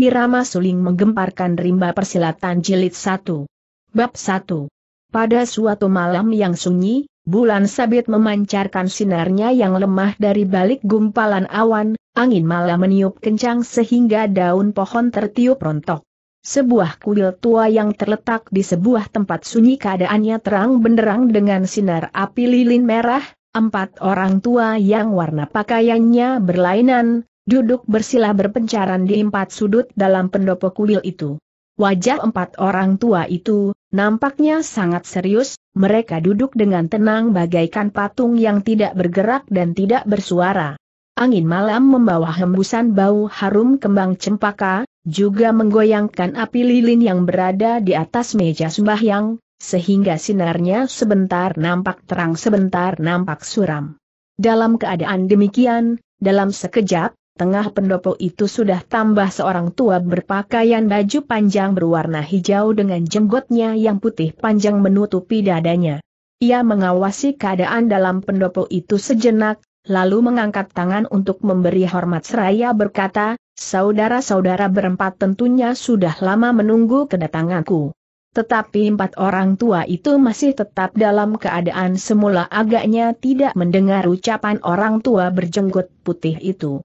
Irama suling menggemparkan rimba persilatan jilid 1. Bab 1. Pada suatu malam yang sunyi, bulan sabit memancarkan sinarnya yang lemah dari balik gumpalan awan, angin malam meniup kencang sehingga daun pohon tertiup rontok. Sebuah kuil tua yang terletak di sebuah tempat sunyi keadaannya terang benderang dengan sinar api lilin merah, empat orang tua yang warna pakaiannya berlainan, duduk bersila berpencaran di empat sudut dalam pendopo kuil itu. Wajah empat orang tua itu, nampaknya sangat serius, mereka duduk dengan tenang bagaikan patung yang tidak bergerak dan tidak bersuara. Angin malam membawa hembusan bau harum kembang cempaka, juga menggoyangkan api lilin yang berada di atas meja sembahyang, sehingga sinarnya sebentar nampak terang sebentar nampak suram. Dalam keadaan demikian, dalam sekejap, tengah pendopo itu sudah tambah seorang tua berpakaian baju panjang berwarna hijau dengan jenggotnya yang putih panjang menutupi dadanya. Ia mengawasi keadaan dalam pendopo itu sejenak, lalu mengangkat tangan untuk memberi hormat seraya berkata, Saudara-saudara berempat tentunya sudah lama menunggu kedatanganku. Tetapi empat orang tua itu masih tetap dalam keadaan semula agaknya tidak mendengar ucapan orang tua berjenggot putih itu.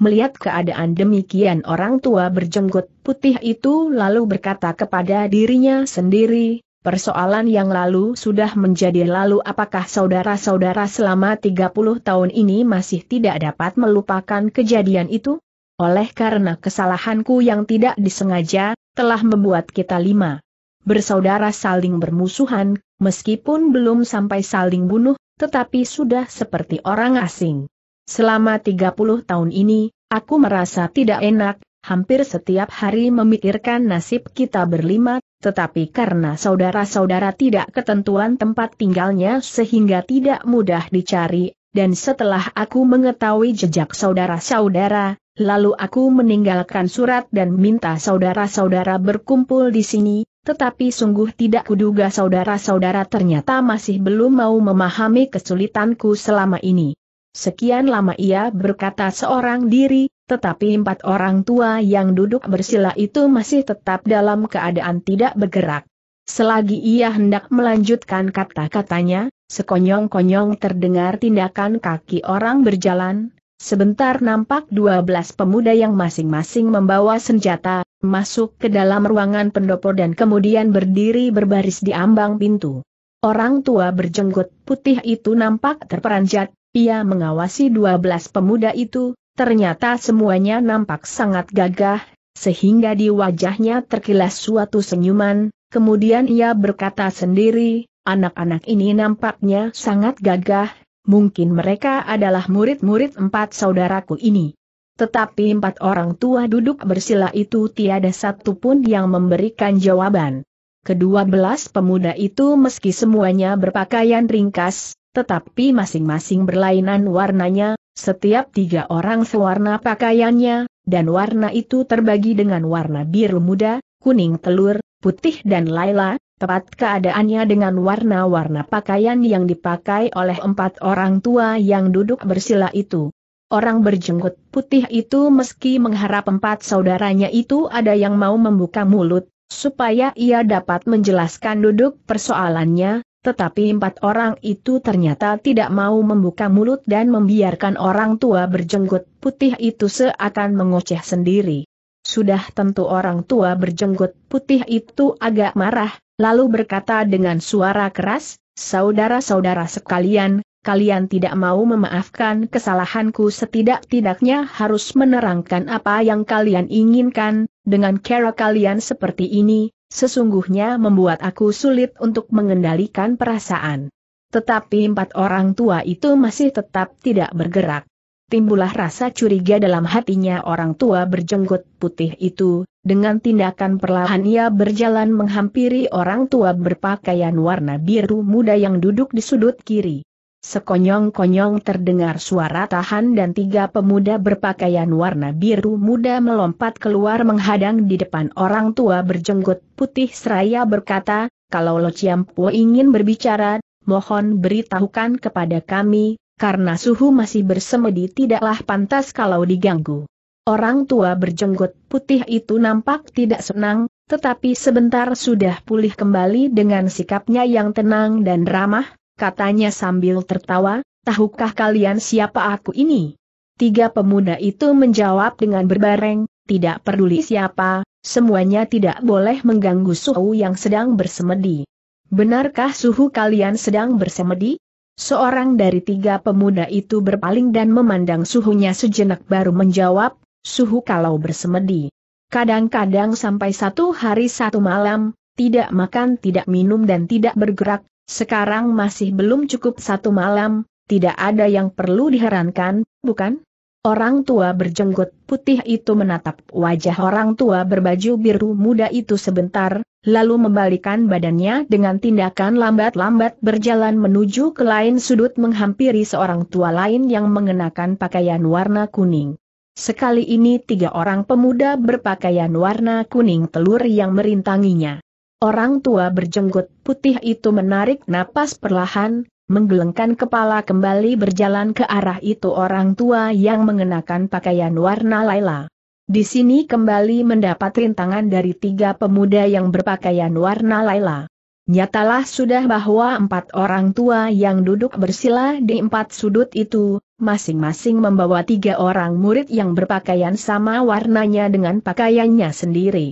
Melihat keadaan demikian orang tua berjenggot putih itu lalu berkata kepada dirinya sendiri, persoalan yang lalu sudah menjadi lalu apakah saudara-saudara selama 30 tahun ini masih tidak dapat melupakan kejadian itu? Oleh karena kesalahanku yang tidak disengaja, telah membuat kita lima bersaudara saling bermusuhan, meskipun belum sampai saling bunuh, tetapi sudah seperti orang asing. Selama 30 tahun ini, aku merasa tidak enak, hampir setiap hari memikirkan nasib kita berlima, tetapi karena saudara-saudara tidak ketentuan tempat tinggalnya sehingga tidak mudah dicari, dan setelah aku mengetahui jejak saudara-saudara, lalu aku meninggalkan surat dan minta saudara-saudara berkumpul di sini, tetapi sungguh tidak kuduga saudara-saudara ternyata masih belum mau memahami kesulitanku selama ini. Sekian lama ia berkata seorang diri, tetapi empat orang tua yang duduk bersila itu masih tetap dalam keadaan tidak bergerak. Selagi ia hendak melanjutkan kata-katanya, sekonyong-konyong terdengar tindakan kaki orang berjalan, sebentar nampak dua belas pemuda yang masing-masing membawa senjata, masuk ke dalam ruangan pendopo dan kemudian berdiri berbaris di ambang pintu. Orang tua berjenggot putih itu nampak terperanjat, ia mengawasi dua belas pemuda itu, ternyata semuanya nampak sangat gagah, sehingga di wajahnya terkilas suatu senyuman, kemudian ia berkata sendiri, anak-anak ini nampaknya sangat gagah, mungkin mereka adalah murid-murid empat saudaraku ini. Tetapi empat orang tua duduk bersila itu tiada satupun yang memberikan jawaban. Kedua belas pemuda itu meski semuanya berpakaian ringkas, tetapi masing-masing berlainan warnanya, setiap tiga orang sewarna pakaiannya, dan warna itu terbagi dengan warna biru muda, kuning telur, putih dan laila, tepat keadaannya dengan warna-warna pakaian yang dipakai oleh empat orang tua yang duduk bersila itu. Orang berjenggot putih itu meski mengharap empat saudaranya itu ada yang mau membuka mulut, supaya ia dapat menjelaskan duduk persoalannya, tetapi empat orang itu ternyata tidak mau membuka mulut dan membiarkan orang tua berjenggot putih itu seakan mengoceh sendiri. Sudah tentu orang tua berjenggot putih itu agak marah, lalu berkata dengan suara keras, Saudara-saudara sekalian, kalian tidak mau memaafkan kesalahanku setidak-tidaknya harus menerangkan apa yang kalian inginkan, dengan cara kalian seperti ini, sesungguhnya membuat aku sulit untuk mengendalikan perasaan. Tetapi empat orang tua itu masih tetap tidak bergerak. Timbulah rasa curiga dalam hatinya orang tua berjenggot putih itu, dengan tindakan perlahan ia berjalan menghampiri orang tua berpakaian warna biru muda yang duduk di sudut kiri. Sekonyong-konyong terdengar suara tahan dan tiga pemuda berpakaian warna biru muda melompat keluar menghadang di depan orang tua berjenggot putih seraya berkata, kalau Lo Chiampo ingin berbicara, mohon beritahukan kepada kami, karena suhu masih bersemedi tidaklah pantas kalau diganggu. Orang tua berjenggot putih itu nampak tidak senang, tetapi sebentar sudah pulih kembali dengan sikapnya yang tenang dan ramah, katanya sambil tertawa, tahukah kalian siapa aku ini? Tiga pemuda itu menjawab dengan berbareng, tidak peduli siapa, semuanya tidak boleh mengganggu suhu yang sedang bersemedi. Benarkah suhu kalian sedang bersemedi? Seorang dari tiga pemuda itu berpaling dan memandang suhunya sejenak baru menjawab, suhu kalau bersemedi. Kadang-kadang sampai satu hari satu malam, tidak makan tidak minum dan tidak bergerak, sekarang masih belum cukup satu malam, tidak ada yang perlu diherankan, bukan? Orang tua berjenggot putih itu menatap wajah orang tua berbaju biru muda itu sebentar, lalu membalikan badannya dengan tindakan lambat-lambat berjalan menuju ke lain sudut menghampiri seorang tua lain yang mengenakan pakaian warna kuning. Sekali ini tiga orang pemuda berpakaian warna kuning telur yang merintanginya. Orang tua berjenggot putih itu menarik napas perlahan, menggelengkan kepala kembali berjalan ke arah itu orang tua yang mengenakan pakaian warna laila. Di sini kembali mendapat rintangan dari tiga pemuda yang berpakaian warna laila. Nyatalah sudah bahwa empat orang tua yang duduk bersila di empat sudut itu, masing-masing membawa tiga orang murid yang berpakaian sama warnanya dengan pakaiannya sendiri.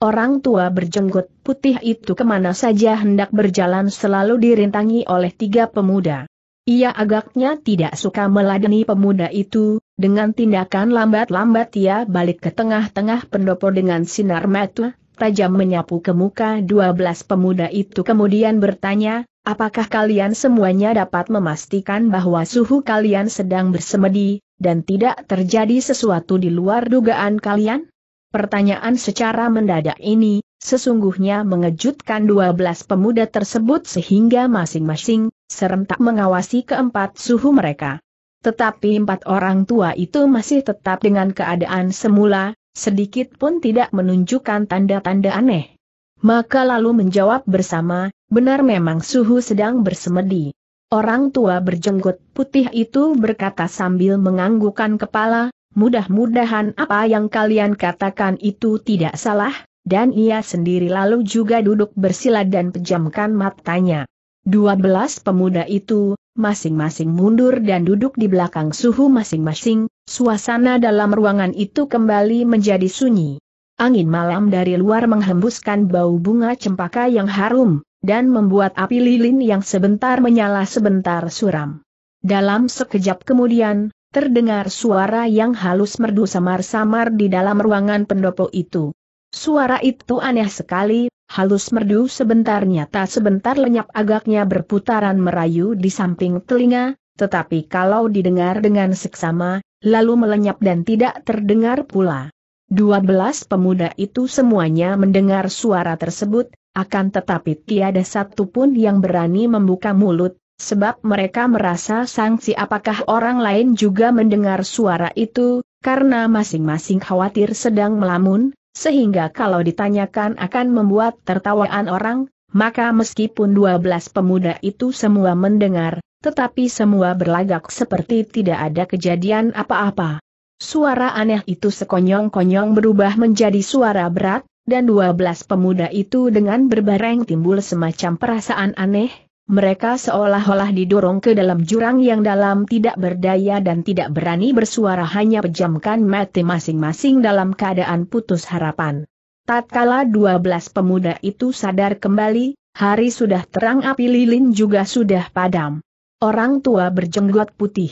Orang tua berjenggot putih itu kemana saja hendak berjalan selalu dirintangi oleh tiga pemuda. Ia agaknya tidak suka meladeni pemuda itu, dengan tindakan lambat-lambat ia balik ke tengah-tengah pendopo dengan sinar mata, tajam menyapu ke muka dua belas pemuda itu kemudian bertanya, apakah kalian semuanya dapat memastikan bahwa suhu kalian sedang bersemedi, dan tidak terjadi sesuatu di luar dugaan kalian? Pertanyaan secara mendadak ini, sesungguhnya mengejutkan 12 pemuda tersebut sehingga masing-masing, serentak mengawasi keempat suhu mereka. Tetapi empat orang tua itu masih tetap dengan keadaan semula, sedikit pun tidak menunjukkan tanda-tanda aneh. Maka lalu menjawab bersama, benar memang suhu sedang bersemedi. Orang tua berjenggot putih itu berkata sambil menganggukkan kepala, Mudah-mudahan apa yang kalian katakan itu tidak salah, dan ia sendiri lalu juga duduk bersila dan pejamkan matanya. Dua belas pemuda itu, masing-masing mundur dan duduk di belakang suhu masing-masing, suasana dalam ruangan itu kembali menjadi sunyi. Angin malam dari luar menghembuskan bau bunga cempaka yang harum, dan membuat api lilin yang sebentar menyala sebentar suram. Dalam sekejap kemudian, Terdengar suara yang halus merdu samar-samar di dalam ruangan pendopo itu. Suara itu aneh sekali, halus merdu sebentar nyata sebentar lenyap agaknya berputaran merayu di samping telinga, tetapi kalau didengar dengan seksama, lalu melenyap dan tidak terdengar pula. Dua belas pemuda itu semuanya mendengar suara tersebut, akan tetapi tiada satu pun yang berani membuka mulut, sebab mereka merasa sangsi apakah orang lain juga mendengar suara itu, karena masing-masing khawatir sedang melamun, sehingga kalau ditanyakan akan membuat tertawaan orang, maka meskipun 12 pemuda itu semua mendengar, tetapi semua berlagak seperti tidak ada kejadian apa-apa. Suara aneh itu sekonyong-konyong berubah menjadi suara berat, dan 12 pemuda itu dengan berbareng timbul semacam perasaan aneh, mereka seolah-olah didorong ke dalam jurang yang dalam tidak berdaya dan tidak berani bersuara hanya pejamkan mati masing-masing dalam keadaan putus harapan. Tatkala dua belas pemuda itu sadar kembali, hari sudah terang api lilin juga sudah padam. Orang tua berjenggot putih.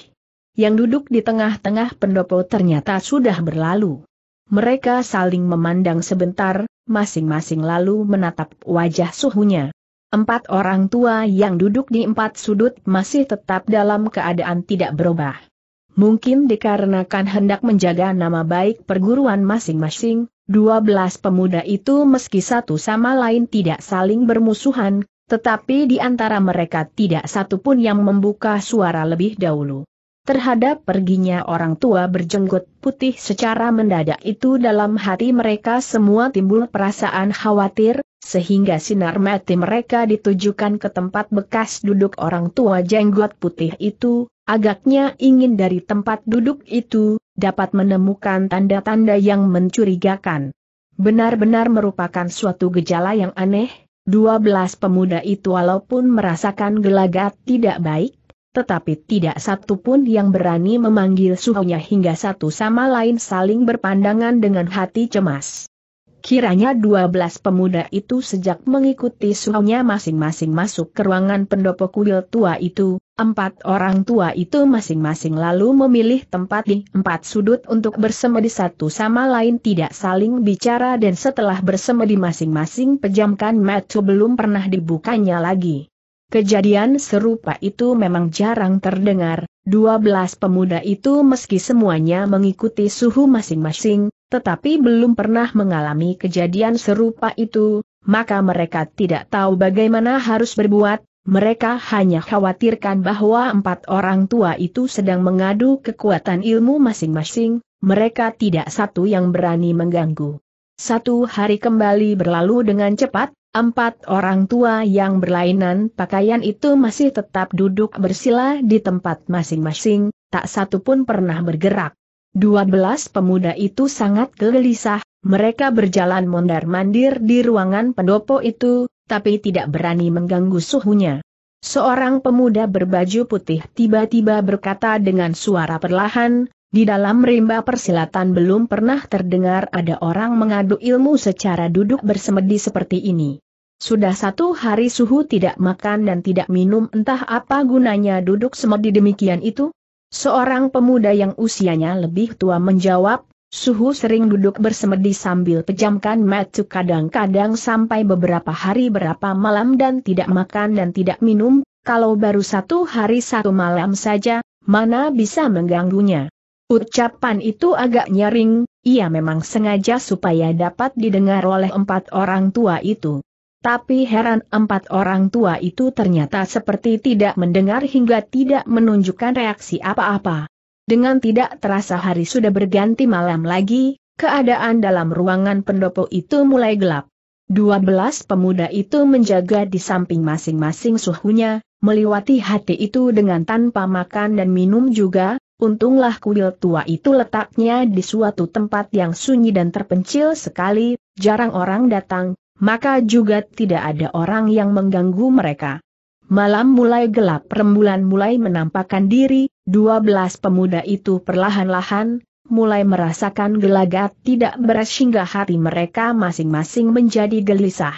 Yang duduk di tengah-tengah pendopo ternyata sudah berlalu. Mereka saling memandang sebentar, masing-masing lalu menatap wajah suhunya. Empat orang tua yang duduk di empat sudut masih tetap dalam keadaan tidak berubah. Mungkin dikarenakan hendak menjaga nama baik perguruan masing-masing, dua belas pemuda itu meski satu sama lain tidak saling bermusuhan, tetapi di antara mereka tidak satu pun yang membuka suara lebih dahulu. Terhadap perginya orang tua berjenggot putih secara mendadak itu dalam hati mereka semua timbul perasaan khawatir, sehingga sinar mati mereka ditujukan ke tempat bekas duduk orang tua jenggot putih itu, agaknya ingin dari tempat duduk itu, dapat menemukan tanda-tanda yang mencurigakan. Benar-benar merupakan suatu gejala yang aneh, 12 pemuda itu walaupun merasakan gelagat tidak baik, tetapi tidak satu pun yang berani memanggil suhunya hingga satu sama lain saling berpandangan dengan hati cemas. Kiranya dua belas pemuda itu sejak mengikuti suhunya masing-masing masuk ke ruangan pendopo kuil tua itu, empat orang tua itu masing-masing lalu memilih tempat di empat sudut untuk bersemedi satu sama lain tidak saling bicara dan setelah bersemedi masing-masing pejamkan mata belum pernah dibukanya lagi. Kejadian serupa itu memang jarang terdengar, Dua belas pemuda itu meski semuanya mengikuti suhu masing-masing, tetapi belum pernah mengalami kejadian serupa itu, maka mereka tidak tahu bagaimana harus berbuat, mereka hanya khawatirkan bahwa empat orang tua itu sedang mengadu kekuatan ilmu masing-masing, mereka tidak satu yang berani mengganggu. Satu hari kembali berlalu dengan cepat, Empat orang tua yang berlainan pakaian itu masih tetap duduk bersila di tempat masing-masing, tak satu pun pernah bergerak. Dua belas pemuda itu sangat gelisah, mereka berjalan mondar-mandir di ruangan pendopo itu, tapi tidak berani mengganggu suhunya. Seorang pemuda berbaju putih tiba-tiba berkata dengan suara perlahan, di dalam rimba persilatan belum pernah terdengar ada orang mengadu ilmu secara duduk bersemedi seperti ini. Sudah satu hari suhu tidak makan dan tidak minum entah apa gunanya duduk semedi demikian itu? Seorang pemuda yang usianya lebih tua menjawab, Suhu sering duduk bersemedi sambil pejamkan mata kadang-kadang sampai beberapa hari berapa malam dan tidak makan dan tidak minum, kalau baru satu hari satu malam saja, mana bisa mengganggunya. Ucapan itu agak nyaring, ia memang sengaja supaya dapat didengar oleh empat orang tua itu. Tapi heran empat orang tua itu ternyata seperti tidak mendengar hingga tidak menunjukkan reaksi apa-apa. Dengan tidak terasa hari sudah berganti malam lagi, keadaan dalam ruangan pendopo itu mulai gelap. Dua belas pemuda itu menjaga di samping masing-masing suhunya, meliwati hati itu dengan tanpa makan dan minum juga, untunglah kuil tua itu letaknya di suatu tempat yang sunyi dan terpencil sekali, jarang orang datang, maka juga tidak ada orang yang mengganggu mereka. Malam mulai gelap rembulan mulai menampakkan diri, dua belas pemuda itu perlahan-lahan, mulai merasakan gelagat tidak beres hingga hati mereka masing-masing menjadi gelisah.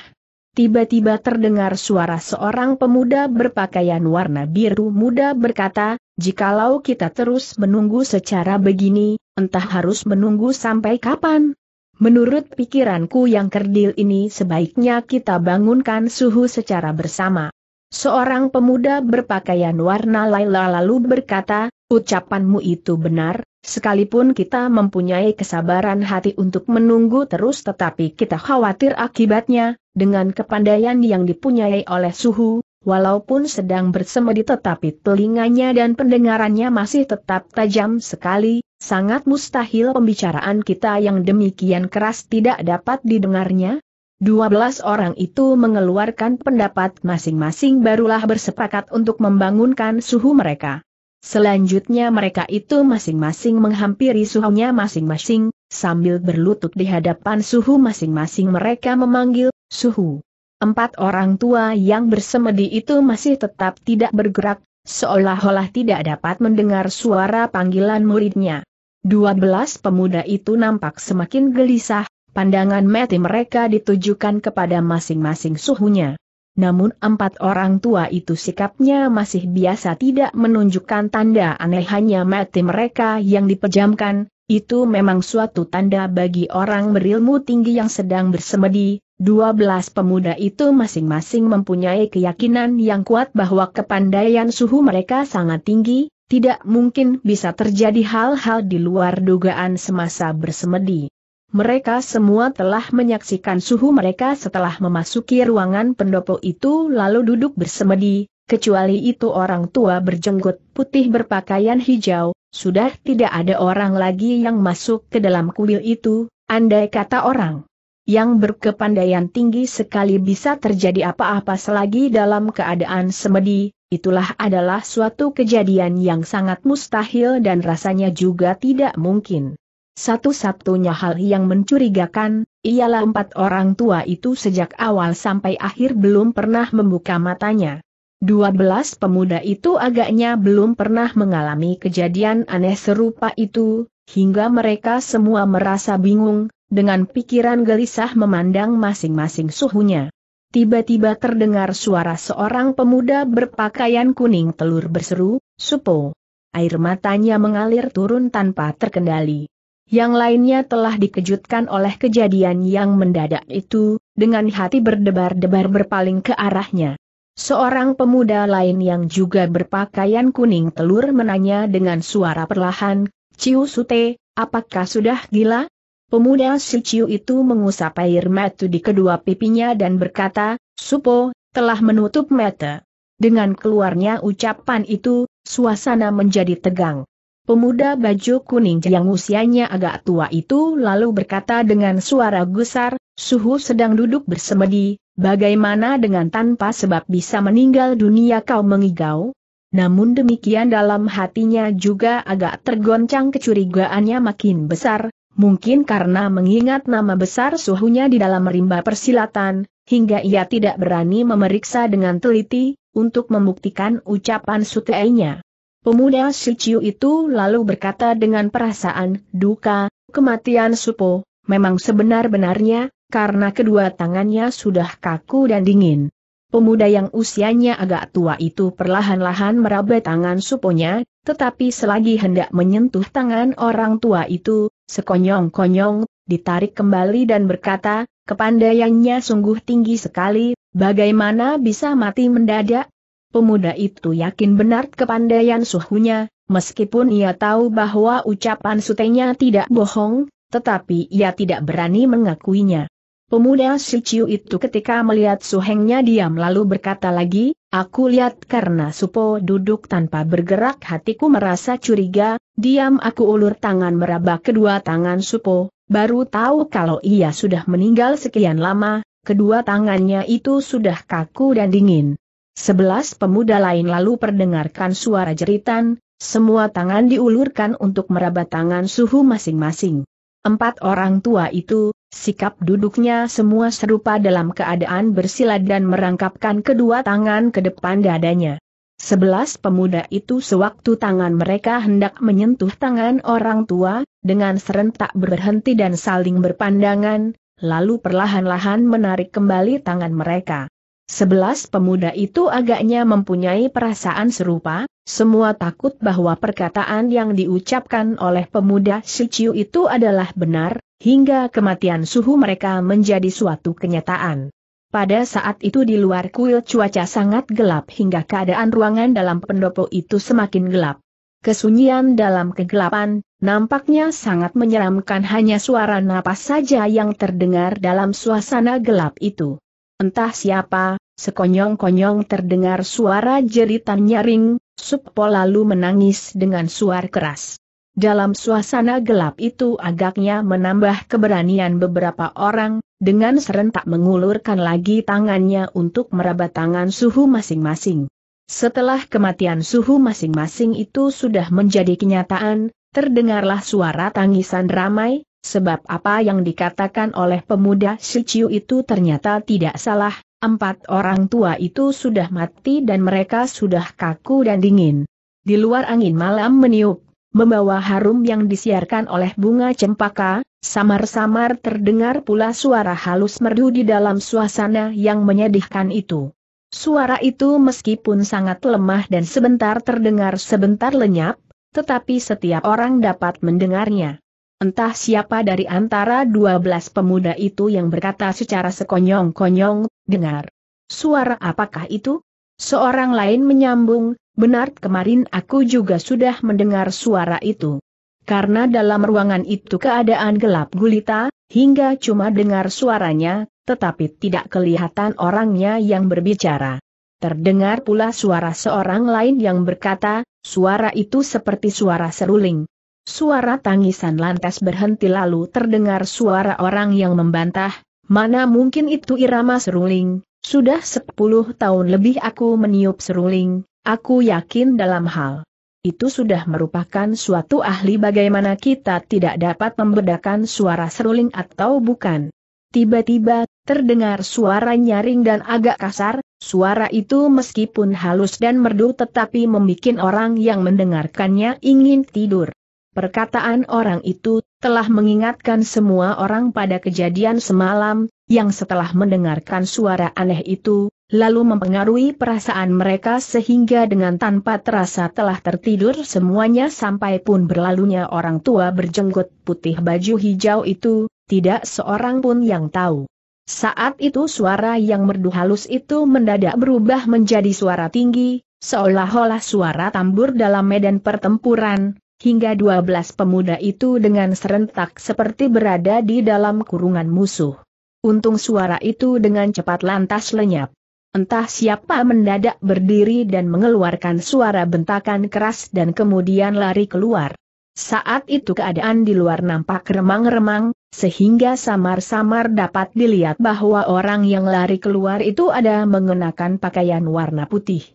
Tiba-tiba terdengar suara seorang pemuda berpakaian warna biru muda berkata, Jikalau kita terus menunggu secara begini, entah harus menunggu sampai kapan? Menurut pikiranku yang kerdil ini sebaiknya kita bangunkan suhu secara bersama. Seorang pemuda berpakaian warna laila lalu berkata, ucapanmu itu benar, sekalipun kita mempunyai kesabaran hati untuk menunggu terus tetapi kita khawatir akibatnya, dengan kepandaian yang dipunyai oleh suhu, walaupun sedang bersemedi tetapi telinganya dan pendengarannya masih tetap tajam sekali, Sangat mustahil pembicaraan kita yang demikian keras tidak dapat didengarnya. Dua belas orang itu mengeluarkan pendapat masing-masing barulah bersepakat untuk membangunkan suhu mereka. Selanjutnya mereka itu masing-masing menghampiri suhunya masing-masing, sambil berlutut di hadapan suhu masing-masing mereka memanggil, suhu. Empat orang tua yang bersemedi itu masih tetap tidak bergerak, seolah-olah tidak dapat mendengar suara panggilan muridnya. Dua pemuda itu nampak semakin gelisah, pandangan mati mereka ditujukan kepada masing-masing suhunya. Namun empat orang tua itu sikapnya masih biasa tidak menunjukkan tanda aneh hanya mati mereka yang dipejamkan, itu memang suatu tanda bagi orang berilmu tinggi yang sedang bersemedi, Dua pemuda itu masing-masing mempunyai keyakinan yang kuat bahwa kepandaian suhu mereka sangat tinggi, tidak mungkin bisa terjadi hal-hal di luar dugaan semasa bersemedi. Mereka semua telah menyaksikan suhu mereka setelah memasuki ruangan pendopo itu lalu duduk bersemedi, kecuali itu orang tua berjenggot putih berpakaian hijau, sudah tidak ada orang lagi yang masuk ke dalam kuil itu, andai kata orang yang berkepandaian tinggi sekali bisa terjadi apa-apa selagi dalam keadaan semedi, Itulah adalah suatu kejadian yang sangat mustahil dan rasanya juga tidak mungkin. Satu-satunya hal yang mencurigakan, ialah empat orang tua itu sejak awal sampai akhir belum pernah membuka matanya. Dua belas pemuda itu agaknya belum pernah mengalami kejadian aneh serupa itu, hingga mereka semua merasa bingung, dengan pikiran gelisah memandang masing-masing suhunya tiba-tiba terdengar suara seorang pemuda berpakaian kuning telur berseru, Supo. Air matanya mengalir turun tanpa terkendali. Yang lainnya telah dikejutkan oleh kejadian yang mendadak itu, dengan hati berdebar-debar berpaling ke arahnya. Seorang pemuda lain yang juga berpakaian kuning telur menanya dengan suara perlahan, Ciu Sute, apakah sudah gila? Pemuda Suciu itu mengusap air mata di kedua pipinya dan berkata, Supo, telah menutup mata. Dengan keluarnya ucapan itu, suasana menjadi tegang. Pemuda baju kuning yang usianya agak tua itu lalu berkata dengan suara gusar, Suhu sedang duduk bersemedi, bagaimana dengan tanpa sebab bisa meninggal dunia kau mengigau? Namun demikian dalam hatinya juga agak tergoncang kecurigaannya makin besar, mungkin karena mengingat nama besar suhunya di dalam rimba persilatan, hingga ia tidak berani memeriksa dengan teliti, untuk membuktikan ucapan sutainya. Pemuda Suciu itu lalu berkata dengan perasaan duka, kematian Supo, memang sebenar-benarnya, karena kedua tangannya sudah kaku dan dingin. Pemuda yang usianya agak tua itu perlahan-lahan meraba tangan suponya, tetapi selagi hendak menyentuh tangan orang tua itu, Sekonyong-konyong, ditarik kembali dan berkata, kepandaiannya sungguh tinggi sekali, bagaimana bisa mati mendadak? Pemuda itu yakin benar kepandaian suhunya, meskipun ia tahu bahwa ucapan sutenya tidak bohong, tetapi ia tidak berani mengakuinya. Pemuda Shiciu itu ketika melihat suhengnya diam lalu berkata lagi, aku lihat karena Supo duduk tanpa bergerak hatiku merasa curiga, diam aku ulur tangan meraba kedua tangan Supo, baru tahu kalau ia sudah meninggal sekian lama, kedua tangannya itu sudah kaku dan dingin. Sebelas pemuda lain lalu perdengarkan suara jeritan, semua tangan diulurkan untuk meraba tangan suhu masing-masing. Empat orang tua itu, sikap duduknya semua serupa dalam keadaan bersilat dan merangkapkan kedua tangan ke depan dadanya. Sebelas pemuda itu sewaktu tangan mereka hendak menyentuh tangan orang tua, dengan serentak berhenti dan saling berpandangan, lalu perlahan-lahan menarik kembali tangan mereka. Sebelas pemuda itu agaknya mempunyai perasaan serupa, semua takut bahwa perkataan yang diucapkan oleh pemuda Shiciu itu adalah benar, hingga kematian suhu mereka menjadi suatu kenyataan. Pada saat itu di luar kuil cuaca sangat gelap hingga keadaan ruangan dalam pendopo itu semakin gelap. Kesunyian dalam kegelapan, nampaknya sangat menyeramkan hanya suara napas saja yang terdengar dalam suasana gelap itu. Entah siapa, sekonyong-konyong terdengar suara jeritan nyaring, Supo lalu menangis dengan suar keras. Dalam suasana gelap itu agaknya menambah keberanian beberapa orang, dengan serentak mengulurkan lagi tangannya untuk meraba tangan suhu masing-masing. Setelah kematian suhu masing-masing itu sudah menjadi kenyataan, terdengarlah suara tangisan ramai, Sebab apa yang dikatakan oleh pemuda Shiciu itu ternyata tidak salah, empat orang tua itu sudah mati dan mereka sudah kaku dan dingin. Di luar angin malam meniup, membawa harum yang disiarkan oleh bunga cempaka, samar-samar terdengar pula suara halus merdu di dalam suasana yang menyedihkan itu. Suara itu meskipun sangat lemah dan sebentar terdengar sebentar lenyap, tetapi setiap orang dapat mendengarnya. Entah siapa dari antara dua belas pemuda itu yang berkata secara sekonyong-konyong, dengar. Suara apakah itu? Seorang lain menyambung, benar kemarin aku juga sudah mendengar suara itu. Karena dalam ruangan itu keadaan gelap gulita, hingga cuma dengar suaranya, tetapi tidak kelihatan orangnya yang berbicara. Terdengar pula suara seorang lain yang berkata, suara itu seperti suara seruling. Suara tangisan lantas berhenti lalu terdengar suara orang yang membantah, mana mungkin itu irama seruling, sudah sepuluh tahun lebih aku meniup seruling, aku yakin dalam hal. Itu sudah merupakan suatu ahli bagaimana kita tidak dapat membedakan suara seruling atau bukan. Tiba-tiba, terdengar suara nyaring dan agak kasar, suara itu meskipun halus dan merdu tetapi membuat orang yang mendengarkannya ingin tidur. Perkataan orang itu telah mengingatkan semua orang pada kejadian semalam, yang setelah mendengarkan suara aneh itu, lalu mempengaruhi perasaan mereka sehingga dengan tanpa terasa telah tertidur semuanya sampai pun berlalunya orang tua berjenggot putih baju hijau itu, tidak seorang pun yang tahu. Saat itu suara yang merdu halus itu mendadak berubah menjadi suara tinggi, seolah-olah suara tambur dalam medan pertempuran, hingga 12 pemuda itu dengan serentak seperti berada di dalam kurungan musuh. Untung suara itu dengan cepat lantas lenyap. Entah siapa mendadak berdiri dan mengeluarkan suara bentakan keras dan kemudian lari keluar. Saat itu keadaan di luar nampak remang-remang, sehingga samar-samar dapat dilihat bahwa orang yang lari keluar itu ada mengenakan pakaian warna putih.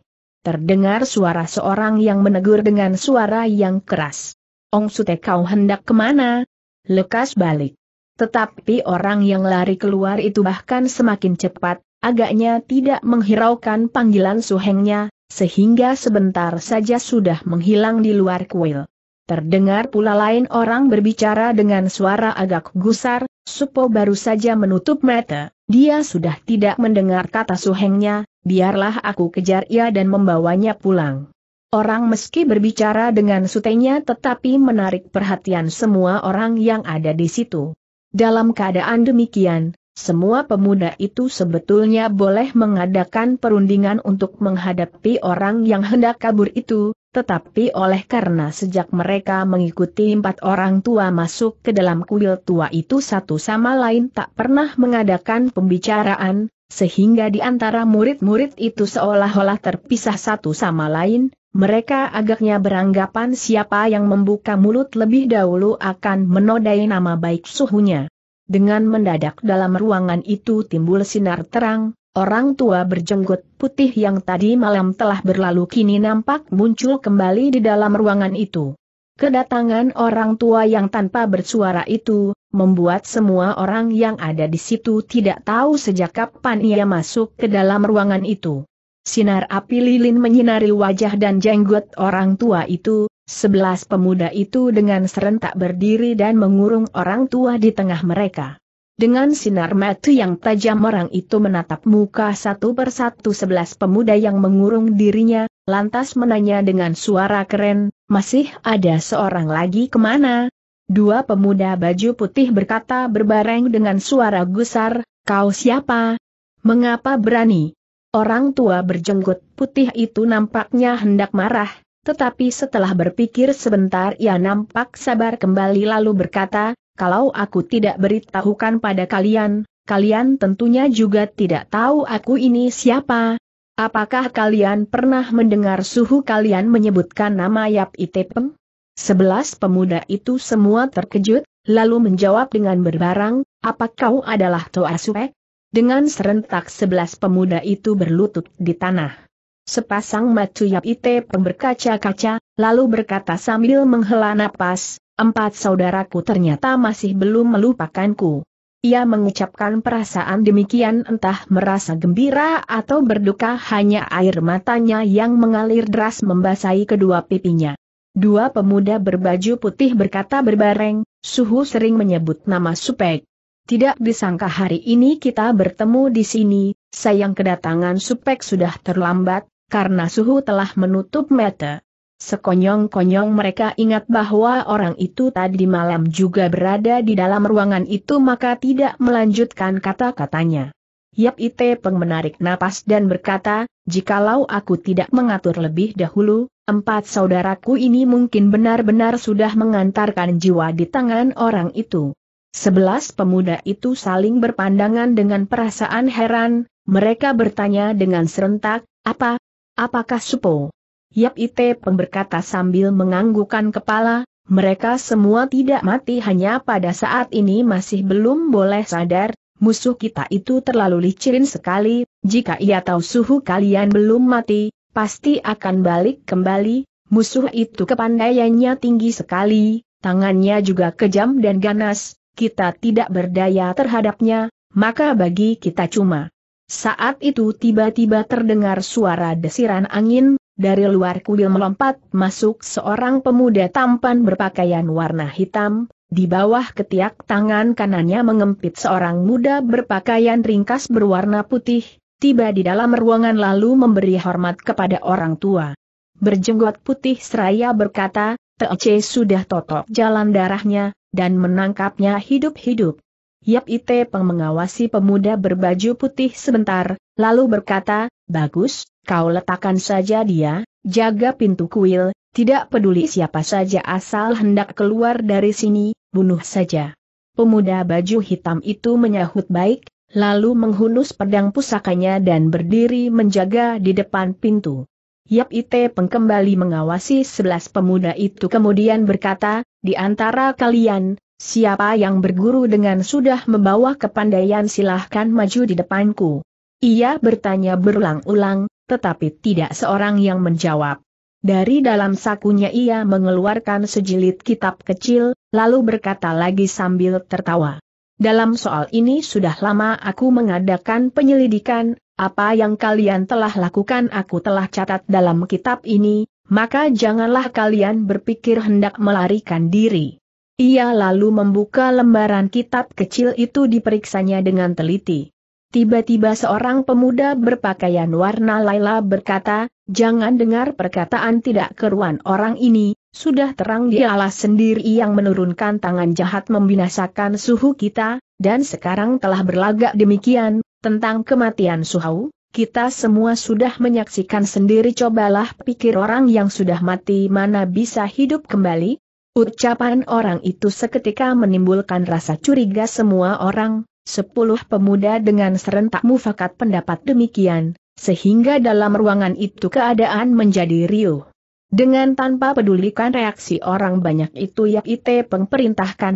Terdengar suara seorang yang menegur dengan suara yang keras. Ong Sute kau hendak kemana? Lekas balik. Tetapi orang yang lari keluar itu bahkan semakin cepat, agaknya tidak menghiraukan panggilan suhengnya, sehingga sebentar saja sudah menghilang di luar kuil. Terdengar pula lain orang berbicara dengan suara agak gusar, Supo baru saja menutup mata, dia sudah tidak mendengar kata suhengnya, biarlah aku kejar ia dan membawanya pulang. Orang meski berbicara dengan sutenya tetapi menarik perhatian semua orang yang ada di situ. Dalam keadaan demikian, semua pemuda itu sebetulnya boleh mengadakan perundingan untuk menghadapi orang yang hendak kabur itu, tetapi oleh karena sejak mereka mengikuti empat orang tua masuk ke dalam kuil tua itu satu sama lain tak pernah mengadakan pembicaraan, sehingga di antara murid-murid itu seolah-olah terpisah satu sama lain, mereka agaknya beranggapan siapa yang membuka mulut lebih dahulu akan menodai nama baik suhunya. Dengan mendadak dalam ruangan itu timbul sinar terang, orang tua berjenggot putih yang tadi malam telah berlalu kini nampak muncul kembali di dalam ruangan itu. Kedatangan orang tua yang tanpa bersuara itu, membuat semua orang yang ada di situ tidak tahu sejak kapan ia masuk ke dalam ruangan itu. Sinar api lilin menyinari wajah dan jenggot orang tua itu, sebelas pemuda itu dengan serentak berdiri dan mengurung orang tua di tengah mereka. Dengan sinar mata yang tajam orang itu menatap muka satu persatu sebelas pemuda yang mengurung dirinya, lantas menanya dengan suara keren, masih ada seorang lagi kemana, Dua pemuda baju putih berkata berbareng dengan suara gusar, kau siapa? Mengapa berani? Orang tua berjenggot putih itu nampaknya hendak marah, tetapi setelah berpikir sebentar ia nampak sabar kembali lalu berkata, kalau aku tidak beritahukan pada kalian, kalian tentunya juga tidak tahu aku ini siapa. Apakah kalian pernah mendengar suhu kalian menyebutkan nama Yap Itepeng? Sebelas pemuda itu semua terkejut, lalu menjawab dengan berbarang, apa kau adalah Toa Sue? Dengan serentak sebelas pemuda itu berlutut di tanah. Sepasang yap Ite berkaca-kaca, lalu berkata sambil menghela napas, empat saudaraku ternyata masih belum melupakanku. Ia mengucapkan perasaan demikian entah merasa gembira atau berduka hanya air matanya yang mengalir deras membasahi kedua pipinya. Dua pemuda berbaju putih berkata berbareng, Suhu sering menyebut nama Supek. Tidak disangka hari ini kita bertemu di sini, sayang kedatangan Supek sudah terlambat, karena Suhu telah menutup mata. Sekonyong-konyong mereka ingat bahwa orang itu tadi malam juga berada di dalam ruangan itu maka tidak melanjutkan kata-katanya. Yap Ite Peng menarik napas dan berkata, jikalau aku tidak mengatur lebih dahulu, empat saudaraku ini mungkin benar-benar sudah mengantarkan jiwa di tangan orang itu. Sebelas pemuda itu saling berpandangan dengan perasaan heran, mereka bertanya dengan serentak, apa? Apakah Supo? Yap Ite Peng berkata sambil menganggukan kepala, mereka semua tidak mati hanya pada saat ini masih belum boleh sadar, musuh kita itu terlalu licin sekali, jika ia tahu suhu kalian belum mati, pasti akan balik kembali, musuh itu kepandaiannya tinggi sekali, tangannya juga kejam dan ganas, kita tidak berdaya terhadapnya, maka bagi kita cuma. Saat itu tiba-tiba terdengar suara desiran angin, dari luar kuil melompat masuk seorang pemuda tampan berpakaian warna hitam, di bawah ketiak tangan kanannya mengempit seorang muda berpakaian ringkas berwarna putih, tiba di dalam ruangan lalu memberi hormat kepada orang tua. Berjenggot putih seraya berkata, Tece sudah totok jalan darahnya, dan menangkapnya hidup-hidup. Yap Ite Peng mengawasi pemuda berbaju putih sebentar, lalu berkata, Bagus, kau letakkan saja dia, jaga pintu kuil, tidak peduli siapa saja asal hendak keluar dari sini, bunuh saja. Pemuda baju hitam itu menyahut baik, lalu menghunus pedang pusakanya dan berdiri menjaga di depan pintu. Yap Ite pengkembali mengawasi sebelas pemuda itu kemudian berkata, di antara kalian, siapa yang berguru dengan sudah membawa kepandaian silahkan maju di depanku. Ia bertanya berulang-ulang, tetapi tidak seorang yang menjawab. Dari dalam sakunya ia mengeluarkan sejilid kitab kecil, lalu berkata lagi sambil tertawa. Dalam soal ini sudah lama aku mengadakan penyelidikan, apa yang kalian telah lakukan aku telah catat dalam kitab ini, maka janganlah kalian berpikir hendak melarikan diri. Ia lalu membuka lembaran kitab kecil itu diperiksanya dengan teliti. Tiba-tiba seorang pemuda berpakaian warna laila berkata, Jangan dengar perkataan tidak keruan orang ini, sudah terang dialah sendiri yang menurunkan tangan jahat membinasakan suhu kita, dan sekarang telah berlagak demikian, tentang kematian suhu, kita semua sudah menyaksikan sendiri cobalah pikir orang yang sudah mati mana bisa hidup kembali. Ucapan orang itu seketika menimbulkan rasa curiga semua orang, sepuluh pemuda dengan serentak mufakat pendapat demikian, sehingga dalam ruangan itu keadaan menjadi riuh. Dengan tanpa pedulikan reaksi orang banyak itu Yak Ite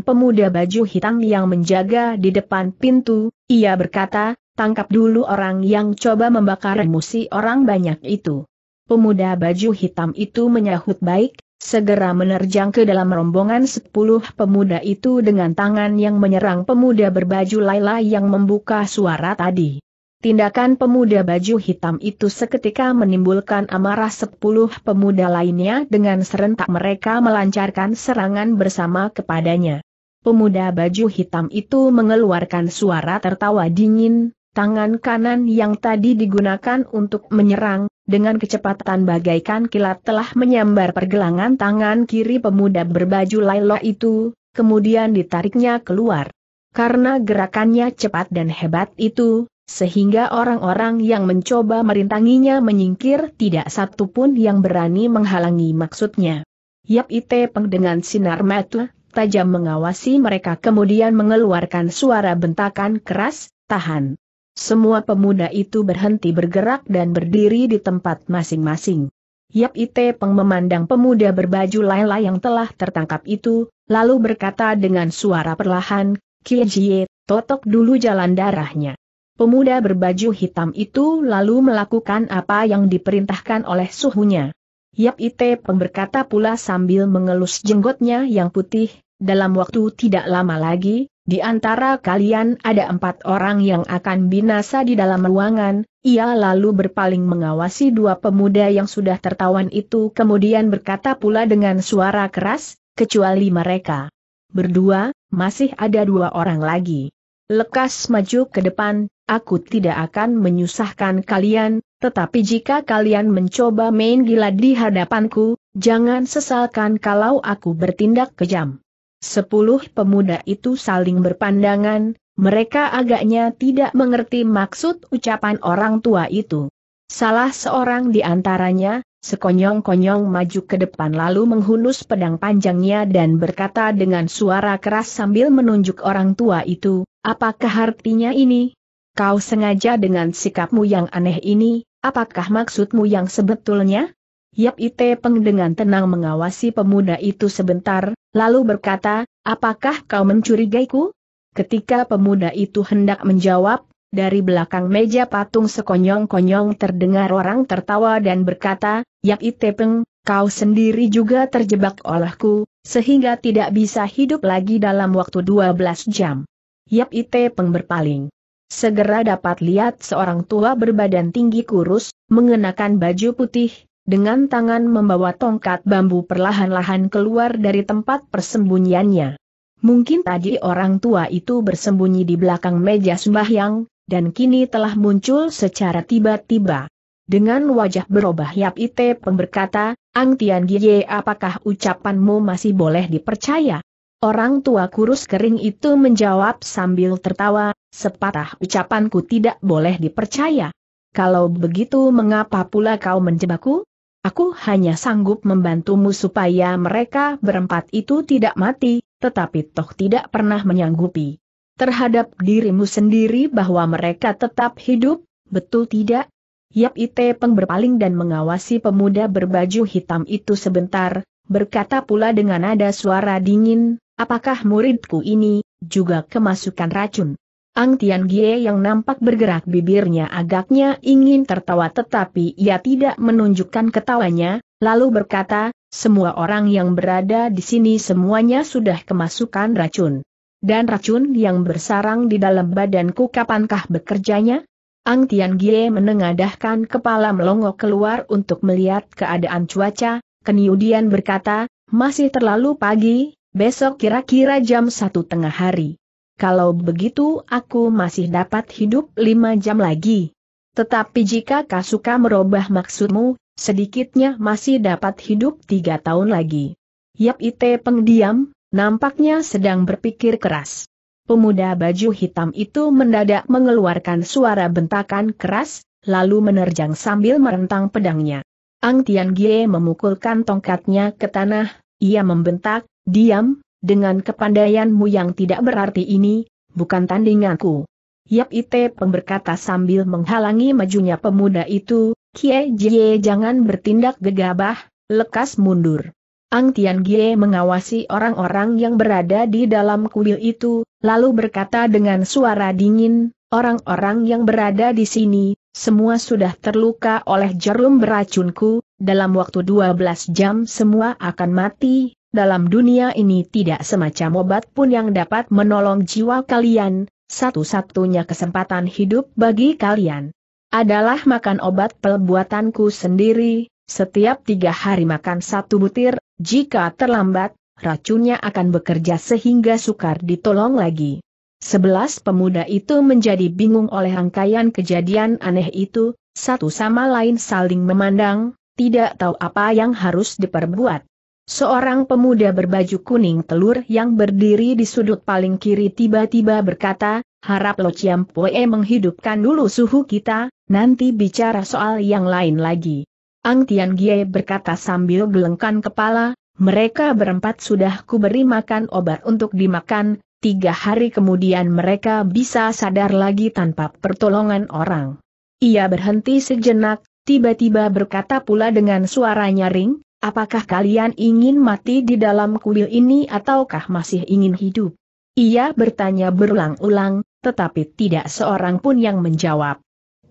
pemuda baju hitam yang menjaga di depan pintu, ia berkata, tangkap dulu orang yang coba membakar emosi orang banyak itu. Pemuda baju hitam itu menyahut baik, segera menerjang ke dalam rombongan sepuluh pemuda itu dengan tangan yang menyerang pemuda berbaju Laila yang membuka suara tadi. Tindakan pemuda baju hitam itu seketika menimbulkan amarah sepuluh pemuda lainnya dengan serentak mereka melancarkan serangan bersama kepadanya. Pemuda baju hitam itu mengeluarkan suara tertawa dingin, tangan kanan yang tadi digunakan untuk menyerang, dengan kecepatan bagaikan kilat telah menyambar pergelangan tangan kiri pemuda berbaju lailo itu, kemudian ditariknya keluar. Karena gerakannya cepat dan hebat itu, sehingga orang-orang yang mencoba merintanginya menyingkir tidak satu pun yang berani menghalangi maksudnya. Yap Ite Peng dengan sinar mata tajam mengawasi mereka kemudian mengeluarkan suara bentakan keras, tahan. Semua pemuda itu berhenti bergerak dan berdiri di tempat masing-masing. Yap Ite Peng memandang pemuda berbaju laila yang telah tertangkap itu, lalu berkata dengan suara perlahan, Kie Jie, totok dulu jalan darahnya. Pemuda berbaju hitam itu lalu melakukan apa yang diperintahkan oleh suhunya. Yap Ite pemberkata pula sambil mengelus jenggotnya yang putih, dalam waktu tidak lama lagi, di antara kalian ada empat orang yang akan binasa di dalam ruangan, ia lalu berpaling mengawasi dua pemuda yang sudah tertawan itu kemudian berkata pula dengan suara keras, kecuali mereka. Berdua, masih ada dua orang lagi. Lekas maju ke depan, aku tidak akan menyusahkan kalian, tetapi jika kalian mencoba main gila di hadapanku, jangan sesalkan kalau aku bertindak kejam. Sepuluh pemuda itu saling berpandangan, mereka agaknya tidak mengerti maksud ucapan orang tua itu. Salah seorang di antaranya, sekonyong-konyong maju ke depan lalu menghunus pedang panjangnya dan berkata dengan suara keras sambil menunjuk orang tua itu, apakah artinya ini? kau sengaja dengan sikapmu yang aneh ini, apakah maksudmu yang sebetulnya? Yap Ite Peng dengan tenang mengawasi pemuda itu sebentar, lalu berkata, apakah kau mencurigaiku? Ketika pemuda itu hendak menjawab, dari belakang meja patung sekonyong-konyong terdengar orang tertawa dan berkata, Yap Ite Peng, kau sendiri juga terjebak olehku, sehingga tidak bisa hidup lagi dalam waktu 12 jam. Yap Ite Peng berpaling. Segera dapat lihat seorang tua berbadan tinggi kurus, mengenakan baju putih, dengan tangan membawa tongkat bambu perlahan-lahan keluar dari tempat persembunyiannya. Mungkin tadi orang tua itu bersembunyi di belakang meja sembahyang, dan kini telah muncul secara tiba-tiba. Dengan wajah berubah Yap Ite pemberkata, Ang Tian Gie apakah ucapanmu masih boleh dipercaya? Orang tua kurus kering itu menjawab sambil tertawa, sepatah ucapanku tidak boleh dipercaya. Kalau begitu mengapa pula kau menjebakku? Aku hanya sanggup membantumu supaya mereka berempat itu tidak mati, tetapi toh tidak pernah menyanggupi. Terhadap dirimu sendiri bahwa mereka tetap hidup, betul tidak? Yap Ite Peng berpaling dan mengawasi pemuda berbaju hitam itu sebentar, berkata pula dengan nada suara dingin, Apakah muridku ini, juga kemasukan racun? Ang Tian Gie yang nampak bergerak bibirnya agaknya ingin tertawa tetapi ia tidak menunjukkan ketawanya, lalu berkata, semua orang yang berada di sini semuanya sudah kemasukan racun. Dan racun yang bersarang di dalam badanku kapankah bekerjanya? Ang Tian Gie menengadahkan kepala melongo keluar untuk melihat keadaan cuaca, kemudian berkata, masih terlalu pagi, Besok kira-kira jam satu tengah hari. Kalau begitu aku masih dapat hidup lima jam lagi. Tetapi jika kau suka merubah maksudmu, sedikitnya masih dapat hidup tiga tahun lagi. Yap Ite pengdiam, nampaknya sedang berpikir keras. Pemuda baju hitam itu mendadak mengeluarkan suara bentakan keras, lalu menerjang sambil merentang pedangnya. Ang Tian Gie memukulkan tongkatnya ke tanah, ia membentak, Diam, dengan kepandaianmu yang tidak berarti ini, bukan tandinganku. Yap Ite pemberkata sambil menghalangi majunya pemuda itu, Kie Jie jangan bertindak gegabah, lekas mundur. Ang Tian Gie mengawasi orang-orang yang berada di dalam kuil itu, lalu berkata dengan suara dingin, orang-orang yang berada di sini, semua sudah terluka oleh jarum beracunku, dalam waktu 12 jam semua akan mati, dalam dunia ini tidak semacam obat pun yang dapat menolong jiwa kalian, satu-satunya kesempatan hidup bagi kalian adalah makan obat perbuatanku sendiri, setiap tiga hari makan satu butir, jika terlambat, racunnya akan bekerja sehingga sukar ditolong lagi. Sebelas pemuda itu menjadi bingung oleh rangkaian kejadian aneh itu, satu sama lain saling memandang, tidak tahu apa yang harus diperbuat. Seorang pemuda berbaju kuning telur yang berdiri di sudut paling kiri tiba-tiba berkata, harap Lo Chiam Pue menghidupkan dulu suhu kita, nanti bicara soal yang lain lagi. Ang Tian Gie berkata sambil gelengkan kepala, mereka berempat sudah kuberi makan obat untuk dimakan, tiga hari kemudian mereka bisa sadar lagi tanpa pertolongan orang. Ia berhenti sejenak, tiba-tiba berkata pula dengan suara nyaring, Apakah kalian ingin mati di dalam kuil ini ataukah masih ingin hidup? Ia bertanya berulang-ulang, tetapi tidak seorang pun yang menjawab.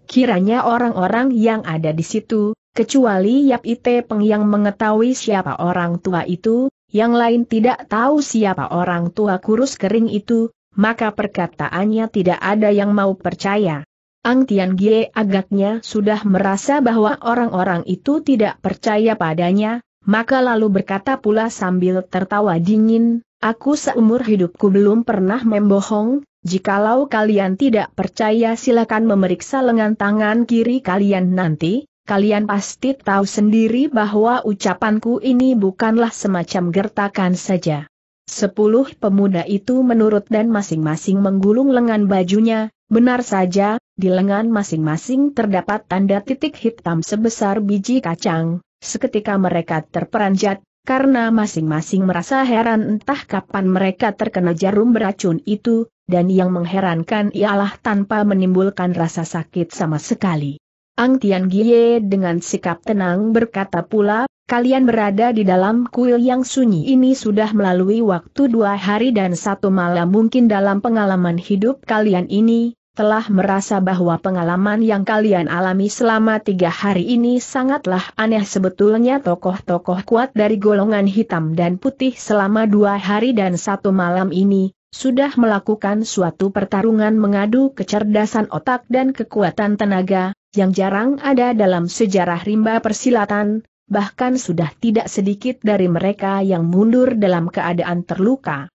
Kiranya orang-orang yang ada di situ, kecuali Yap Ite Peng yang mengetahui siapa orang tua itu, yang lain tidak tahu siapa orang tua kurus kering itu, maka perkataannya tidak ada yang mau percaya. Ang Tian Gie agaknya sudah merasa bahwa orang-orang itu tidak percaya padanya, maka lalu berkata pula sambil tertawa dingin, aku seumur hidupku belum pernah membohong, jikalau kalian tidak percaya silakan memeriksa lengan tangan kiri kalian nanti, kalian pasti tahu sendiri bahwa ucapanku ini bukanlah semacam gertakan saja. Sepuluh pemuda itu menurut dan masing-masing menggulung lengan bajunya, benar saja, di lengan masing-masing terdapat tanda titik hitam sebesar biji kacang, seketika mereka terperanjat, karena masing-masing merasa heran entah kapan mereka terkena jarum beracun itu, dan yang mengherankan ialah tanpa menimbulkan rasa sakit sama sekali. Ang Tian Gie dengan sikap tenang berkata pula, kalian berada di dalam kuil yang sunyi ini sudah melalui waktu dua hari dan satu malam mungkin dalam pengalaman hidup kalian ini, telah merasa bahwa pengalaman yang kalian alami selama tiga hari ini sangatlah aneh sebetulnya tokoh-tokoh kuat dari golongan hitam dan putih selama dua hari dan satu malam ini, sudah melakukan suatu pertarungan mengadu kecerdasan otak dan kekuatan tenaga, yang jarang ada dalam sejarah rimba persilatan, bahkan sudah tidak sedikit dari mereka yang mundur dalam keadaan terluka.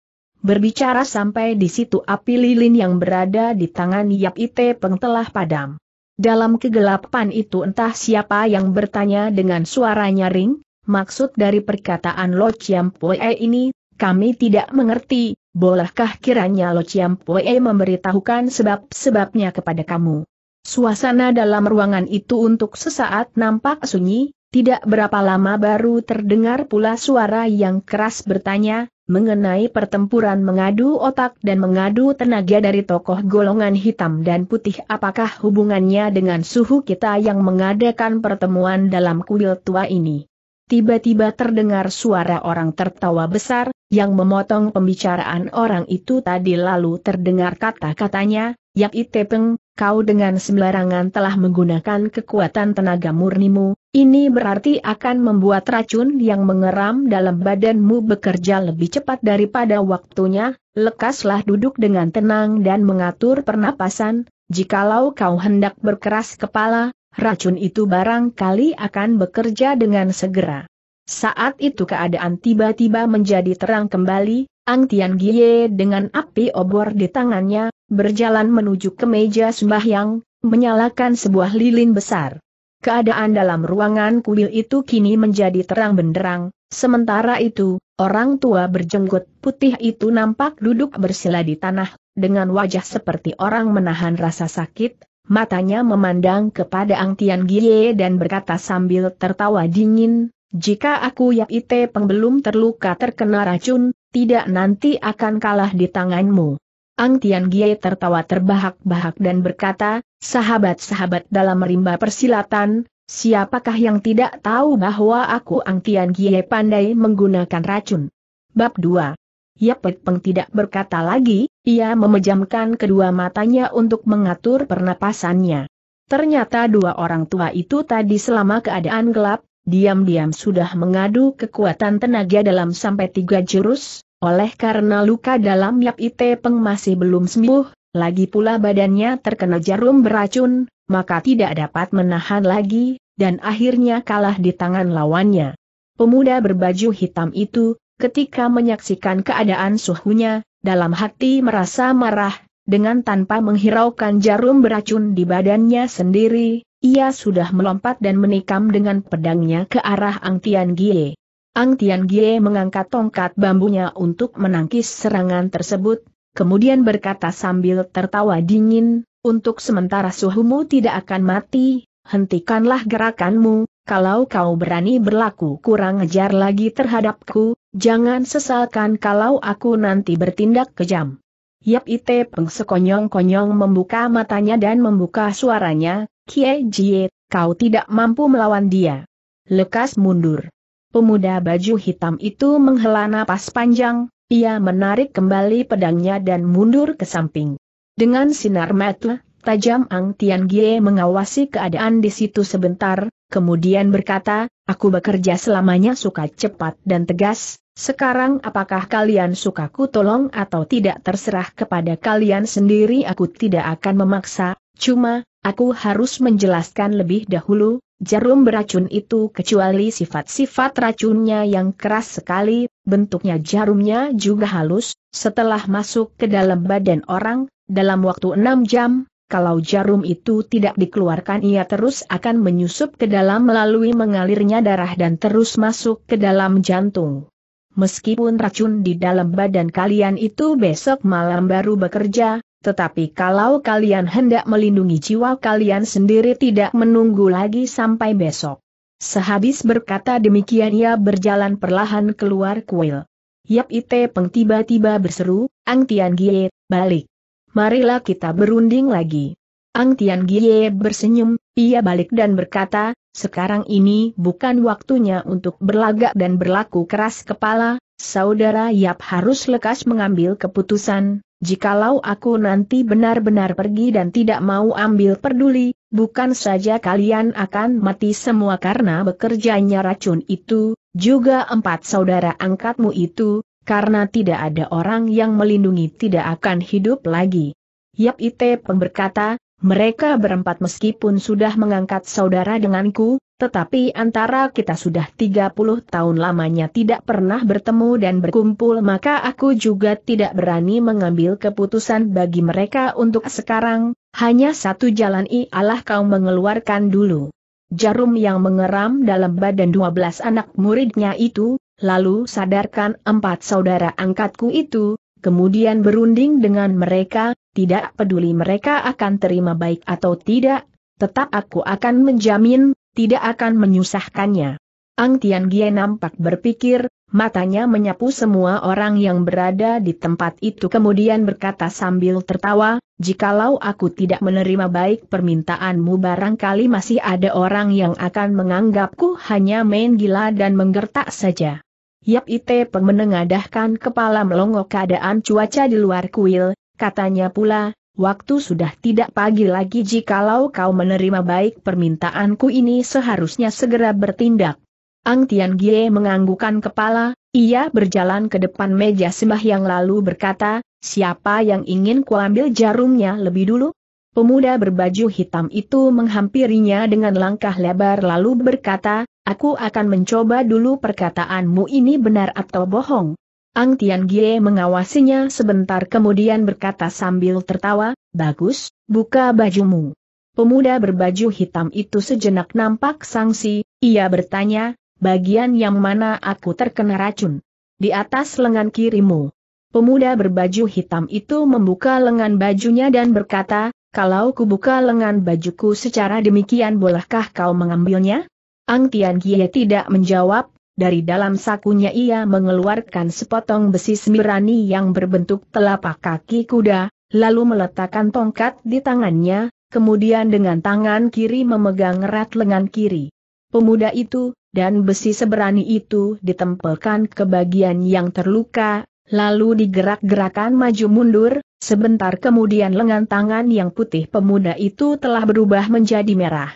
Berbicara sampai di situ api lilin yang berada di tangan Yap Ite Peng telah padam. Dalam kegelapan itu entah siapa yang bertanya dengan suara nyaring, maksud dari perkataan Lo Chiam Pue ini, kami tidak mengerti, bolehkah kiranya Lo Chiam Pue memberitahukan sebab-sebabnya kepada kamu. Suasana dalam ruangan itu untuk sesaat nampak sunyi, tidak berapa lama baru terdengar pula suara yang keras bertanya, mengenai pertempuran mengadu otak dan mengadu tenaga dari tokoh golongan hitam dan putih apakah hubungannya dengan suhu kita yang mengadakan pertemuan dalam kuil tua ini. Tiba-tiba terdengar suara orang tertawa besar, yang memotong pembicaraan orang itu tadi lalu terdengar kata-katanya, Yak Itepeng, kau dengan sembarangan telah menggunakan kekuatan tenaga murnimu, ini berarti akan membuat racun yang mengeram dalam badanmu bekerja lebih cepat daripada waktunya, lekaslah duduk dengan tenang dan mengatur pernapasan, jikalau kau hendak berkeras kepala, racun itu barangkali akan bekerja dengan segera. Saat itu keadaan tiba-tiba menjadi terang kembali, Ang Tian Gie dengan api obor di tangannya, berjalan menuju ke meja sembahyang, menyalakan sebuah lilin besar. Keadaan dalam ruangan kuil itu kini menjadi terang benderang, sementara itu, orang tua berjenggot putih itu nampak duduk bersila di tanah, dengan wajah seperti orang menahan rasa sakit, matanya memandang kepada Ang Tian Gie dan berkata sambil tertawa dingin, jika aku Yak Ite peng terluka terkena racun, tidak nanti akan kalah di tanganmu. Ang Tian Gie tertawa terbahak-bahak dan berkata, sahabat-sahabat dalam rimba persilatan, siapakah yang tidak tahu bahwa aku Ang Tian Gie pandai menggunakan racun. Bab 2 Yapet Peng tidak berkata lagi, ia memejamkan kedua matanya untuk mengatur pernapasannya. Ternyata dua orang tua itu tadi selama keadaan gelap, diam-diam sudah mengadu kekuatan tenaga dalam sampai tiga jurus, oleh karena luka dalam Yap Ite Peng masih belum sembuh, lagi pula badannya terkena jarum beracun, maka tidak dapat menahan lagi, dan akhirnya kalah di tangan lawannya. Pemuda berbaju hitam itu, ketika menyaksikan keadaan suhunya, dalam hati merasa marah, dengan tanpa menghiraukan jarum beracun di badannya sendiri, ia sudah melompat dan menikam dengan pedangnya ke arah Ang Tian Gie. Ang Tian Gie mengangkat tongkat bambunya untuk menangkis serangan tersebut, kemudian berkata sambil tertawa dingin, untuk sementara suhumu tidak akan mati, hentikanlah gerakanmu, kalau kau berani berlaku kurang ngejar lagi terhadapku, jangan sesalkan kalau aku nanti bertindak kejam. Yap Ite Peng sekonyong-konyong membuka matanya dan membuka suaranya, Kie Jie, kau tidak mampu melawan dia. Lekas mundur. Pemuda baju hitam itu menghela napas panjang, ia menarik kembali pedangnya dan mundur ke samping. Dengan sinar mata, tajam Ang Tian Gie mengawasi keadaan di situ sebentar, kemudian berkata, aku bekerja selamanya suka cepat dan tegas, sekarang apakah kalian sukaku tolong atau tidak terserah kepada kalian sendiri aku tidak akan memaksa, cuma, aku harus menjelaskan lebih dahulu, jarum beracun itu kecuali sifat-sifat racunnya yang keras sekali, bentuknya jarumnya juga halus, setelah masuk ke dalam badan orang, dalam waktu enam jam, kalau jarum itu tidak dikeluarkan ia terus akan menyusup ke dalam melalui mengalirnya darah dan terus masuk ke dalam jantung. Meskipun racun di dalam badan kalian itu besok malam baru bekerja, tetapi kalau kalian hendak melindungi jiwa kalian sendiri tidak menunggu lagi sampai besok. Sehabis berkata demikian ia berjalan perlahan keluar kuil. Yap Ite Peng tiba-tiba berseru, Ang Tian Gie, balik. Marilah kita berunding lagi. Ang Tian Gie bersenyum, ia balik dan berkata, sekarang ini bukan waktunya untuk berlagak dan berlaku keras kepala, saudara Yap harus lekas mengambil keputusan, Jikalau aku nanti benar-benar pergi dan tidak mau ambil peduli, bukan saja kalian akan mati semua karena bekerjanya racun itu, juga empat saudara angkatmu itu, karena tidak ada orang yang melindungi tidak akan hidup lagi. Yap Ite pemberkata, mereka berempat meskipun sudah mengangkat saudara denganku, tetapi antara kita sudah 30 tahun lamanya tidak pernah bertemu dan berkumpul maka aku juga tidak berani mengambil keputusan bagi mereka untuk sekarang, hanya satu jalan ialah kau mengeluarkan dulu. Jarum yang mengeram dalam badan 12 anak muridnya itu, lalu sadarkan empat saudara angkatku itu, kemudian berunding dengan mereka, tidak peduli mereka akan terima baik atau tidak, tetap aku akan menjamin, tidak akan menyusahkannya. Ang Tian Gie nampak berpikir, matanya menyapu semua orang yang berada di tempat itu kemudian berkata sambil tertawa, jikalau aku tidak menerima baik permintaanmu barangkali masih ada orang yang akan menganggapku hanya main gila dan menggertak saja. Yap Ite menengadahkan kepala melongo keadaan cuaca di luar kuil, katanya pula, Waktu sudah tidak pagi lagi jikalau kau menerima baik permintaanku ini seharusnya segera bertindak. Ang Tian Gie menganggukan kepala, ia berjalan ke depan meja sembah yang lalu berkata, siapa yang ingin kuambil jarumnya lebih dulu? Pemuda berbaju hitam itu menghampirinya dengan langkah lebar lalu berkata, aku akan mencoba dulu perkataanmu ini benar atau bohong. Ang Tian Gie mengawasinya sebentar kemudian berkata sambil tertawa, Bagus, buka bajumu. Pemuda berbaju hitam itu sejenak nampak sangsi. ia bertanya, bagian yang mana aku terkena racun? Di atas lengan kirimu. Pemuda berbaju hitam itu membuka lengan bajunya dan berkata, kalau kubuka lengan bajuku secara demikian bolehkah kau mengambilnya? Ang Tian Gie tidak menjawab, dari dalam sakunya ia mengeluarkan sepotong besi semirani yang berbentuk telapak kaki kuda, lalu meletakkan tongkat di tangannya, kemudian dengan tangan kiri memegang erat lengan kiri. Pemuda itu, dan besi seberani itu ditempelkan ke bagian yang terluka, lalu digerak-gerakan maju mundur, sebentar kemudian lengan tangan yang putih pemuda itu telah berubah menjadi merah.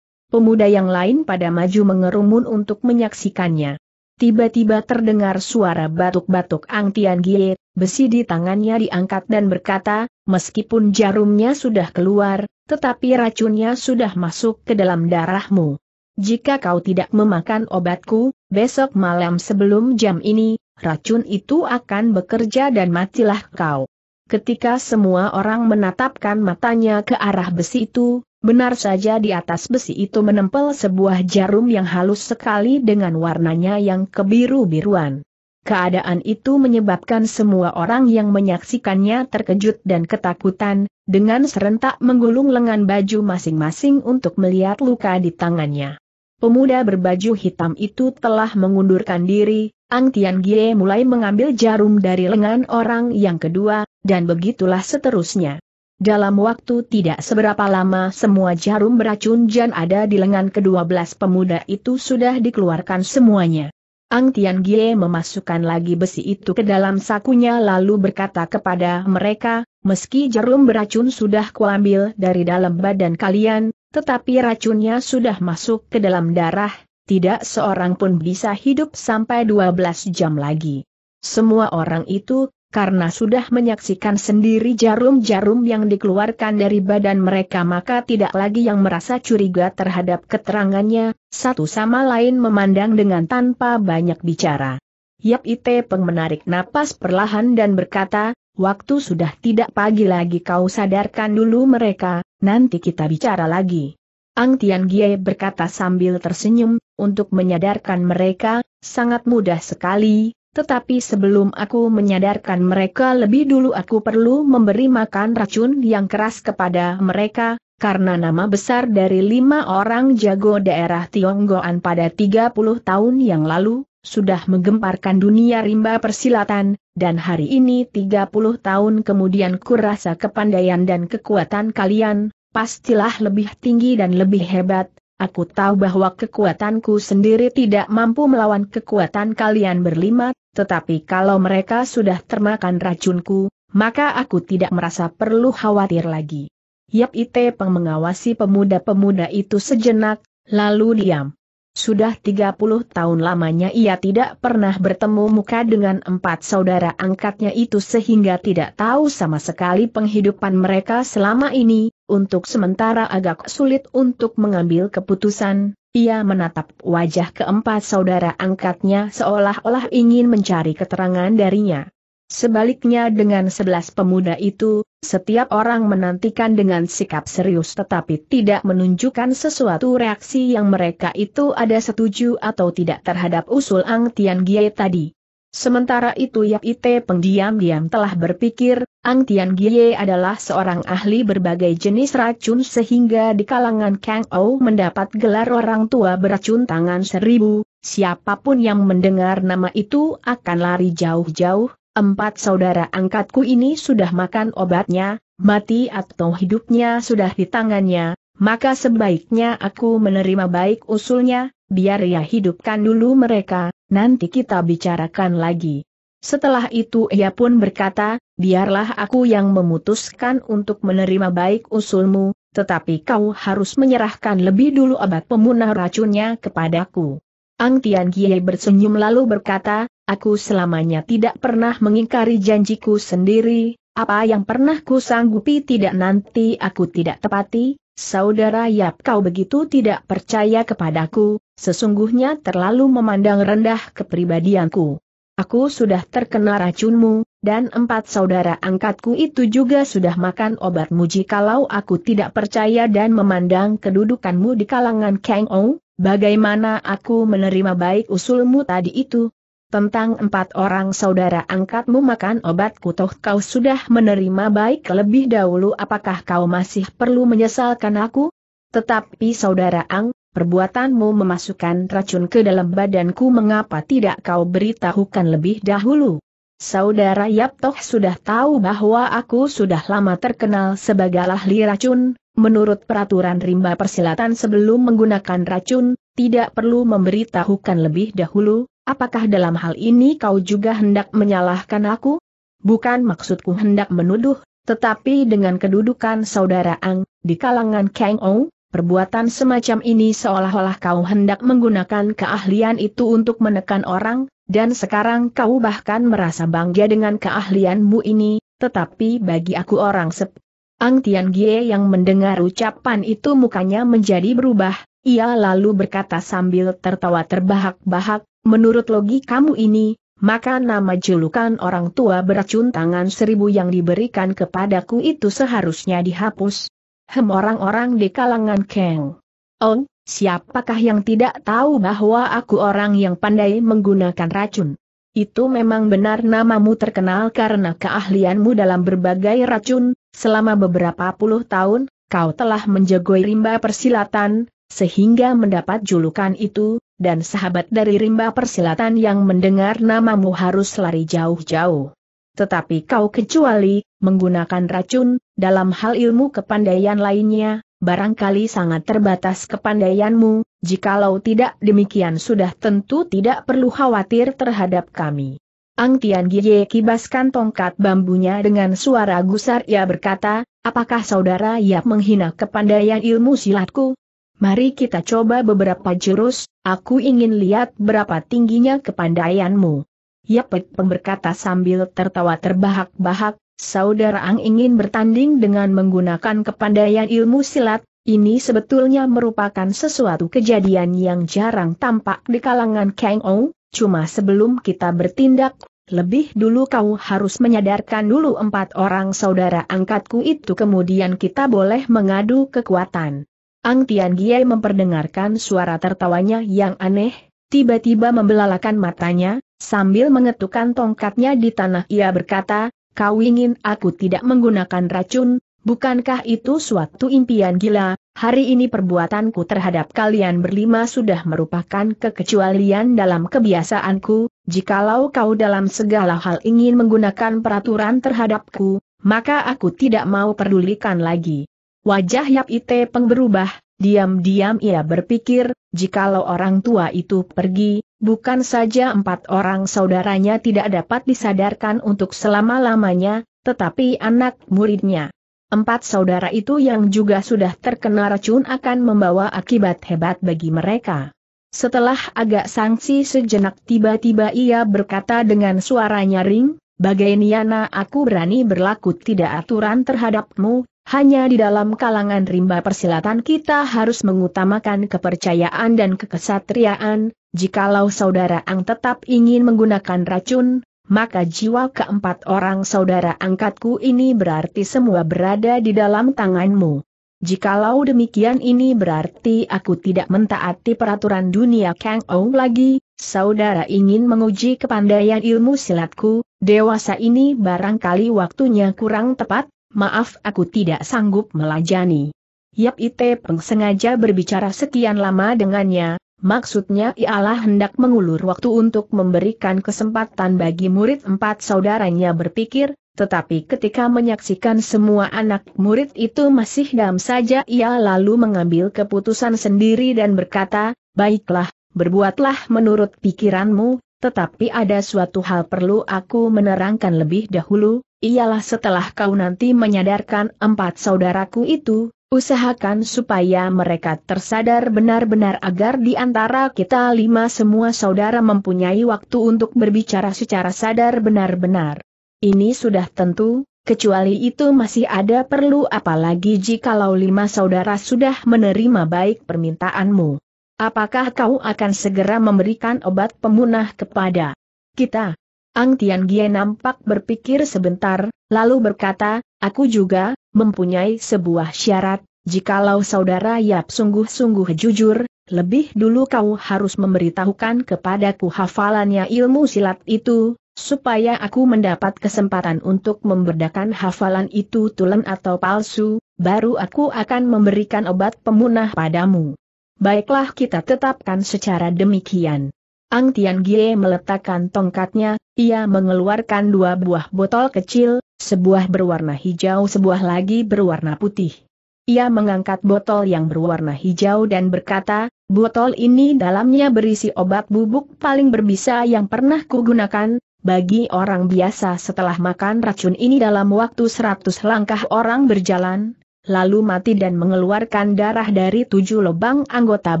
Pemuda yang lain pada maju mengerumun untuk menyaksikannya. Tiba-tiba terdengar suara batuk-batuk Ang Tian Gie, besi di tangannya diangkat dan berkata, meskipun jarumnya sudah keluar, tetapi racunnya sudah masuk ke dalam darahmu. Jika kau tidak memakan obatku, besok malam sebelum jam ini, racun itu akan bekerja dan matilah kau. Ketika semua orang menatapkan matanya ke arah besi itu, Benar saja di atas besi itu menempel sebuah jarum yang halus sekali dengan warnanya yang kebiru-biruan. Keadaan itu menyebabkan semua orang yang menyaksikannya terkejut dan ketakutan, dengan serentak menggulung lengan baju masing-masing untuk melihat luka di tangannya. Pemuda berbaju hitam itu telah mengundurkan diri, Ang Tian Gie mulai mengambil jarum dari lengan orang yang kedua, dan begitulah seterusnya. Dalam waktu tidak seberapa lama semua jarum beracun jan ada di lengan kedua belas pemuda itu sudah dikeluarkan semuanya. Ang Tian Gie memasukkan lagi besi itu ke dalam sakunya lalu berkata kepada mereka, meski jarum beracun sudah kuambil dari dalam badan kalian, tetapi racunnya sudah masuk ke dalam darah, tidak seorang pun bisa hidup sampai 12 jam lagi. Semua orang itu, karena sudah menyaksikan sendiri jarum-jarum yang dikeluarkan dari badan mereka maka tidak lagi yang merasa curiga terhadap keterangannya, satu sama lain memandang dengan tanpa banyak bicara. Yap Ite Peng menarik napas perlahan dan berkata, waktu sudah tidak pagi lagi kau sadarkan dulu mereka, nanti kita bicara lagi. Ang Tian Gie berkata sambil tersenyum, untuk menyadarkan mereka, sangat mudah sekali, tetapi sebelum aku menyadarkan mereka lebih dulu aku perlu memberi makan racun yang keras kepada mereka, karena nama besar dari lima orang jago daerah Tionggoan pada 30 tahun yang lalu, sudah menggemparkan dunia rimba persilatan, dan hari ini 30 tahun kemudian kurasa kepandaian dan kekuatan kalian, pastilah lebih tinggi dan lebih hebat, Aku tahu bahwa kekuatanku sendiri tidak mampu melawan kekuatan kalian berlima, tetapi kalau mereka sudah termakan racunku, maka aku tidak merasa perlu khawatir lagi. Yap Ite Peng mengawasi pemuda-pemuda itu sejenak, lalu diam. Sudah 30 tahun lamanya ia tidak pernah bertemu muka dengan empat saudara angkatnya itu sehingga tidak tahu sama sekali penghidupan mereka selama ini, untuk sementara agak sulit untuk mengambil keputusan, ia menatap wajah keempat saudara angkatnya seolah-olah ingin mencari keterangan darinya. Sebaliknya dengan sebelas pemuda itu, setiap orang menantikan dengan sikap serius tetapi tidak menunjukkan sesuatu reaksi yang mereka itu ada setuju atau tidak terhadap usul Ang Tian Gie tadi. Sementara itu Yap Ite pendiam-diam telah berpikir, Ang Tian Gie adalah seorang ahli berbagai jenis racun sehingga di kalangan Kang Ou mendapat gelar orang tua beracun tangan seribu, siapapun yang mendengar nama itu akan lari jauh-jauh, Empat saudara angkatku ini sudah makan obatnya, mati atau hidupnya sudah di tangannya, maka sebaiknya aku menerima baik usulnya, biar ia hidupkan dulu mereka, nanti kita bicarakan lagi. Setelah itu ia pun berkata, biarlah aku yang memutuskan untuk menerima baik usulmu, tetapi kau harus menyerahkan lebih dulu obat pemunah racunnya kepadaku. Ang Tian Gie bersenyum lalu berkata, Aku selamanya tidak pernah mengingkari janjiku sendiri, apa yang pernah ku sanggupi tidak nanti aku tidak tepati, saudara Yap kau begitu tidak percaya kepadaku, sesungguhnya terlalu memandang rendah kepribadianku. Aku sudah terkena racunmu, dan empat saudara angkatku itu juga sudah makan obatmu jikalau aku tidak percaya dan memandang kedudukanmu di kalangan Kang Ou, bagaimana aku menerima baik usulmu tadi itu, tentang empat orang saudara angkatmu makan obat kutoh kau sudah menerima baik lebih dahulu apakah kau masih perlu menyesalkan aku? Tetapi saudara Ang, perbuatanmu memasukkan racun ke dalam badanku mengapa tidak kau beritahukan lebih dahulu? Saudara Yap Toh sudah tahu bahwa aku sudah lama terkenal sebagai ahli racun, menurut peraturan rimba persilatan sebelum menggunakan racun, tidak perlu memberitahukan lebih dahulu, Apakah dalam hal ini kau juga hendak menyalahkan aku? Bukan maksudku hendak menuduh, tetapi dengan kedudukan saudara Ang, di kalangan Kang Ong, perbuatan semacam ini seolah-olah kau hendak menggunakan keahlian itu untuk menekan orang, dan sekarang kau bahkan merasa bangga dengan keahlianmu ini, tetapi bagi aku orang sep. Ang Tian Gie yang mendengar ucapan itu mukanya menjadi berubah, ia lalu berkata sambil tertawa terbahak-bahak, menurut logi kamu ini, maka nama julukan orang tua beracun tangan seribu yang diberikan kepadaku itu seharusnya dihapus. Hem orang-orang di kalangan Keng. Ong, oh, siapakah yang tidak tahu bahwa aku orang yang pandai menggunakan racun? Itu memang benar namamu terkenal karena keahlianmu dalam berbagai racun, selama beberapa puluh tahun, kau telah menjagoi rimba persilatan, sehingga mendapat julukan itu, dan sahabat dari rimba persilatan yang mendengar namamu harus lari jauh-jauh. Tetapi kau kecuali, menggunakan racun, dalam hal ilmu kepandaian lainnya, barangkali sangat terbatas kepandaianmu, jikalau tidak demikian sudah tentu tidak perlu khawatir terhadap kami. Ang Tian Gie kibaskan tongkat bambunya dengan suara gusar ia berkata, apakah saudara ia menghina kepandaian ilmu silatku? Mari kita coba beberapa jurus, aku ingin lihat berapa tingginya kepandaianmu. Yapet Peng berkata sambil tertawa terbahak-bahak, saudara Ang ingin bertanding dengan menggunakan kepandaian ilmu silat, ini sebetulnya merupakan sesuatu kejadian yang jarang tampak di kalangan Kang Ou, cuma sebelum kita bertindak, lebih dulu kau harus menyadarkan dulu empat orang saudara angkatku itu kemudian kita boleh mengadu kekuatan. Ang Tian Gie memperdengarkan suara tertawanya yang aneh, tiba-tiba membelalakan matanya, sambil mengetukkan tongkatnya di tanah ia berkata, kau ingin aku tidak menggunakan racun, bukankah itu suatu impian gila, hari ini perbuatanku terhadap kalian berlima sudah merupakan kekecualian dalam kebiasaanku, jikalau kau dalam segala hal ingin menggunakan peraturan terhadapku, maka aku tidak mau pedulikan lagi. Wajah Yap Ite Peng berubah, diam-diam ia berpikir, jikalau orang tua itu pergi, bukan saja empat orang saudaranya tidak dapat disadarkan untuk selama-lamanya, tetapi anak muridnya. Empat saudara itu yang juga sudah terkena racun akan membawa akibat hebat bagi mereka. Setelah agak sangsi sejenak tiba-tiba ia berkata dengan suara nyaring, Bagai Niana aku berani berlaku tidak aturan terhadapmu, hanya di dalam kalangan rimba persilatan kita harus mengutamakan kepercayaan dan kekesatriaan, jikalau saudara Ang tetap ingin menggunakan racun, maka jiwa keempat orang saudara angkatku ini berarti semua berada di dalam tanganmu. Jikalau demikian ini berarti aku tidak mentaati peraturan dunia Kang Ou lagi, saudara ingin menguji kepandaian ilmu silatku, dewasa ini barangkali waktunya kurang tepat, maaf aku tidak sanggup melajani. Yap Ite Peng sengaja berbicara sekian lama dengannya, maksudnya ialah hendak mengulur waktu untuk memberikan kesempatan bagi murid empat saudaranya berpikir, tetapi ketika menyaksikan semua anak murid itu masih dam saja ia lalu mengambil keputusan sendiri dan berkata, baiklah, berbuatlah menurut pikiranmu, tetapi ada suatu hal perlu aku menerangkan lebih dahulu, ialah setelah kau nanti menyadarkan empat saudaraku itu, usahakan supaya mereka tersadar benar-benar agar di antara kita lima semua saudara mempunyai waktu untuk berbicara secara sadar benar-benar. Ini sudah tentu, kecuali itu masih ada perlu apalagi jikalau lima saudara sudah menerima baik permintaanmu. Apakah kau akan segera memberikan obat pemunah kepada kita? Ang Tian Gie nampak berpikir sebentar, lalu berkata, aku juga, mempunyai sebuah syarat, jikalau saudara Yap sungguh-sungguh jujur, lebih dulu kau harus memberitahukan kepadaku hafalannya ilmu silat itu, supaya aku mendapat kesempatan untuk memberdakan hafalan itu tulen atau palsu, baru aku akan memberikan obat pemunah padamu. Baiklah kita tetapkan secara demikian. Ang Tian Gie meletakkan tongkatnya, ia mengeluarkan dua buah botol kecil, sebuah berwarna hijau sebuah lagi berwarna putih. Ia mengangkat botol yang berwarna hijau dan berkata, botol ini dalamnya berisi obat bubuk paling berbisa yang pernah kugunakan, bagi orang biasa setelah makan racun ini dalam waktu 100 langkah orang berjalan, lalu mati dan mengeluarkan darah dari tujuh lubang anggota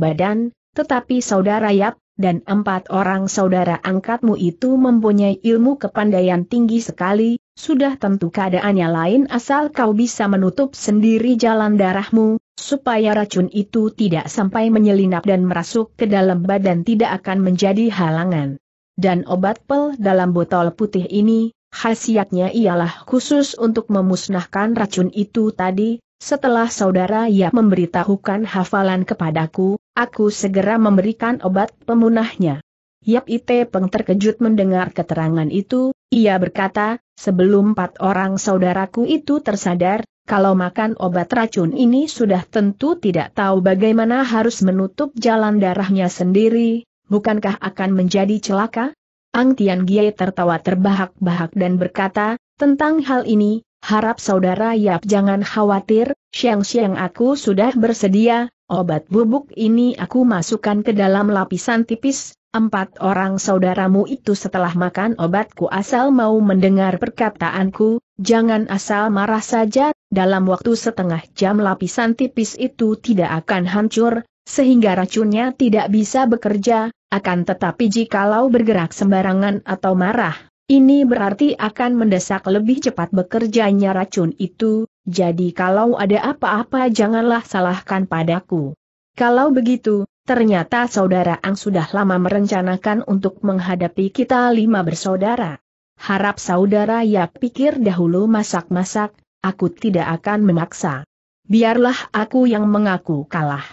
badan, tetapi saudara Yap, dan empat orang saudara angkatmu itu mempunyai ilmu kepandaian tinggi sekali, sudah tentu keadaannya lain asal kau bisa menutup sendiri jalan darahmu, supaya racun itu tidak sampai menyelinap dan merasuk ke dalam badan tidak akan menjadi halangan. Dan obat pel dalam botol putih ini, khasiatnya ialah khusus untuk memusnahkan racun itu tadi, setelah saudara ia memberitahukan hafalan kepadaku, Aku segera memberikan obat pemunahnya. Yap Ite Peng terkejut mendengar keterangan itu, ia berkata, sebelum empat orang saudaraku itu tersadar, kalau makan obat racun ini sudah tentu tidak tahu bagaimana harus menutup jalan darahnya sendiri, bukankah akan menjadi celaka? Ang Tian Gie tertawa terbahak-bahak dan berkata, tentang hal ini, harap saudara Yap jangan khawatir, siang-siang aku sudah bersedia, Obat bubuk ini aku masukkan ke dalam lapisan tipis, empat orang saudaramu itu setelah makan obatku asal mau mendengar perkataanku, jangan asal marah saja, dalam waktu setengah jam lapisan tipis itu tidak akan hancur, sehingga racunnya tidak bisa bekerja, akan tetapi jikalau bergerak sembarangan atau marah, ini berarti akan mendesak lebih cepat bekerjanya racun itu, jadi kalau ada apa-apa janganlah salahkan padaku. Kalau begitu, ternyata saudara Ang sudah lama merencanakan untuk menghadapi kita lima bersaudara. Harap saudara ya pikir dahulu masak-masak, aku tidak akan memaksa. Biarlah aku yang mengaku kalah.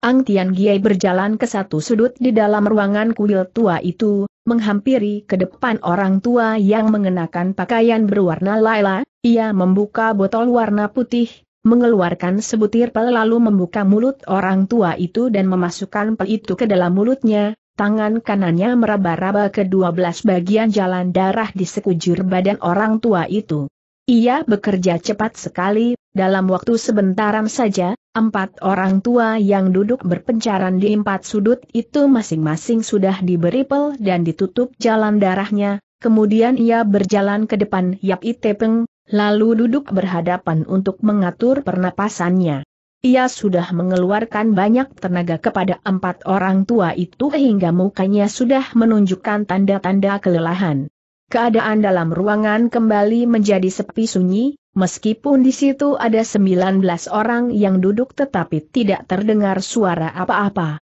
Ang Tian Giai berjalan ke satu sudut di dalam ruangan kuil tua itu, menghampiri ke depan orang tua yang mengenakan pakaian berwarna lila, ia membuka botol warna putih, mengeluarkan sebutir pel lalu membuka mulut orang tua itu dan memasukkan pel itu ke dalam mulutnya, tangan kanannya meraba-raba ke dua belas bagian jalan darah di sekujur badan orang tua itu. Ia bekerja cepat sekali, dalam waktu sebentaran saja, empat orang tua yang duduk berpencaran di empat sudut itu masing-masing sudah diberi pel dan ditutup jalan darahnya, kemudian ia berjalan ke depan Yap Itepeng, lalu duduk berhadapan untuk mengatur pernapasannya. Ia sudah mengeluarkan banyak tenaga kepada empat orang tua itu hingga mukanya sudah menunjukkan tanda-tanda kelelahan keadaan dalam ruangan kembali menjadi sepi sunyi, meskipun di situ ada 19 orang yang duduk tetapi tidak terdengar suara apa-apa.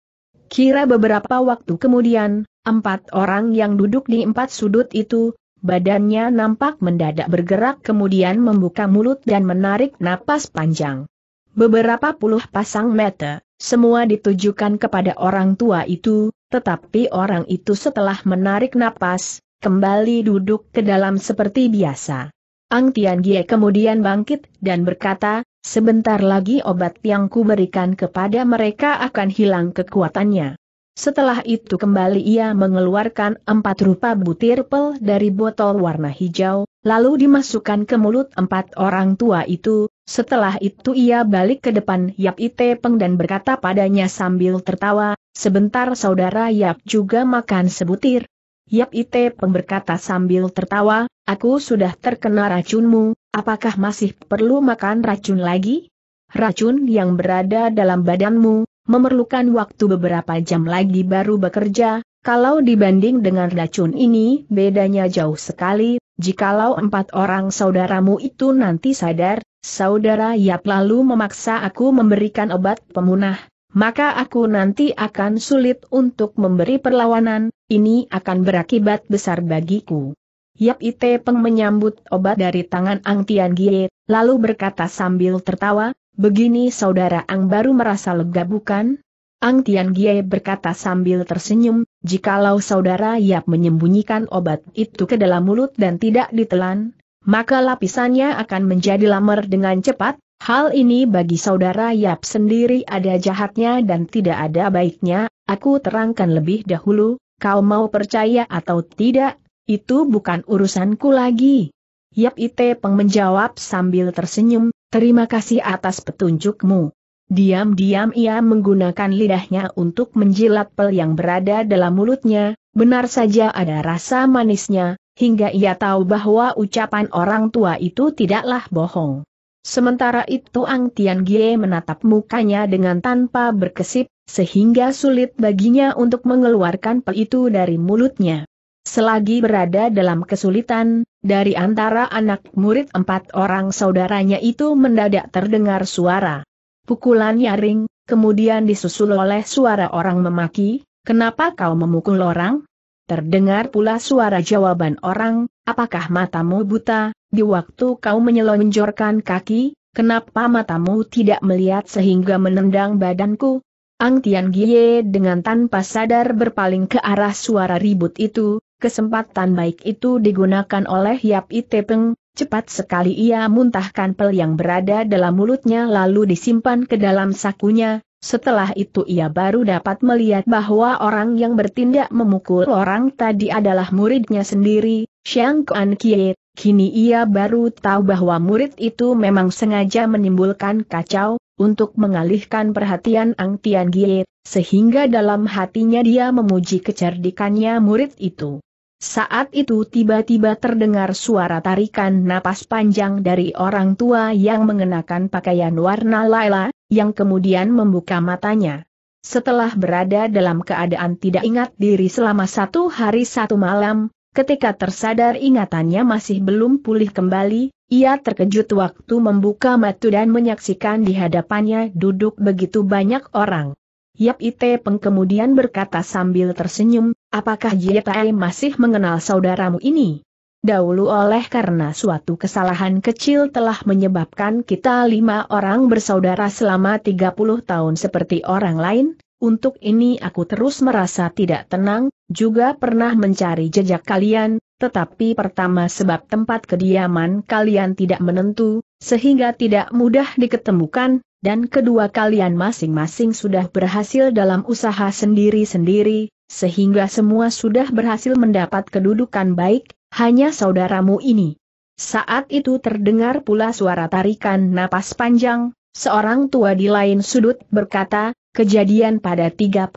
Kira beberapa waktu kemudian, empat orang yang duduk di empat sudut itu, badannya nampak mendadak bergerak kemudian membuka mulut dan menarik napas panjang. Beberapa puluh pasang mata, semua ditujukan kepada orang tua itu, tetapi orang itu setelah menarik napas, kembali duduk ke dalam seperti biasa. Ang Tian Gie kemudian bangkit dan berkata, sebentar lagi obat yang kuberikan kepada mereka akan hilang kekuatannya. Setelah itu kembali ia mengeluarkan empat rupa butir pel dari botol warna hijau, lalu dimasukkan ke mulut empat orang tua itu, setelah itu ia balik ke depan Yap Ite Peng dan berkata padanya sambil tertawa, sebentar saudara Yap juga makan sebutir, Yap Ite Peng berkata sambil tertawa, aku sudah terkena racunmu, apakah masih perlu makan racun lagi? Racun yang berada dalam badanmu, memerlukan waktu beberapa jam lagi baru bekerja, kalau dibanding dengan racun ini bedanya jauh sekali, jikalau empat orang saudaramu itu nanti sadar, saudara Yap lalu memaksa aku memberikan obat pemunah, maka aku nanti akan sulit untuk memberi perlawanan, ini akan berakibat besar bagiku. Yap Ite Peng menyambut obat dari tangan Ang Tian Gie, lalu berkata sambil tertawa, begini saudara Ang baru merasa lega bukan? Ang Tian Gie berkata sambil tersenyum, jikalau saudara Yap menyembunyikan obat itu ke dalam mulut dan tidak ditelan, maka lapisannya akan menjadi lamer dengan cepat, Hal ini bagi saudara Yap sendiri ada jahatnya dan tidak ada baiknya, aku terangkan lebih dahulu, kau mau percaya atau tidak, itu bukan urusanku lagi. Yap Peng menjawab sambil tersenyum, terima kasih atas petunjukmu. Diam-diam ia menggunakan lidahnya untuk menjilat pel yang berada dalam mulutnya, benar saja ada rasa manisnya, hingga ia tahu bahwa ucapan orang tua itu tidaklah bohong. Sementara itu Ang Tian Gie menatap mukanya dengan tanpa berkesip, sehingga sulit baginya untuk mengeluarkan pel itu dari mulutnya. Selagi berada dalam kesulitan, dari antara anak murid empat orang saudaranya itu mendadak terdengar suara pukulan nyaring, kemudian disusul oleh suara orang memaki, kenapa kau memukul orang? Terdengar pula suara jawaban orang, apakah matamu buta, di waktu kau menyelonjorkan kaki, kenapa matamu tidak melihat sehingga menendang badanku? Ang Tian Gie dengan tanpa sadar berpaling ke arah suara ribut itu, kesempatan baik itu digunakan oleh Yap Itepeng, cepat sekali ia muntahkan pel yang berada dalam mulutnya lalu disimpan ke dalam sakunya, setelah itu ia baru dapat melihat bahwa orang yang bertindak memukul orang tadi adalah muridnya sendiri, Xiang Kuan Kie. Kini ia baru tahu bahwa murid itu memang sengaja menimbulkan kacau, untuk mengalihkan perhatian Ang Tian Gie, sehingga dalam hatinya dia memuji kecerdikannya murid itu. Saat itu tiba-tiba terdengar suara tarikan napas panjang dari orang tua yang mengenakan pakaian warna lila, yang kemudian membuka matanya. Setelah berada dalam keadaan tidak ingat diri selama satu hari satu malam, ketika tersadar ingatannya masih belum pulih kembali, ia terkejut waktu membuka mata dan menyaksikan di hadapannya duduk begitu banyak orang. Yap Ite Peng kemudian berkata sambil tersenyum, apakah Jietai masih mengenal saudaramu ini? Dahulu oleh karena suatu kesalahan kecil telah menyebabkan kita lima orang bersaudara selama 30 tahun seperti orang lain, untuk ini aku terus merasa tidak tenang, juga pernah mencari jejak kalian, tetapi pertama sebab tempat kediaman kalian tidak menentu, sehingga tidak mudah diketemukan, dan kedua kalian masing-masing sudah berhasil dalam usaha sendiri-sendiri, sehingga semua sudah berhasil mendapat kedudukan baik, hanya saudaramu ini. Saat itu terdengar pula suara tarikan napas panjang, seorang tua di lain sudut berkata, kejadian pada 30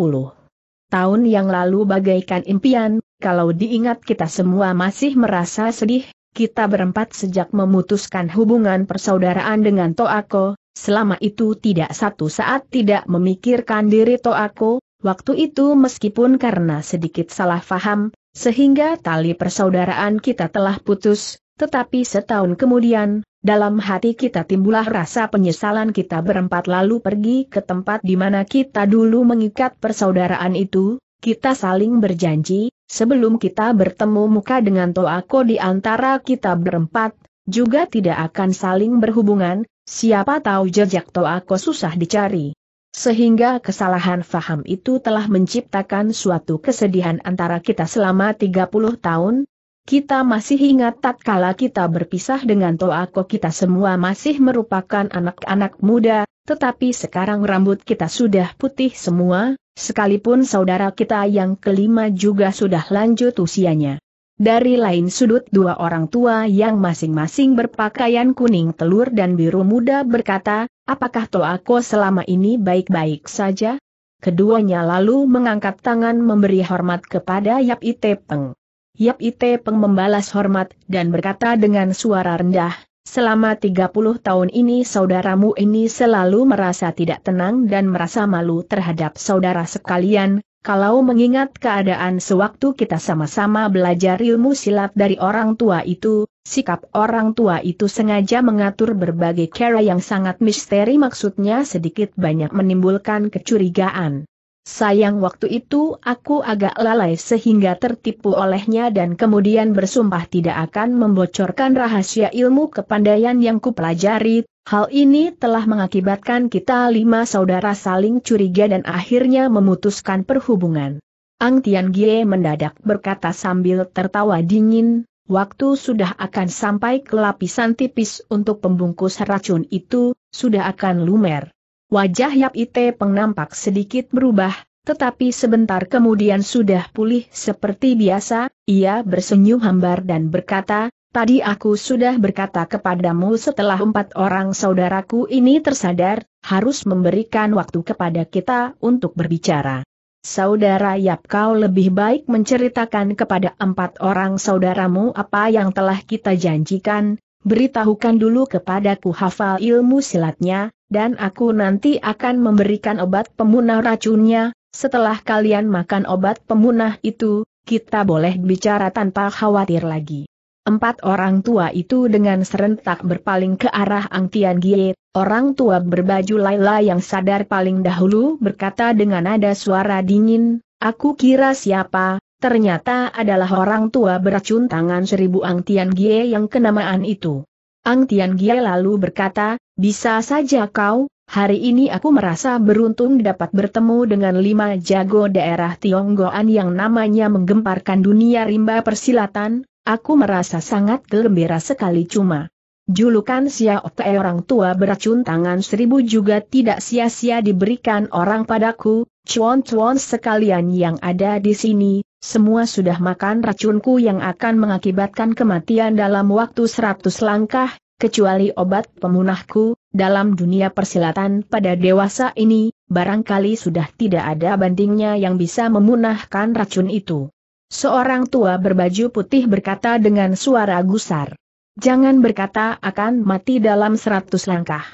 tahun yang lalu bagaikan impian, kalau diingat kita semua masih merasa sedih, kita berempat sejak memutuskan hubungan persaudaraan dengan Toako, selama itu tidak satu saat tidak memikirkan diri Toako, waktu itu meskipun karena sedikit salah faham, sehingga tali persaudaraan kita telah putus, tetapi setahun kemudian, dalam hati kita timbullah rasa penyesalan kita berempat lalu pergi ke tempat di mana kita dulu mengikat persaudaraan itu, kita saling berjanji, sebelum kita bertemu muka dengan Toako di antara kita berempat, juga tidak akan saling berhubungan, siapa tahu jejak Toako susah dicari. Sehingga kesalahan faham itu telah menciptakan suatu kesedihan antara kita selama 30 tahun, kita masih ingat tatkala kita berpisah dengan Toako kita semua masih merupakan anak-anak muda, tetapi sekarang rambut kita sudah putih semua, sekalipun saudara kita yang kelima juga sudah lanjut usianya. Dari lain sudut dua orang tua yang masing-masing berpakaian kuning telur dan biru muda berkata, apakah Toako selama ini baik-baik saja? Keduanya lalu mengangkat tangan memberi hormat kepada Yap Ite Peng. Yap Ite Peng membalas hormat dan berkata dengan suara rendah, selama 30 tahun ini saudaramu ini selalu merasa tidak tenang dan merasa malu terhadap saudara sekalian, kalau mengingat keadaan sewaktu kita sama-sama belajar ilmu silat dari orang tua itu, sikap orang tua itu sengaja mengatur berbagai cara yang sangat misteri maksudnya sedikit banyak menimbulkan kecurigaan. Sayang waktu itu aku agak lalai sehingga tertipu olehnya dan kemudian bersumpah tidak akan membocorkan rahasia ilmu kepandaian yang kupelajari, Hal ini telah mengakibatkan kita lima saudara saling curiga dan akhirnya memutuskan perhubungan. Ang Tian Gie mendadak berkata sambil tertawa dingin, waktu sudah akan sampai ke lapisan tipis untuk pembungkus racun itu, sudah akan lumer. Wajah Yap Ite pengnampak sedikit berubah, tetapi sebentar kemudian sudah pulih seperti biasa, ia bersenyum hambar dan berkata, Tadi aku sudah berkata kepadamu setelah empat orang saudaraku ini tersadar, harus memberikan waktu kepada kita untuk berbicara. Saudara Yap kau lebih baik menceritakan kepada empat orang saudaramu apa yang telah kita janjikan, beritahukan dulu kepadaku hafal ilmu silatnya, dan aku nanti akan memberikan obat pemunah racunnya, setelah kalian makan obat pemunah itu, kita boleh bicara tanpa khawatir lagi. Empat orang tua itu dengan serentak berpaling ke arah Ang Tian Gie, orang tua berbaju Laila yang sadar paling dahulu berkata dengan nada suara dingin, Aku kira siapa, ternyata adalah orang tua beracun tangan seribu Ang Tian Gie yang kenamaan itu. Ang Tian Gie lalu berkata, bisa saja kau, Hari ini aku merasa beruntung dapat bertemu dengan lima jago daerah Tionggoan yang namanya menggemparkan dunia rimba persilatan, Aku merasa sangat gembira sekali cuma. Julukan Xiao Te orang tua beracun tangan seribu juga tidak sia-sia diberikan orang padaku, cuan-cuan sekalian yang ada di sini, semua sudah makan racunku yang akan mengakibatkan kematian dalam waktu seratus langkah, kecuali obat pemunahku, dalam dunia persilatan pada dewasa ini, barangkali sudah tidak ada bandingnya yang bisa memunahkan racun itu. Seorang tua berbaju putih berkata dengan suara gusar. Jangan berkata akan mati dalam seratus langkah.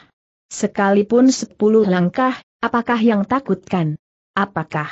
Sekalipun sepuluh langkah, apakah yang takutkan? Apakah?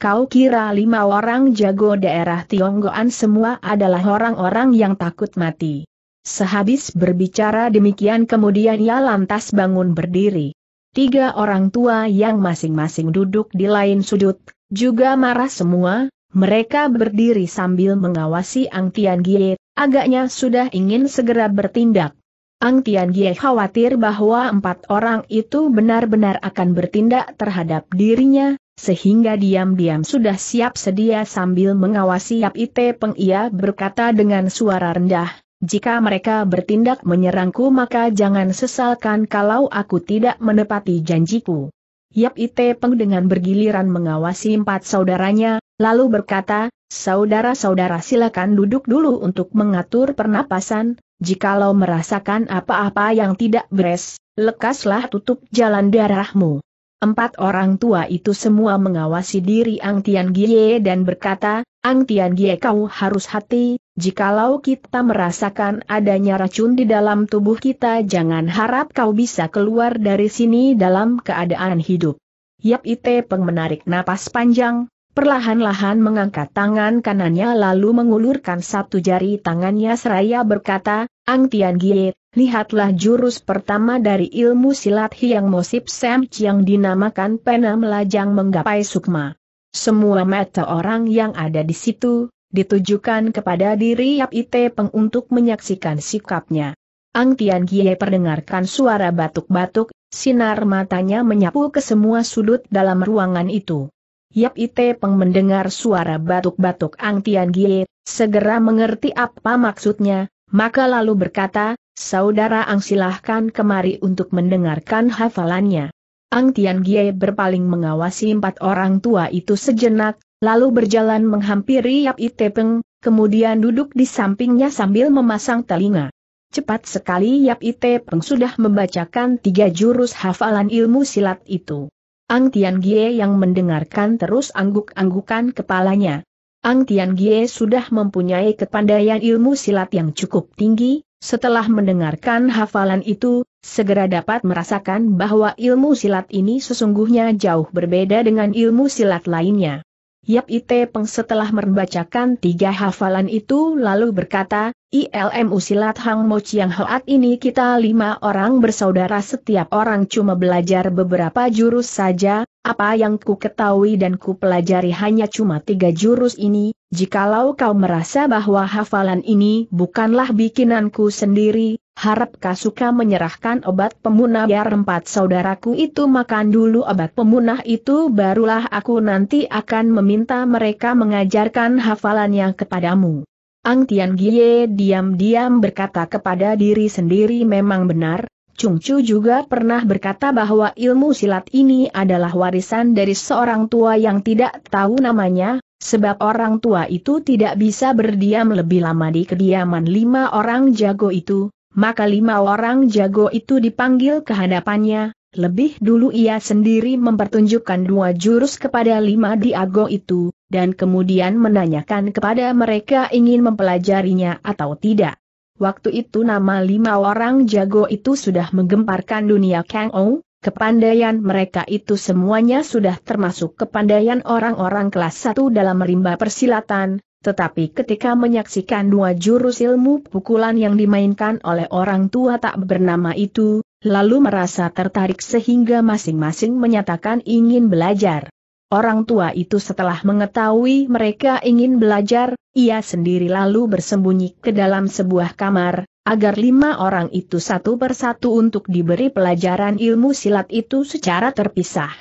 Kau kira lima orang jago daerah Tionggoan semua adalah orang-orang yang takut mati. Sehabis berbicara demikian kemudian ia lantas bangun berdiri. Tiga orang tua yang masing-masing duduk di lain sudut, juga marah semua, mereka berdiri sambil mengawasi Ang Tian Gie, agaknya sudah ingin segera bertindak. Ang Tian Gie khawatir bahwa empat orang itu benar-benar akan bertindak terhadap dirinya, sehingga diam-diam sudah siap sedia sambil mengawasi Yap Ite Peng ia berkata dengan suara rendah, jika mereka bertindak menyerangku maka jangan sesalkan kalau aku tidak menepati janjiku. Yap Ite Peng dengan bergiliran mengawasi empat saudaranya, Lalu berkata, saudara-saudara silakan duduk dulu untuk mengatur pernapasan, jikalau merasakan apa-apa yang tidak beres, lekaslah tutup jalan darahmu. Empat orang tua itu semua mengawasi diri Ang Tian Gie dan berkata, Ang Tian Gie kau harus hati, jikalau kita merasakan adanya racun di dalam tubuh kita jangan harap kau bisa keluar dari sini dalam keadaan hidup. Yap Ite Peng menarik napas panjang, Perlahan-lahan mengangkat tangan kanannya lalu mengulurkan satu jari tangannya seraya berkata, Ang Tian Gie, lihatlah jurus pertama dari ilmu silat Hiang Mosip Sam yang dinamakan Pena Melajang Menggapai Sukma. Semua mata orang yang ada di situ, ditujukan kepada diri Yap Ite Peng untuk menyaksikan sikapnya. Ang Tian Gie perdengarkan suara batuk-batuk, sinar matanya menyapu ke semua sudut dalam ruangan itu. Yap Ite Peng mendengar suara batuk-batuk Ang Tian Gie, segera mengerti apa maksudnya, maka lalu berkata, Saudara Ang silahkan kemari untuk mendengarkan hafalannya. Ang Tian Gie berpaling mengawasi empat orang tua itu sejenak, lalu berjalan menghampiri Yap Ite Peng, kemudian duduk di sampingnya sambil memasang telinga. Cepat sekali Yap Ite Peng sudah membacakan tiga jurus hafalan ilmu silat itu. Ang Tian Gie yang mendengarkan terus angguk-anggukan kepalanya. Ang Tian Gie sudah mempunyai kepandaian ilmu silat yang cukup tinggi, setelah mendengarkan hafalan itu, segera dapat merasakan bahwa ilmu silat ini sesungguhnya jauh berbeda dengan ilmu silat lainnya. Yap Ite Peng setelah membacakan tiga hafalan itu lalu berkata, ILM usilat Hang Mo Chiang Hoat ini kita lima orang bersaudara setiap orang cuma belajar beberapa jurus saja, apa yang ku ketahui dan ku pelajari hanya cuma tiga jurus ini, jikalau kau merasa bahwa hafalan ini bukanlah bikinanku sendiri, harap kau suka menyerahkan obat pemunah biar ya empat saudaraku itu makan dulu obat pemunah itu barulah aku nanti akan meminta mereka mengajarkan hafalannya kepadamu. Ang Tian Gie diam-diam berkata kepada diri sendiri memang benar, Chung Chu juga pernah berkata bahwa ilmu silat ini adalah warisan dari seorang tua yang tidak tahu namanya, Sebab orang tua itu tidak bisa berdiam lebih lama di kediaman lima orang jago itu, maka lima orang jago itu dipanggil ke hadapannya, lebih dulu ia sendiri mempertunjukkan dua jurus kepada lima diago itu, dan kemudian menanyakan kepada mereka ingin mempelajarinya atau tidak. Waktu itu nama lima orang jago itu sudah menggemparkan dunia Kang Ou, kepandaian mereka itu semuanya sudah termasuk kepandaian orang-orang kelas satu dalam rimba persilatan, tetapi ketika menyaksikan dua jurus ilmu pukulan yang dimainkan oleh orang tua tak bernama itu, lalu merasa tertarik sehingga masing-masing menyatakan ingin belajar. Orang tua itu setelah mengetahui mereka ingin belajar, ia sendiri lalu bersembunyi ke dalam sebuah kamar, agar lima orang itu satu persatu untuk diberi pelajaran ilmu silat itu secara terpisah.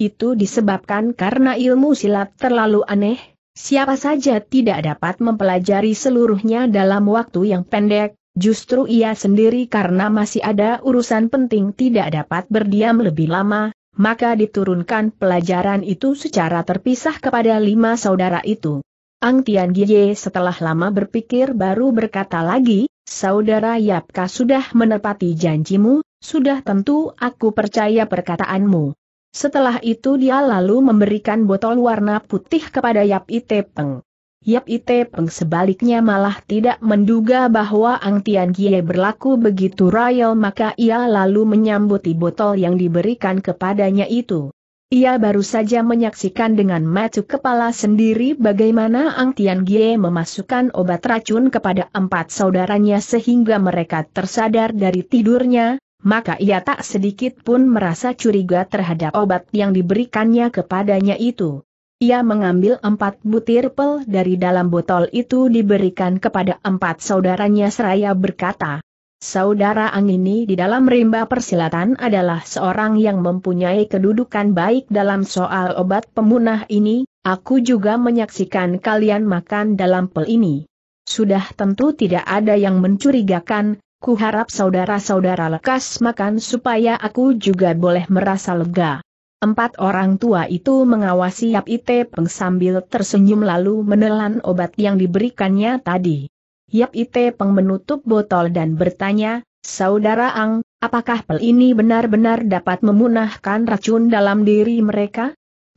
Itu disebabkan karena ilmu silat terlalu aneh, Siapa saja tidak dapat mempelajari seluruhnya dalam waktu yang pendek, justru ia sendiri karena masih ada urusan penting tidak dapat berdiam lebih lama, maka diturunkan pelajaran itu secara terpisah kepada lima saudara itu. Ang Tian Gie setelah lama berpikir baru berkata lagi, Saudara Yapka sudah menepati janjimu, sudah tentu aku percaya perkataanmu. Setelah itu dia lalu memberikan botol warna putih kepada Yap Ite Peng. Yap Ite Peng sebaliknya malah tidak menduga bahwa Ang Tian Gie berlaku begitu royal maka ia lalu menyambuti botol yang diberikan kepadanya itu. Ia baru saja menyaksikan dengan mata kepala sendiri bagaimana Ang Tian Gie memasukkan obat racun kepada empat saudaranya sehingga mereka tersadar dari tidurnya, maka ia tak sedikit pun merasa curiga terhadap obat yang diberikannya kepadanya itu. Ia mengambil empat butir pel dari dalam botol itu diberikan kepada empat saudaranya seraya berkata, Saudara Angini di dalam rimba persilatan adalah seorang yang mempunyai kedudukan baik dalam soal obat pemunah ini, aku juga menyaksikan kalian makan dalam pel ini. Sudah tentu tidak ada yang mencurigakan, Ku harap saudara-saudara lekas makan supaya aku juga boleh merasa lega. Empat orang tua itu mengawasi Yap Ite Peng sambil tersenyum lalu menelan obat yang diberikannya tadi. Yap Ite Peng menutup botol dan bertanya, Saudara Ang, apakah pel ini benar-benar dapat memunahkan racun dalam diri mereka?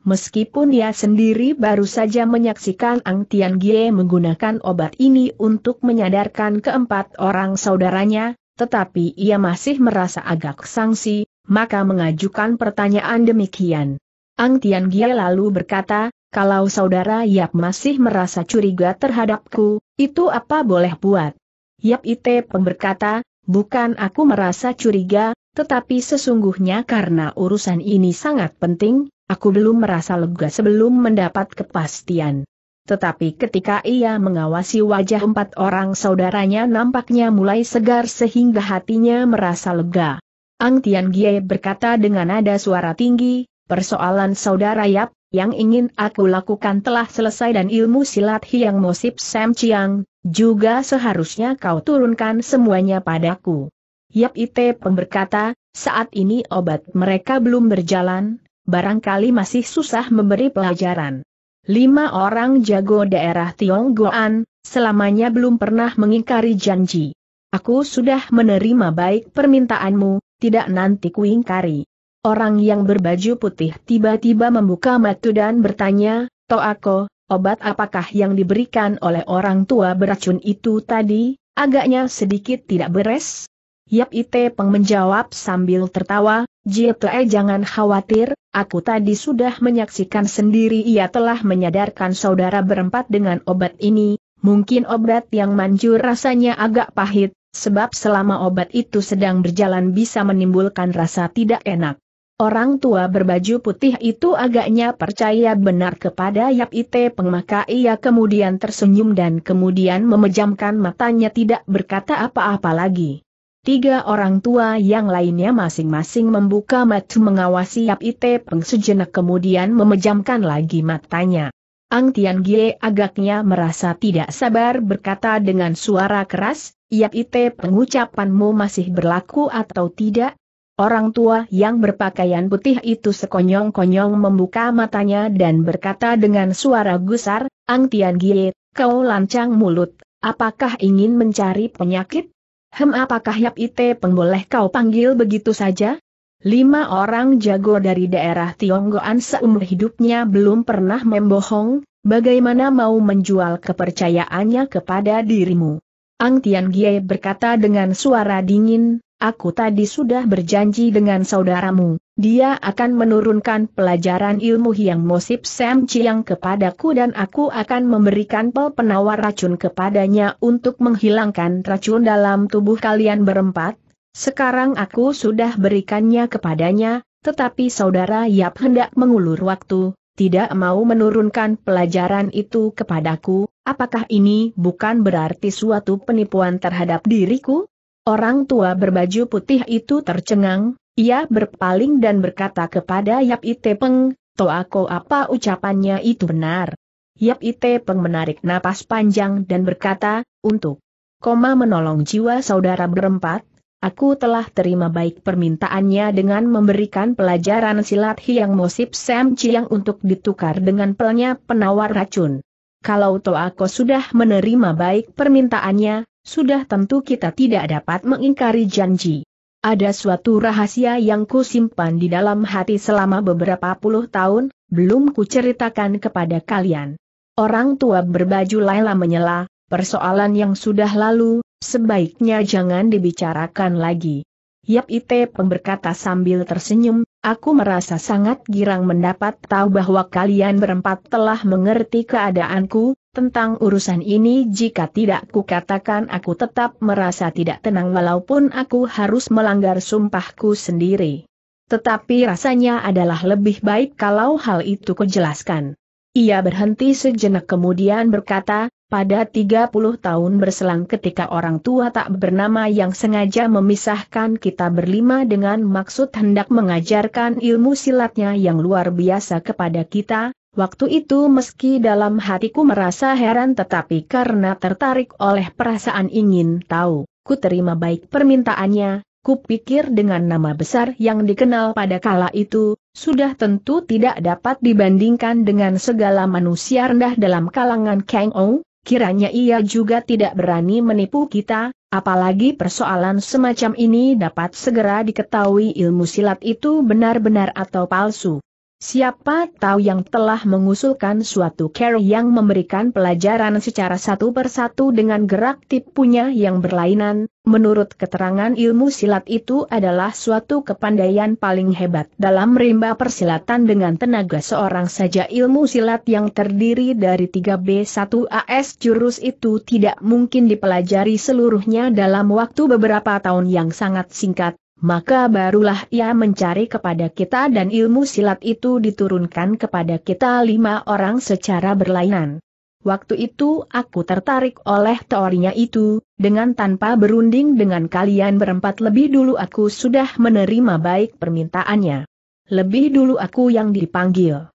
Meskipun dia sendiri baru saja menyaksikan Ang Tian Gie menggunakan obat ini untuk menyadarkan keempat orang saudaranya, tetapi ia masih merasa agak sangsi, maka mengajukan pertanyaan demikian. Ang Tian Gie lalu berkata, kalau saudara Yap masih merasa curiga terhadapku, itu apa boleh buat? Yap Ite Peng berkata, bukan aku merasa curiga, tetapi sesungguhnya karena urusan ini sangat penting, Aku belum merasa lega sebelum mendapat kepastian. Tetapi ketika ia mengawasi wajah empat orang saudaranya nampaknya mulai segar sehingga hatinya merasa lega. Ang Tian Gie berkata dengan nada suara tinggi, persoalan saudara Yap, yang ingin aku lakukan telah selesai dan ilmu silat Hiang Mosip Sam Chiang, juga seharusnya kau turunkan semuanya padaku. Yap Ite berkata, saat ini obat mereka belum berjalan, barangkali masih susah memberi pelajaran. Lima orang jago daerah Tionggoan, selamanya belum pernah mengingkari janji. Aku sudah menerima baik permintaanmu, tidak nanti kuingkari. Orang yang berbaju putih tiba-tiba membuka mata dan bertanya, Toako, obat apakah yang diberikan oleh orang tua beracun itu tadi, agaknya sedikit tidak beres? Yap Ite Peng menjawab sambil tertawa, Jie jangan khawatir, aku tadi sudah menyaksikan sendiri ia telah menyadarkan saudara berempat dengan obat ini, mungkin obat yang manjur rasanya agak pahit, sebab selama obat itu sedang berjalan bisa menimbulkan rasa tidak enak. Orang tua berbaju putih itu agaknya percaya benar kepada Yap Ite Peng maka ia kemudian tersenyum dan kemudian memejamkan matanya tidak berkata apa-apa lagi. Tiga orang tua yang lainnya masing-masing membuka mata mengawasi Yap Ite Peng sejenak kemudian memejamkan lagi matanya. Ang Tian Gie agaknya merasa tidak sabar berkata dengan suara keras, Yap Ite pengucapanmu masih berlaku atau tidak? Orang tua yang berpakaian putih itu sekonyong-konyong membuka matanya dan berkata dengan suara gusar, Ang Tian Gie, kau lancang mulut, apakah ingin mencari penyakit? Hem apakah Yap Ite Peng kau panggil begitu saja? Lima orang jago dari daerah Tionggoan seumur hidupnya belum pernah membohong, bagaimana mau menjual kepercayaannya kepada dirimu? Ang Tian Gie berkata dengan suara dingin, aku tadi sudah berjanji dengan saudaramu, dia akan menurunkan pelajaran ilmu yang Mosip Sam Chiang kepadaku dan aku akan memberikan pel penawar racun kepadanya untuk menghilangkan racun dalam tubuh kalian berempat. Sekarang aku sudah berikannya kepadanya, tetapi saudara Yap hendak mengulur waktu, tidak mau menurunkan pelajaran itu kepadaku, apakah ini bukan berarti suatu penipuan terhadap diriku? Orang tua berbaju putih itu tercengang, ia berpaling dan berkata kepada Yap Ite Peng, aku apa ucapannya itu benar. Yap Ite Peng menarik napas panjang dan berkata, untuk koma menolong jiwa saudara berempat, aku telah terima baik permintaannya dengan memberikan pelajaran silat Hiang Mosip Sam Chiang untuk ditukar dengan pelnya penawar racun. Kalau Toako sudah menerima baik permintaannya, sudah tentu kita tidak dapat mengingkari janji. Ada suatu rahasia yang ku simpan di dalam hati selama beberapa puluh tahun, belum ku ceritakan kepada kalian. Orang tua berbaju Laila menyela, persoalan yang sudah lalu, sebaiknya jangan dibicarakan lagi. Yap Ite pemberkata sambil tersenyum, aku merasa sangat girang mendapat tahu bahwa kalian berempat telah mengerti keadaanku, tentang urusan ini jika tidak kukatakan aku tetap merasa tidak tenang walaupun aku harus melanggar sumpahku sendiri. Tetapi rasanya adalah lebih baik kalau hal itu kujelaskan. Ia berhenti sejenak kemudian berkata, pada 30 tahun berselang ketika orang tua tak bernama yang sengaja memisahkan kita berlima dengan maksud hendak mengajarkan ilmu silatnya yang luar biasa kepada kita, Waktu itu meski dalam hatiku merasa heran tetapi karena tertarik oleh perasaan ingin tahu, ku terima baik permintaannya, ku pikir dengan nama besar yang dikenal pada kala itu, sudah tentu tidak dapat dibandingkan dengan segala manusia rendah dalam kalangan Kang Ou, kiranya ia juga tidak berani menipu kita, apalagi persoalan semacam ini dapat segera diketahui ilmu silat itu benar-benar atau palsu. Siapa tahu yang telah mengusulkan suatu care yang memberikan pelajaran secara satu persatu dengan gerak tipunya yang berlainan, menurut keterangan ilmu silat itu adalah suatu kepandaian paling hebat dalam rimba persilatan dengan tenaga seorang saja ilmu silat yang terdiri dari 3B1AS jurus itu tidak mungkin dipelajari seluruhnya dalam waktu beberapa tahun yang sangat singkat, maka barulah ia mencari kepada kita dan ilmu silat itu diturunkan kepada kita lima orang secara berlainan. Waktu itu aku tertarik oleh teorinya itu, dengan tanpa berunding dengan kalian berempat lebih dulu aku sudah menerima baik permintaannya. Lebih dulu aku yang dipanggil.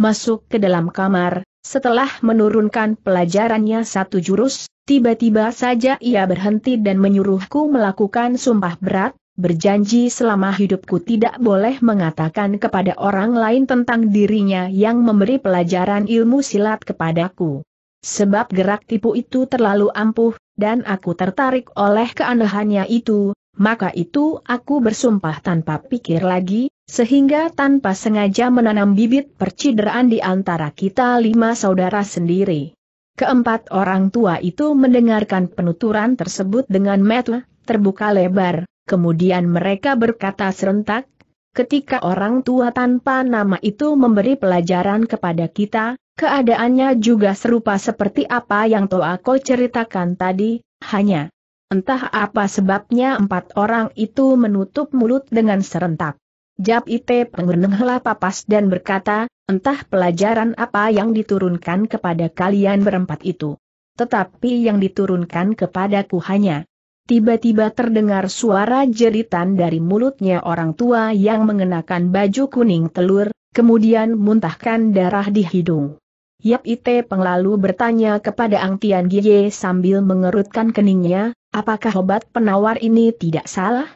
Masuk ke dalam kamar, setelah menurunkan pelajarannya satu jurus, tiba-tiba saja ia berhenti dan menyuruhku melakukan sumpah berat, berjanji selama hidupku tidak boleh mengatakan kepada orang lain tentang dirinya yang memberi pelajaran ilmu silat kepadaku. Sebab gerak tipu itu terlalu ampuh, dan aku tertarik oleh keanehannya itu, maka itu aku bersumpah tanpa pikir lagi, sehingga tanpa sengaja menanam bibit percideraan di antara kita lima saudara sendiri. Keempat orang tua itu mendengarkan penuturan tersebut dengan mata terbuka lebar, Kemudian mereka berkata serentak, ketika orang tua tanpa nama itu memberi pelajaran kepada kita, keadaannya juga serupa seperti apa yang Toako ceritakan tadi, hanya entah apa sebabnya empat orang itu menutup mulut dengan serentak. Jab Ite pengenenglah papas dan berkata, entah pelajaran apa yang diturunkan kepada kalian berempat itu. Tetapi yang diturunkan kepadaku hanya Tiba-tiba terdengar suara jeritan dari mulutnya orang tua yang mengenakan baju kuning telur, kemudian muntahkan darah di hidung. Yap Ite Penglalu bertanya kepada Ang Tian Gie sambil mengerutkan keningnya, apakah obat penawar ini tidak salah?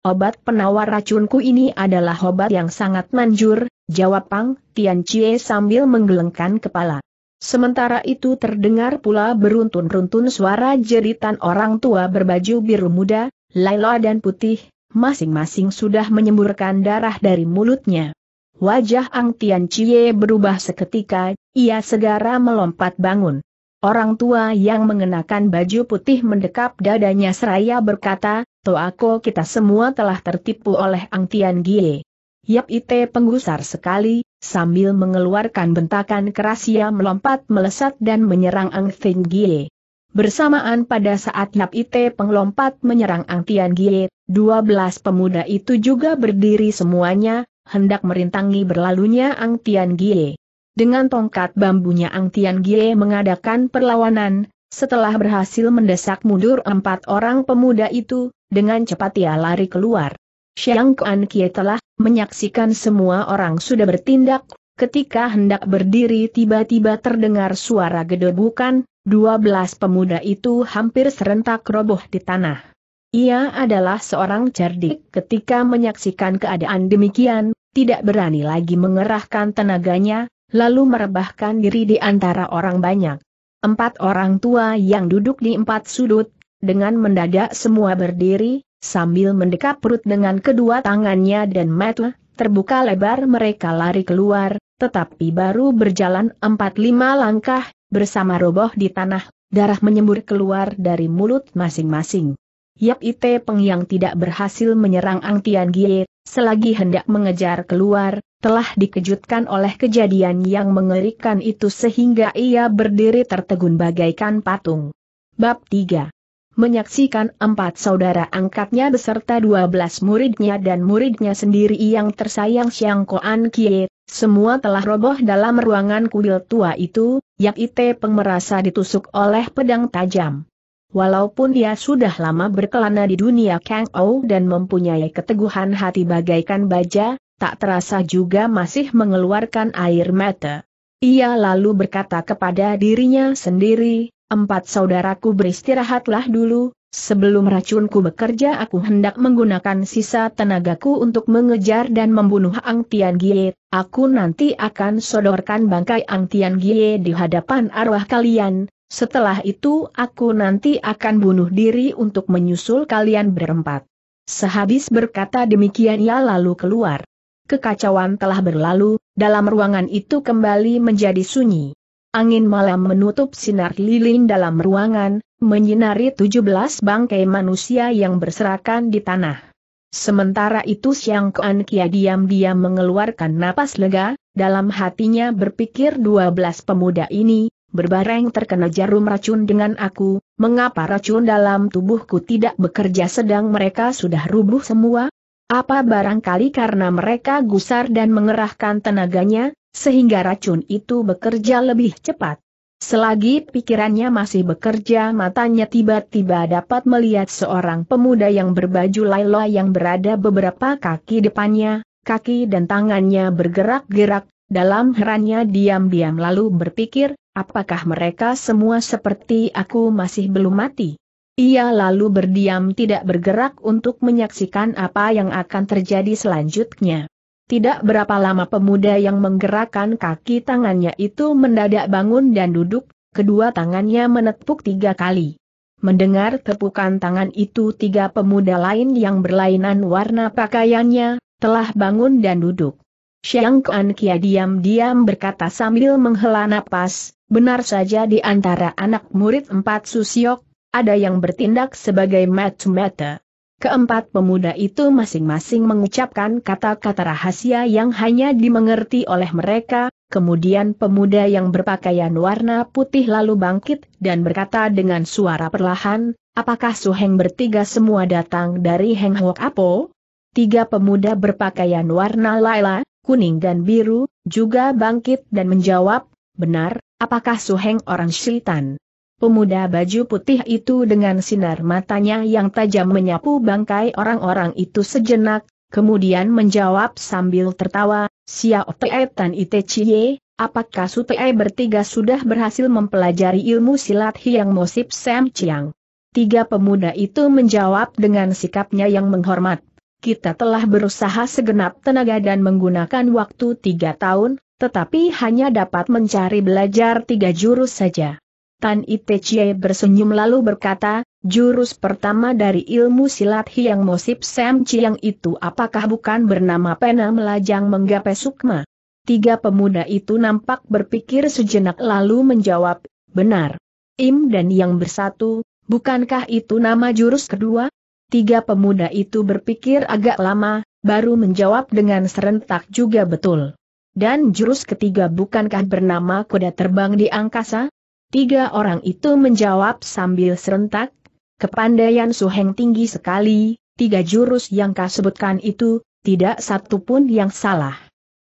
Obat penawar racunku ini adalah obat yang sangat manjur, jawab Pang Tian Cie sambil menggelengkan kepala. Sementara itu terdengar pula beruntun-runtun suara jeritan orang tua berbaju biru muda, Laila dan putih, masing-masing sudah menyemburkan darah dari mulutnya. Wajah Ang Tian Cie berubah seketika, ia segera melompat bangun. Orang tua yang mengenakan baju putih mendekap dadanya seraya berkata, Toako kita semua telah tertipu oleh Ang Tian Gie. Yap Ite penggusar sekali, Sambil mengeluarkan bentakan keras ia melompat melesat dan menyerang Ang Tian Gie. Bersamaan pada saat Yap Ite penglompat menyerang Ang Tian Gie, 12 pemuda itu juga berdiri semuanya, hendak merintangi berlalunya Ang Tian Gie. Dengan tongkat bambunya Ang Tian Gie mengadakan perlawanan, setelah berhasil mendesak mundur empat orang pemuda itu, dengan cepat ia lari keluar. Xiang Kuan Kie telah menyaksikan semua orang sudah bertindak, ketika hendak berdiri tiba-tiba terdengar suara gedebukan, Dua belas pemuda itu hampir serentak roboh di tanah. Ia adalah seorang cerdik ketika menyaksikan keadaan demikian, tidak berani lagi mengerahkan tenaganya, lalu merebahkan diri di antara orang banyak. Empat orang tua yang duduk di empat sudut, dengan mendadak semua berdiri, Sambil mendekap perut dengan kedua tangannya dan mata, terbuka lebar mereka lari keluar, tetapi baru berjalan empat lima langkah, bersama roboh di tanah, darah menyembur keluar dari mulut masing-masing. Yap Ite Peng yang tidak berhasil menyerang Ang Tian Gie, selagi hendak mengejar keluar, telah dikejutkan oleh kejadian yang mengerikan itu sehingga ia berdiri tertegun bagaikan patung. Bab 3 menyaksikan empat saudara angkatnya beserta dua belas muridnya dan muridnya sendiri yang tersayang Siang Koan Kie, semua telah roboh dalam ruangan kuil tua itu, Yak Ite pemerasa ditusuk oleh pedang tajam. Walaupun dia sudah lama berkelana di dunia Kang Ou dan mempunyai keteguhan hati bagaikan baja, tak terasa juga masih mengeluarkan air mata. Ia lalu berkata kepada dirinya sendiri, empat saudaraku beristirahatlah dulu, sebelum racunku bekerja aku hendak menggunakan sisa tenagaku untuk mengejar dan membunuh Ang Tian Gie, aku nanti akan sodorkan bangkai Ang Tian Gie di hadapan arwah kalian, setelah itu aku nanti akan bunuh diri untuk menyusul kalian berempat. Sehabis berkata demikian ia lalu keluar. Kekacauan telah berlalu, dalam ruangan itu kembali menjadi sunyi. Angin malam menutup sinar lilin dalam ruangan, menyinari 17 bangkai manusia yang berserakan di tanah. Sementara itu Siang Kuan Kia diam-diam mengeluarkan napas lega, dalam hatinya berpikir 12 pemuda ini, berbareng terkena jarum racun dengan aku, mengapa racun dalam tubuhku tidak bekerja sedang mereka sudah rubuh semua? Apa barangkali karena mereka gusar dan mengerahkan tenaganya, sehingga racun itu bekerja lebih cepat. Selagi pikirannya masih bekerja matanya tiba-tiba dapat melihat seorang pemuda yang berbaju laila yang berada beberapa kaki depannya, kaki dan tangannya bergerak-gerak, dalam herannya diam-diam lalu berpikir, apakah mereka semua seperti aku masih belum mati? Ia lalu berdiam tidak bergerak untuk menyaksikan apa yang akan terjadi selanjutnya. Tidak berapa lama pemuda yang menggerakkan kaki tangannya itu mendadak bangun dan duduk, kedua tangannya menepuk tiga kali. Mendengar tepukan tangan itu tiga pemuda lain yang berlainan warna pakaiannya, telah bangun dan duduk. Siang Kuan Kia diam-diam berkata sambil menghela napas, benar saja di antara anak murid empat susiok, ada yang bertindak sebagai mata-mata. Keempat pemuda itu masing-masing mengucapkan kata-kata rahasia yang hanya dimengerti oleh mereka, kemudian pemuda yang berpakaian warna putih lalu bangkit dan berkata dengan suara perlahan, apakah Heng bertiga semua datang dari Heng Hwok Apo? Tiga pemuda berpakaian warna laila, kuning dan biru, juga bangkit dan menjawab, benar, apakah Heng orang syaitan? Pemuda baju putih itu dengan sinar matanya yang tajam menyapu bangkai orang-orang itu sejenak, kemudian menjawab sambil tertawa, Siap Te Tan Ite Chie, apakah Sutei bertiga sudah berhasil mempelajari ilmu silat Hiang Mosip Sam Chiang? Tiga pemuda itu menjawab dengan sikapnya yang menghormat. Kita telah berusaha segenap tenaga dan menggunakan waktu tiga tahun, tetapi hanya dapat mencari belajar tiga jurus saja. Tan Chie bersenyum lalu berkata, jurus pertama dari ilmu silat hiang Mosip Sam Chiang itu apakah bukan bernama Pena Melajang Menggapai Sukma? Tiga pemuda itu nampak berpikir sejenak lalu menjawab, benar. Im dan yang bersatu, bukankah itu nama jurus kedua? Tiga pemuda itu berpikir agak lama, baru menjawab dengan serentak juga betul. Dan jurus ketiga bukankah bernama kuda terbang di angkasa? Tiga orang itu menjawab sambil serentak, kepandaian Suheng tinggi sekali, tiga jurus yang kau sebutkan itu, tidak satu pun yang salah.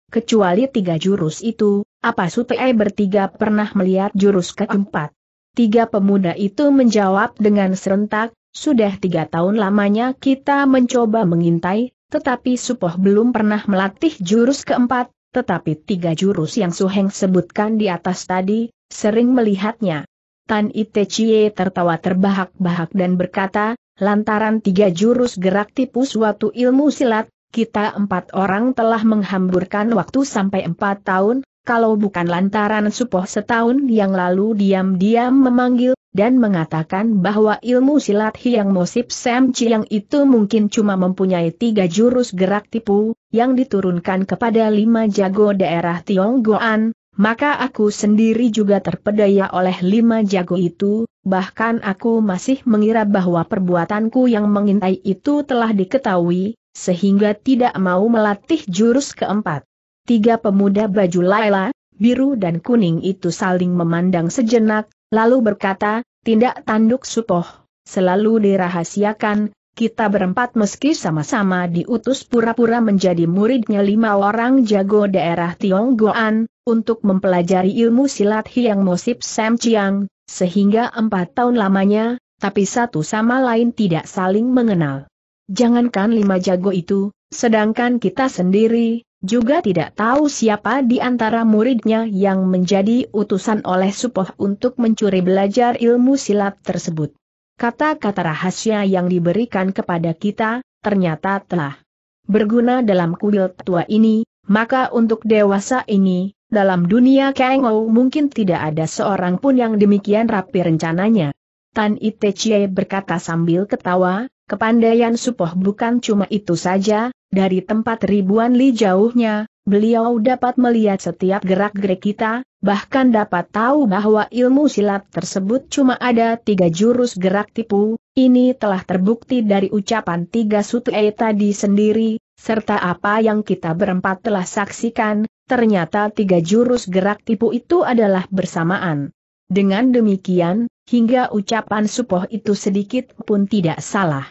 Kecuali tiga jurus itu, apa Sutei bertiga pernah melihat jurus keempat? Tiga pemuda itu menjawab dengan serentak, sudah tiga tahun lamanya kita mencoba mengintai, tetapi Supoh belum pernah melatih jurus keempat, tetapi tiga jurus yang Suheng sebutkan di atas tadi, sering melihatnya. Tan Itechie tertawa terbahak-bahak dan berkata, lantaran tiga jurus gerak tipu suatu ilmu silat, kita empat orang telah menghamburkan waktu sampai empat tahun, kalau bukan lantaran supoh setahun yang lalu diam-diam memanggil, dan mengatakan bahwa ilmu silat hiang Mosip Sam Chiang itu mungkin cuma mempunyai tiga jurus gerak tipu, yang diturunkan kepada lima jago daerah Tionggoan, maka aku sendiri juga terpedaya oleh lima jago itu, bahkan aku masih mengira bahwa perbuatanku yang mengintai itu telah diketahui, sehingga tidak mau melatih jurus keempat. Tiga pemuda baju Laila, biru dan kuning itu saling memandang sejenak, lalu berkata, tindak tanduk supoh, selalu dirahasiakan, kita berempat meski sama-sama diutus pura-pura menjadi muridnya lima orang jago daerah Tionggoan, untuk mempelajari ilmu silat Hiang Mosip Sam Chiang, sehingga empat tahun lamanya, tapi satu sama lain tidak saling mengenal. Jangankan lima jago itu, sedangkan kita sendiri, juga tidak tahu siapa di antara muridnya yang menjadi utusan oleh Supoh untuk mencuri belajar ilmu silat tersebut. Kata-kata rahasia yang diberikan kepada kita, ternyata telah berguna dalam kuil tua ini, maka untuk dewasa ini, dalam dunia Ou mungkin tidak ada seorang pun yang demikian rapi rencananya. Tan Chie berkata sambil ketawa, kepandaian Supoh bukan cuma itu saja, dari tempat ribuan li jauhnya, beliau dapat melihat setiap gerak-gerik kita, bahkan dapat tahu bahwa ilmu silat tersebut cuma ada tiga jurus gerak tipu, ini telah terbukti dari ucapan tiga sutei tadi sendiri, serta apa yang kita berempat telah saksikan, ternyata tiga jurus gerak tipu itu adalah bersamaan. Dengan demikian, hingga ucapan supoh itu sedikit pun tidak salah.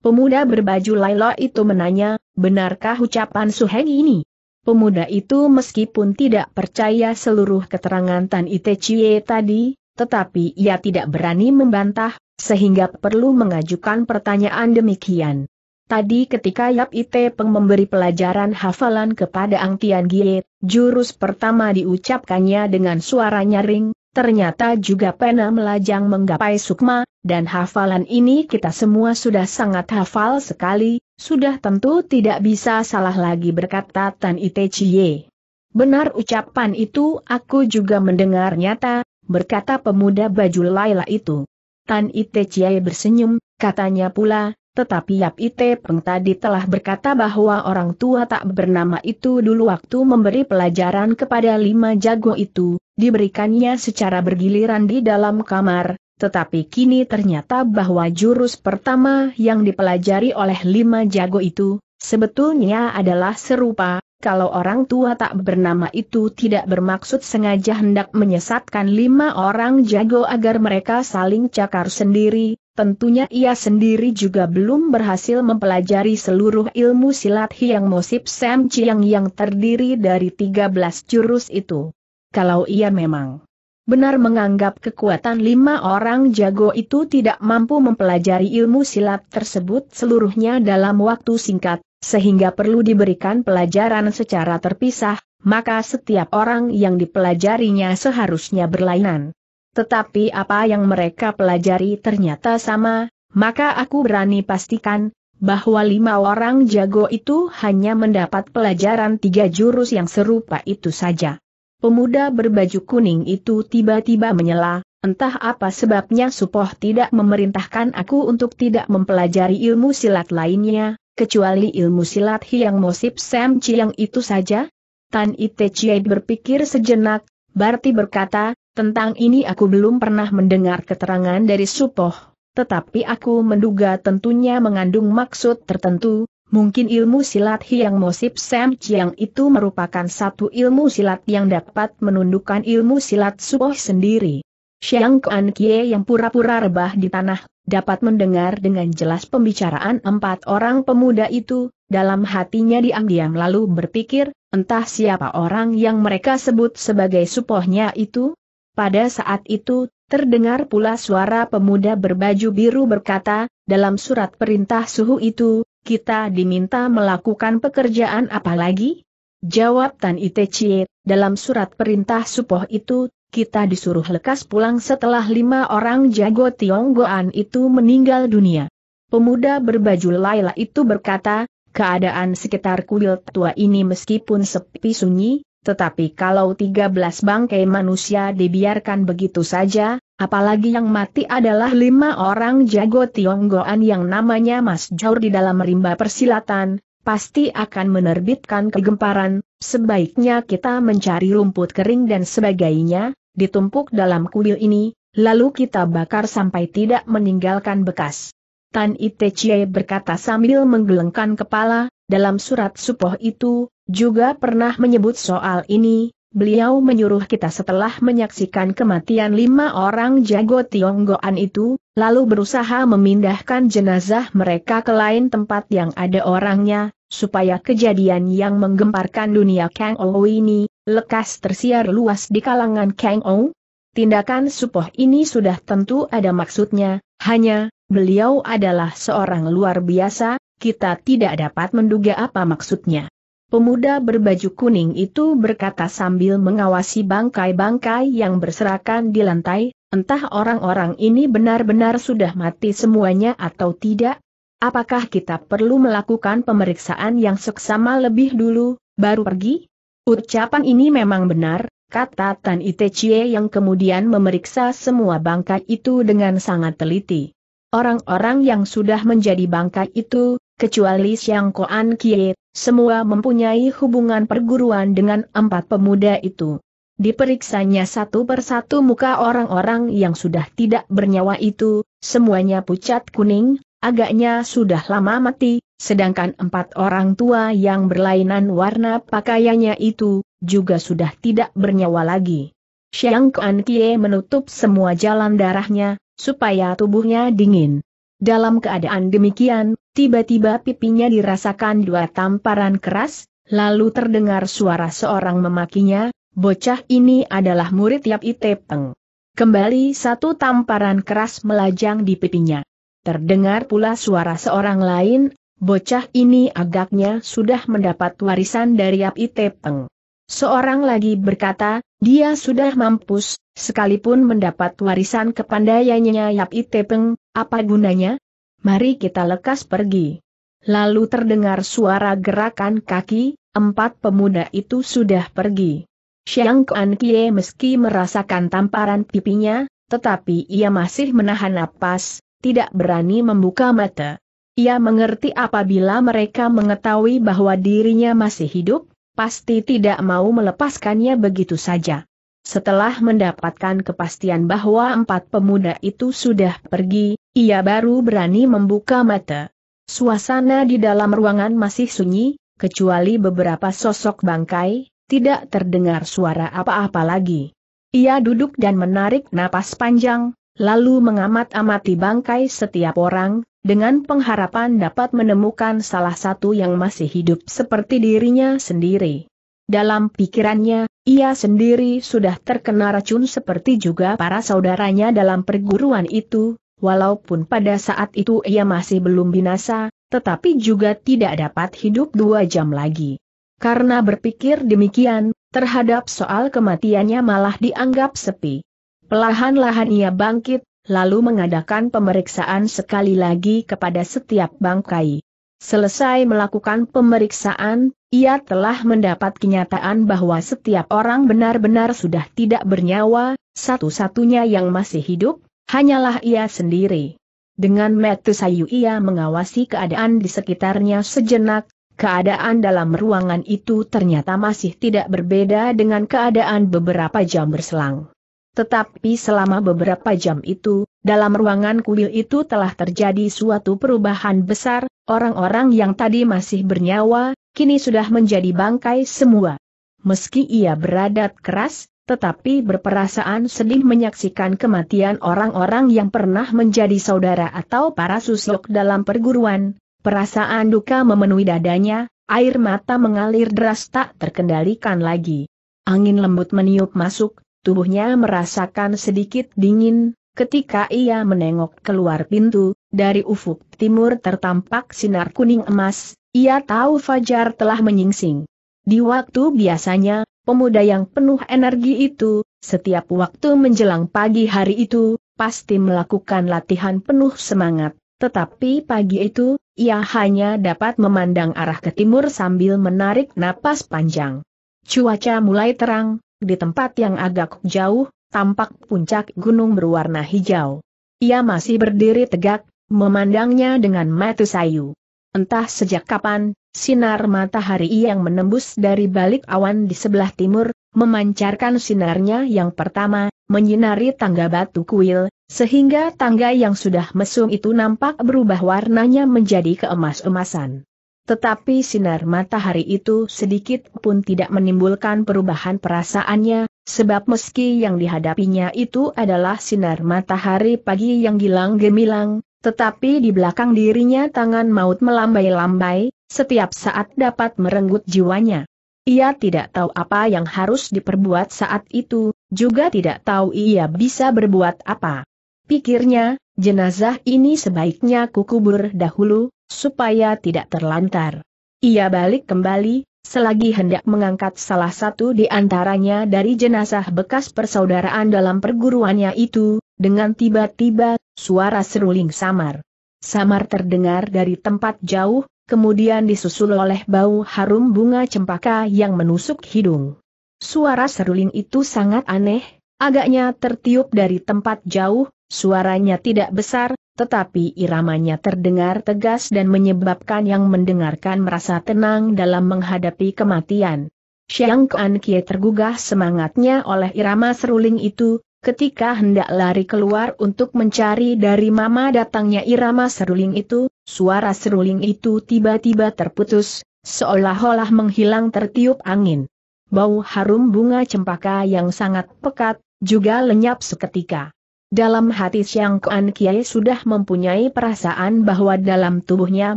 Pemuda berbaju Laila itu menanya, benarkah ucapan Suheng ini? Pemuda itu meskipun tidak percaya seluruh keterangan Tan Chie tadi, tetapi ia tidak berani membantah, sehingga perlu mengajukan pertanyaan demikian. Tadi ketika Yap Peng memberi pelajaran hafalan kepada Ang Tian Gie, jurus pertama diucapkannya dengan suara nyaring, ternyata juga pena melajang menggapai sukma, dan hafalan ini kita semua sudah sangat hafal sekali, sudah tentu tidak bisa salah lagi berkata Tan Ite Chie. Benar ucapan itu aku juga mendengar nyata, berkata pemuda baju Laila itu. Tan Ite Chie bersenyum, katanya pula, tetapi Yap Ite Peng tadi telah berkata bahwa orang tua tak bernama itu dulu waktu memberi pelajaran kepada lima jago itu, diberikannya secara bergiliran di dalam kamar, tetapi kini ternyata bahwa jurus pertama yang dipelajari oleh lima jago itu, sebetulnya adalah serupa, kalau orang tua tak bernama itu tidak bermaksud sengaja hendak menyesatkan lima orang jago agar mereka saling cakar sendiri, tentunya ia sendiri juga belum berhasil mempelajari seluruh ilmu silat hiang Mosip Sam Chiang yang terdiri dari 13 jurus itu. Kalau ia memang benar menganggap kekuatan lima orang jago itu tidak mampu mempelajari ilmu silat tersebut seluruhnya dalam waktu singkat, sehingga perlu diberikan pelajaran secara terpisah, maka setiap orang yang dipelajarinya seharusnya berlainan. Tetapi apa yang mereka pelajari ternyata sama, maka aku berani pastikan, bahwa lima orang jago itu hanya mendapat pelajaran tiga jurus yang serupa itu saja. Pemuda berbaju kuning itu tiba-tiba menyela, entah apa sebabnya Supoh tidak memerintahkan aku untuk tidak mempelajari ilmu silat lainnya, kecuali ilmu silat hiang Mosip Sam Chiang itu saja? Tan Ite Chie berpikir sejenak, Barti berkata, tentang ini aku belum pernah mendengar keterangan dari Supoh, tetapi aku menduga tentunya mengandung maksud tertentu, Mungkin ilmu silat hiang Mosip Sam Chiang itu merupakan satu ilmu silat yang dapat menundukkan ilmu silat Supoh sendiri. Xiang Kuan Kie yang pura-pura rebah di tanah, dapat mendengar dengan jelas pembicaraan empat orang pemuda itu, dalam hatinya diam-diam lalu berpikir, entah siapa orang yang mereka sebut sebagai supohnya itu. Pada saat itu, terdengar pula suara pemuda berbaju biru berkata, dalam surat perintah suhu itu, kita diminta melakukan pekerjaan apa lagi? Jawab Tan Chie, dalam surat perintah supoh itu, kita disuruh lekas pulang setelah lima orang jago Tionggoan itu meninggal dunia. Pemuda berbaju Laila itu berkata, keadaan sekitar kuil tua ini meskipun sepi sunyi, tetapi kalau tiga belas bangkai manusia dibiarkan begitu saja, Apalagi yang mati adalah lima orang jago Tionggoan yang namanya Mas Jaur di dalam rimba persilatan, pasti akan menerbitkan kegemparan, sebaiknya kita mencari rumput kering dan sebagainya, ditumpuk dalam kuil ini, lalu kita bakar sampai tidak meninggalkan bekas. Tan Chie berkata sambil menggelengkan kepala, dalam surat supoh itu, juga pernah menyebut soal ini, beliau menyuruh kita setelah menyaksikan kematian lima orang jago Tionggoan itu, lalu berusaha memindahkan jenazah mereka ke lain tempat yang ada orangnya, supaya kejadian yang menggemparkan dunia Kang Ou ini, lekas tersiar luas di kalangan Kang Ou. Tindakan Supoh ini sudah tentu ada maksudnya, hanya, beliau adalah seorang luar biasa, kita tidak dapat menduga apa maksudnya. Pemuda berbaju kuning itu berkata sambil mengawasi bangkai-bangkai yang berserakan di lantai, entah orang-orang ini benar-benar sudah mati semuanya atau tidak? Apakah kita perlu melakukan pemeriksaan yang seksama lebih dulu, baru pergi? Ucapan ini memang benar, kata Tan Itecie yang kemudian memeriksa semua bangkai itu dengan sangat teliti. Orang-orang yang sudah menjadi bangkai itu, kecuali Xiang Koan Kiet, semua mempunyai hubungan perguruan dengan empat pemuda itu. Diperiksanya satu persatu muka orang-orang yang sudah tidak bernyawa itu, semuanya pucat kuning, agaknya sudah lama mati, sedangkan empat orang tua yang berlainan warna pakaiannya itu, juga sudah tidak bernyawa lagi. Xiang Kuan Kie menutup semua jalan darahnya, supaya tubuhnya dingin. Dalam keadaan demikian, Tiba-tiba pipinya dirasakan dua tamparan keras, lalu terdengar suara seorang memakinya, bocah ini adalah murid Yap Itepeng. Kembali satu tamparan keras melajang di pipinya. Terdengar pula suara seorang lain, bocah ini agaknya sudah mendapat warisan dari Yap Itepeng. Seorang lagi berkata, dia sudah mampus, sekalipun mendapat warisan kepandaiannya Yap Itepeng, apa gunanya? Mari kita lekas pergi. Lalu terdengar suara gerakan kaki, empat pemuda itu sudah pergi. Xiang Kuan Kie meski merasakan tamparan pipinya, tetapi ia masih menahan napas, tidak berani membuka mata. Ia mengerti apabila mereka mengetahui bahwa dirinya masih hidup, pasti tidak mau melepaskannya begitu saja. Setelah mendapatkan kepastian bahwa empat pemuda itu sudah pergi, ia baru berani membuka mata. Suasana di dalam ruangan masih sunyi, kecuali beberapa sosok bangkai, tidak terdengar suara apa-apa lagi. Ia duduk dan menarik napas panjang, lalu mengamat-amati bangkai setiap orang, dengan pengharapan dapat menemukan salah satu yang masih hidup seperti dirinya sendiri. Dalam pikirannya, ia sendiri sudah terkena racun seperti juga para saudaranya dalam perguruan itu, Walaupun pada saat itu ia masih belum binasa, tetapi juga tidak dapat hidup dua jam lagi. Karena berpikir demikian, terhadap soal kematiannya malah dianggap sepi. Pelahan-lahan ia bangkit, lalu mengadakan pemeriksaan sekali lagi kepada setiap bangkai. Selesai melakukan pemeriksaan, ia telah mendapat kenyataan bahwa setiap orang benar-benar sudah tidak bernyawa, satu-satunya yang masih hidup Hanyalah ia sendiri. Dengan Metusayu ia mengawasi keadaan di sekitarnya sejenak, keadaan dalam ruangan itu ternyata masih tidak berbeda dengan keadaan beberapa jam berselang. Tetapi selama beberapa jam itu, dalam ruangan kuil itu telah terjadi suatu perubahan besar, orang-orang yang tadi masih bernyawa, kini sudah menjadi bangkai semua. Meski ia beradat keras, tetapi berperasaan sedih menyaksikan kematian orang-orang yang pernah menjadi saudara atau para susuk dalam perguruan, perasaan duka memenuhi dadanya, air mata mengalir deras tak terkendalikan lagi. Angin lembut meniup masuk, tubuhnya merasakan sedikit dingin, ketika ia menengok keluar pintu, dari ufuk timur tertampak sinar kuning emas, ia tahu Fajar telah menyingsing. Di waktu biasanya, pemuda yang penuh energi itu, setiap waktu menjelang pagi hari itu, pasti melakukan latihan penuh semangat. Tetapi pagi itu, ia hanya dapat memandang arah ke timur sambil menarik napas panjang. Cuaca mulai terang, di tempat yang agak jauh, tampak puncak gunung berwarna hijau. Ia masih berdiri tegak, memandangnya dengan mata sayu. Entah sejak kapan, Sinar matahari yang menembus dari balik awan di sebelah timur, memancarkan sinarnya yang pertama, menyinari tangga batu kuil, sehingga tangga yang sudah mesum itu nampak berubah warnanya menjadi keemas-emasan. Tetapi sinar matahari itu sedikit pun tidak menimbulkan perubahan perasaannya, sebab meski yang dihadapinya itu adalah sinar matahari pagi yang gilang gemilang, tetapi di belakang dirinya tangan maut melambai-lambai, setiap saat dapat merenggut jiwanya. Ia tidak tahu apa yang harus diperbuat saat itu, juga tidak tahu ia bisa berbuat apa. Pikirnya, jenazah ini sebaiknya kukubur dahulu, supaya tidak terlantar. Ia balik kembali, selagi hendak mengangkat salah satu di antaranya dari jenazah bekas persaudaraan dalam perguruannya itu, dengan tiba-tiba, suara seruling samar. Samar terdengar dari tempat jauh, kemudian disusul oleh bau harum bunga cempaka yang menusuk hidung. Suara seruling itu sangat aneh, agaknya tertiup dari tempat jauh, suaranya tidak besar, tetapi iramanya terdengar tegas dan menyebabkan yang mendengarkan merasa tenang dalam menghadapi kematian. Xiang Kuan Kie tergugah semangatnya oleh irama seruling itu, Ketika hendak lari keluar untuk mencari dari mama datangnya irama seruling itu, suara seruling itu tiba-tiba terputus, seolah-olah menghilang tertiup angin. Bau harum bunga cempaka yang sangat pekat, juga lenyap seketika. Dalam hati Siang Kuan Kiai sudah mempunyai perasaan bahwa dalam tubuhnya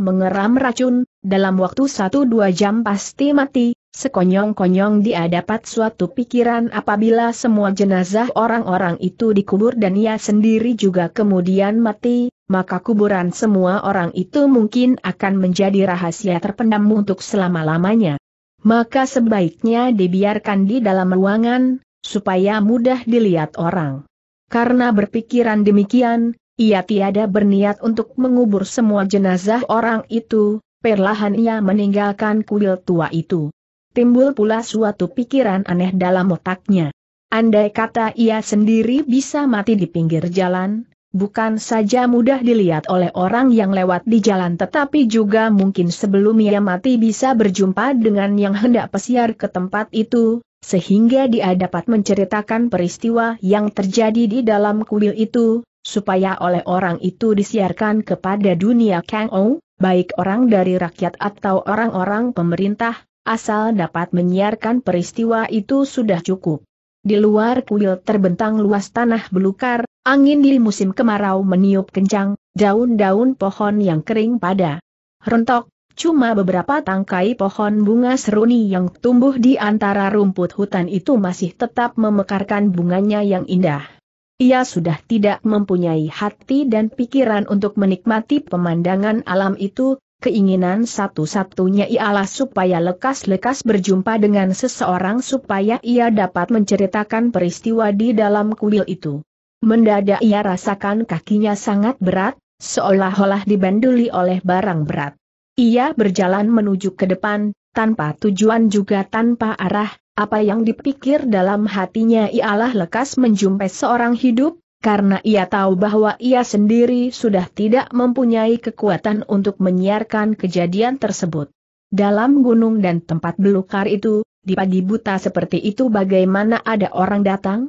mengeram racun, dalam waktu satu dua jam pasti mati, Sekonyong-konyong dia dapat suatu pikiran apabila semua jenazah orang-orang itu dikubur dan ia sendiri juga kemudian mati, maka kuburan semua orang itu mungkin akan menjadi rahasia terpendam untuk selama-lamanya. Maka sebaiknya dibiarkan di dalam ruangan, supaya mudah dilihat orang. Karena berpikiran demikian, ia tiada berniat untuk mengubur semua jenazah orang itu, perlahan ia meninggalkan kuil tua itu timbul pula suatu pikiran aneh dalam otaknya. Andai kata ia sendiri bisa mati di pinggir jalan, bukan saja mudah dilihat oleh orang yang lewat di jalan tetapi juga mungkin sebelum ia mati bisa berjumpa dengan yang hendak pesiar ke tempat itu, sehingga dia dapat menceritakan peristiwa yang terjadi di dalam kuil itu, supaya oleh orang itu disiarkan kepada dunia Kang Ou, baik orang dari rakyat atau orang-orang pemerintah, asal dapat menyiarkan peristiwa itu sudah cukup. Di luar kuil terbentang luas tanah belukar, angin di musim kemarau meniup kencang, daun-daun pohon yang kering pada rontok. cuma beberapa tangkai pohon bunga seruni yang tumbuh di antara rumput hutan itu masih tetap memekarkan bunganya yang indah. Ia sudah tidak mempunyai hati dan pikiran untuk menikmati pemandangan alam itu, Keinginan satu-satunya ialah supaya lekas-lekas berjumpa dengan seseorang supaya ia dapat menceritakan peristiwa di dalam kuil itu. Mendadak ia rasakan kakinya sangat berat, seolah-olah dibanduli oleh barang berat. Ia berjalan menuju ke depan, tanpa tujuan juga tanpa arah, apa yang dipikir dalam hatinya ialah lekas menjumpai seorang hidup, karena ia tahu bahwa ia sendiri sudah tidak mempunyai kekuatan untuk menyiarkan kejadian tersebut. Dalam gunung dan tempat belukar itu, di pagi buta seperti itu bagaimana ada orang datang?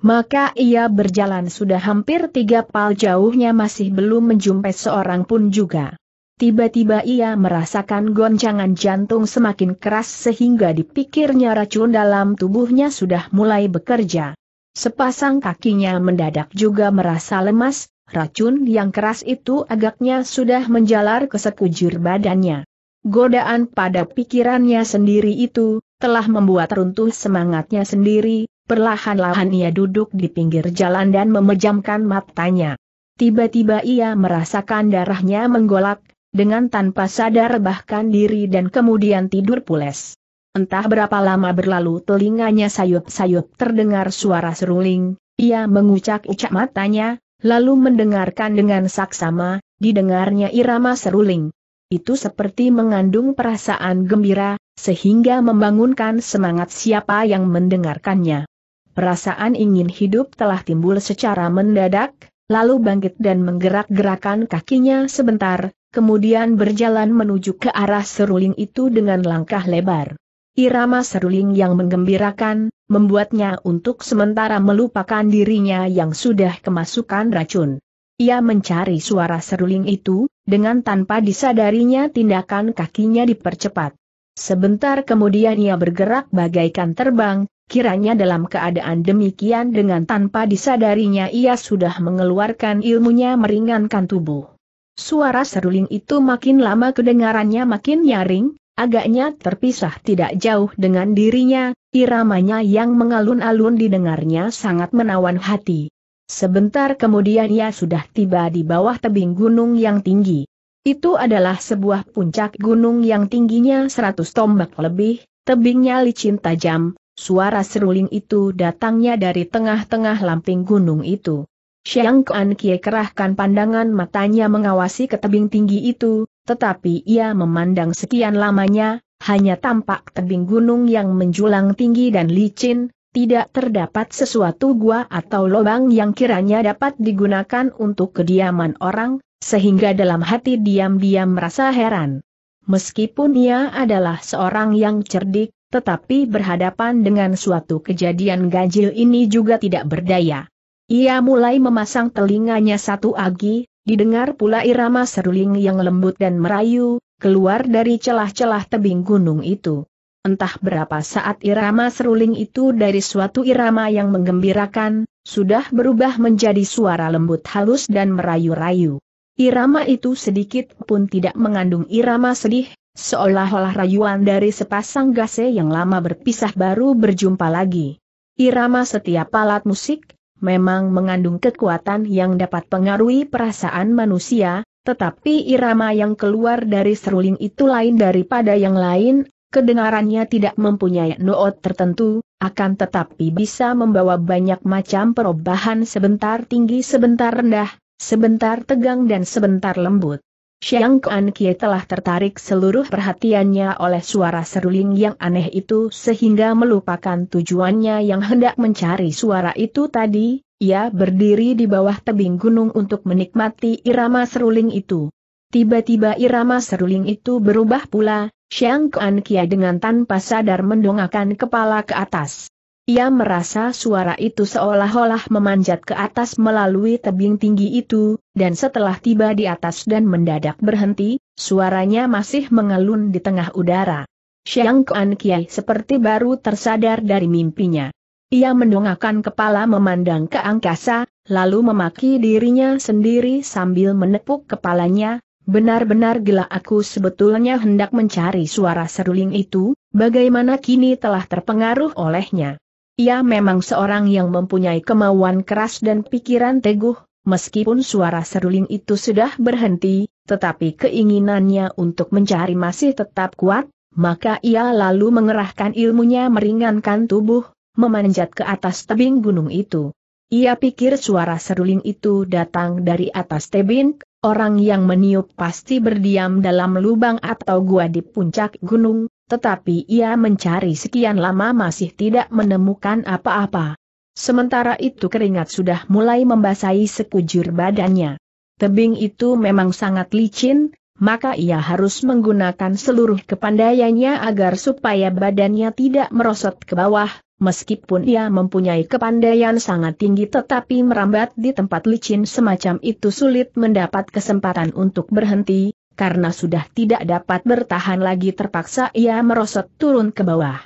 Maka ia berjalan sudah hampir tiga pal jauhnya masih belum menjumpai seorang pun juga. Tiba-tiba ia merasakan goncangan jantung semakin keras sehingga dipikirnya racun dalam tubuhnya sudah mulai bekerja. Sepasang kakinya mendadak juga merasa lemas, racun yang keras itu agaknya sudah menjalar ke sekujur badannya. Godaan pada pikirannya sendiri itu, telah membuat runtuh semangatnya sendiri, perlahan-lahan ia duduk di pinggir jalan dan memejamkan matanya. Tiba-tiba ia merasakan darahnya menggolak, dengan tanpa sadar bahkan diri dan kemudian tidur pules. Entah berapa lama berlalu telinganya sayup-sayup terdengar suara seruling, ia mengucak-ucak matanya, lalu mendengarkan dengan saksama, didengarnya irama seruling. Itu seperti mengandung perasaan gembira, sehingga membangunkan semangat siapa yang mendengarkannya. Perasaan ingin hidup telah timbul secara mendadak, lalu bangkit dan menggerak-gerakan kakinya sebentar, kemudian berjalan menuju ke arah seruling itu dengan langkah lebar. Irama seruling yang menggembirakan, membuatnya untuk sementara melupakan dirinya yang sudah kemasukan racun. Ia mencari suara seruling itu, dengan tanpa disadarinya tindakan kakinya dipercepat. Sebentar kemudian ia bergerak bagaikan terbang, kiranya dalam keadaan demikian dengan tanpa disadarinya ia sudah mengeluarkan ilmunya meringankan tubuh. Suara seruling itu makin lama kedengarannya makin nyaring, Agaknya terpisah tidak jauh dengan dirinya, iramanya yang mengalun-alun didengarnya sangat menawan hati. Sebentar kemudian ia sudah tiba di bawah tebing gunung yang tinggi. Itu adalah sebuah puncak gunung yang tingginya 100 tombak lebih, tebingnya licin tajam, suara seruling itu datangnya dari tengah-tengah lamping gunung itu. Xiang Kuan Kie kerahkan pandangan matanya mengawasi ke tebing tinggi itu, tetapi ia memandang sekian lamanya, hanya tampak tebing gunung yang menjulang tinggi dan licin, tidak terdapat sesuatu gua atau lubang yang kiranya dapat digunakan untuk kediaman orang, sehingga dalam hati diam-diam merasa heran. Meskipun ia adalah seorang yang cerdik, tetapi berhadapan dengan suatu kejadian ganjil ini juga tidak berdaya. Ia mulai memasang telinganya satu agi, Didengar pula irama seruling yang lembut dan merayu, keluar dari celah-celah tebing gunung itu. Entah berapa saat irama seruling itu dari suatu irama yang menggembirakan, sudah berubah menjadi suara lembut halus dan merayu-rayu. Irama itu sedikit pun tidak mengandung irama sedih, seolah-olah rayuan dari sepasang gase yang lama berpisah baru berjumpa lagi. Irama setiap alat musik, memang mengandung kekuatan yang dapat pengaruhi perasaan manusia, tetapi irama yang keluar dari seruling itu lain daripada yang lain, kedengarannya tidak mempunyai noot tertentu, akan tetapi bisa membawa banyak macam perubahan sebentar tinggi sebentar rendah, sebentar tegang dan sebentar lembut. Xiang Kuan Kie telah tertarik seluruh perhatiannya oleh suara seruling yang aneh itu sehingga melupakan tujuannya yang hendak mencari suara itu tadi, ia berdiri di bawah tebing gunung untuk menikmati irama seruling itu. Tiba-tiba irama seruling itu berubah pula, Xiang Kuan Kie dengan tanpa sadar mendongakkan kepala ke atas. Ia merasa suara itu seolah-olah memanjat ke atas melalui tebing tinggi itu, dan setelah tiba di atas dan mendadak berhenti, suaranya masih mengelun di tengah udara. Xiang Kuan Kiai seperti baru tersadar dari mimpinya. Ia mendongakkan kepala memandang ke angkasa, lalu memaki dirinya sendiri sambil menepuk kepalanya, benar-benar gila aku sebetulnya hendak mencari suara seruling itu, bagaimana kini telah terpengaruh olehnya. Ia memang seorang yang mempunyai kemauan keras dan pikiran teguh, meskipun suara seruling itu sudah berhenti, tetapi keinginannya untuk mencari masih tetap kuat, maka ia lalu mengerahkan ilmunya meringankan tubuh, memanjat ke atas tebing gunung itu. Ia pikir suara seruling itu datang dari atas tebing, Orang yang meniup pasti berdiam dalam lubang atau gua di puncak gunung, tetapi ia mencari sekian lama masih tidak menemukan apa-apa. Sementara itu keringat sudah mulai membasahi sekujur badannya. Tebing itu memang sangat licin, maka ia harus menggunakan seluruh kepandaiannya agar supaya badannya tidak merosot ke bawah, Meskipun ia mempunyai kepandaian sangat tinggi tetapi merambat di tempat licin semacam itu sulit mendapat kesempatan untuk berhenti, karena sudah tidak dapat bertahan lagi terpaksa ia merosot turun ke bawah.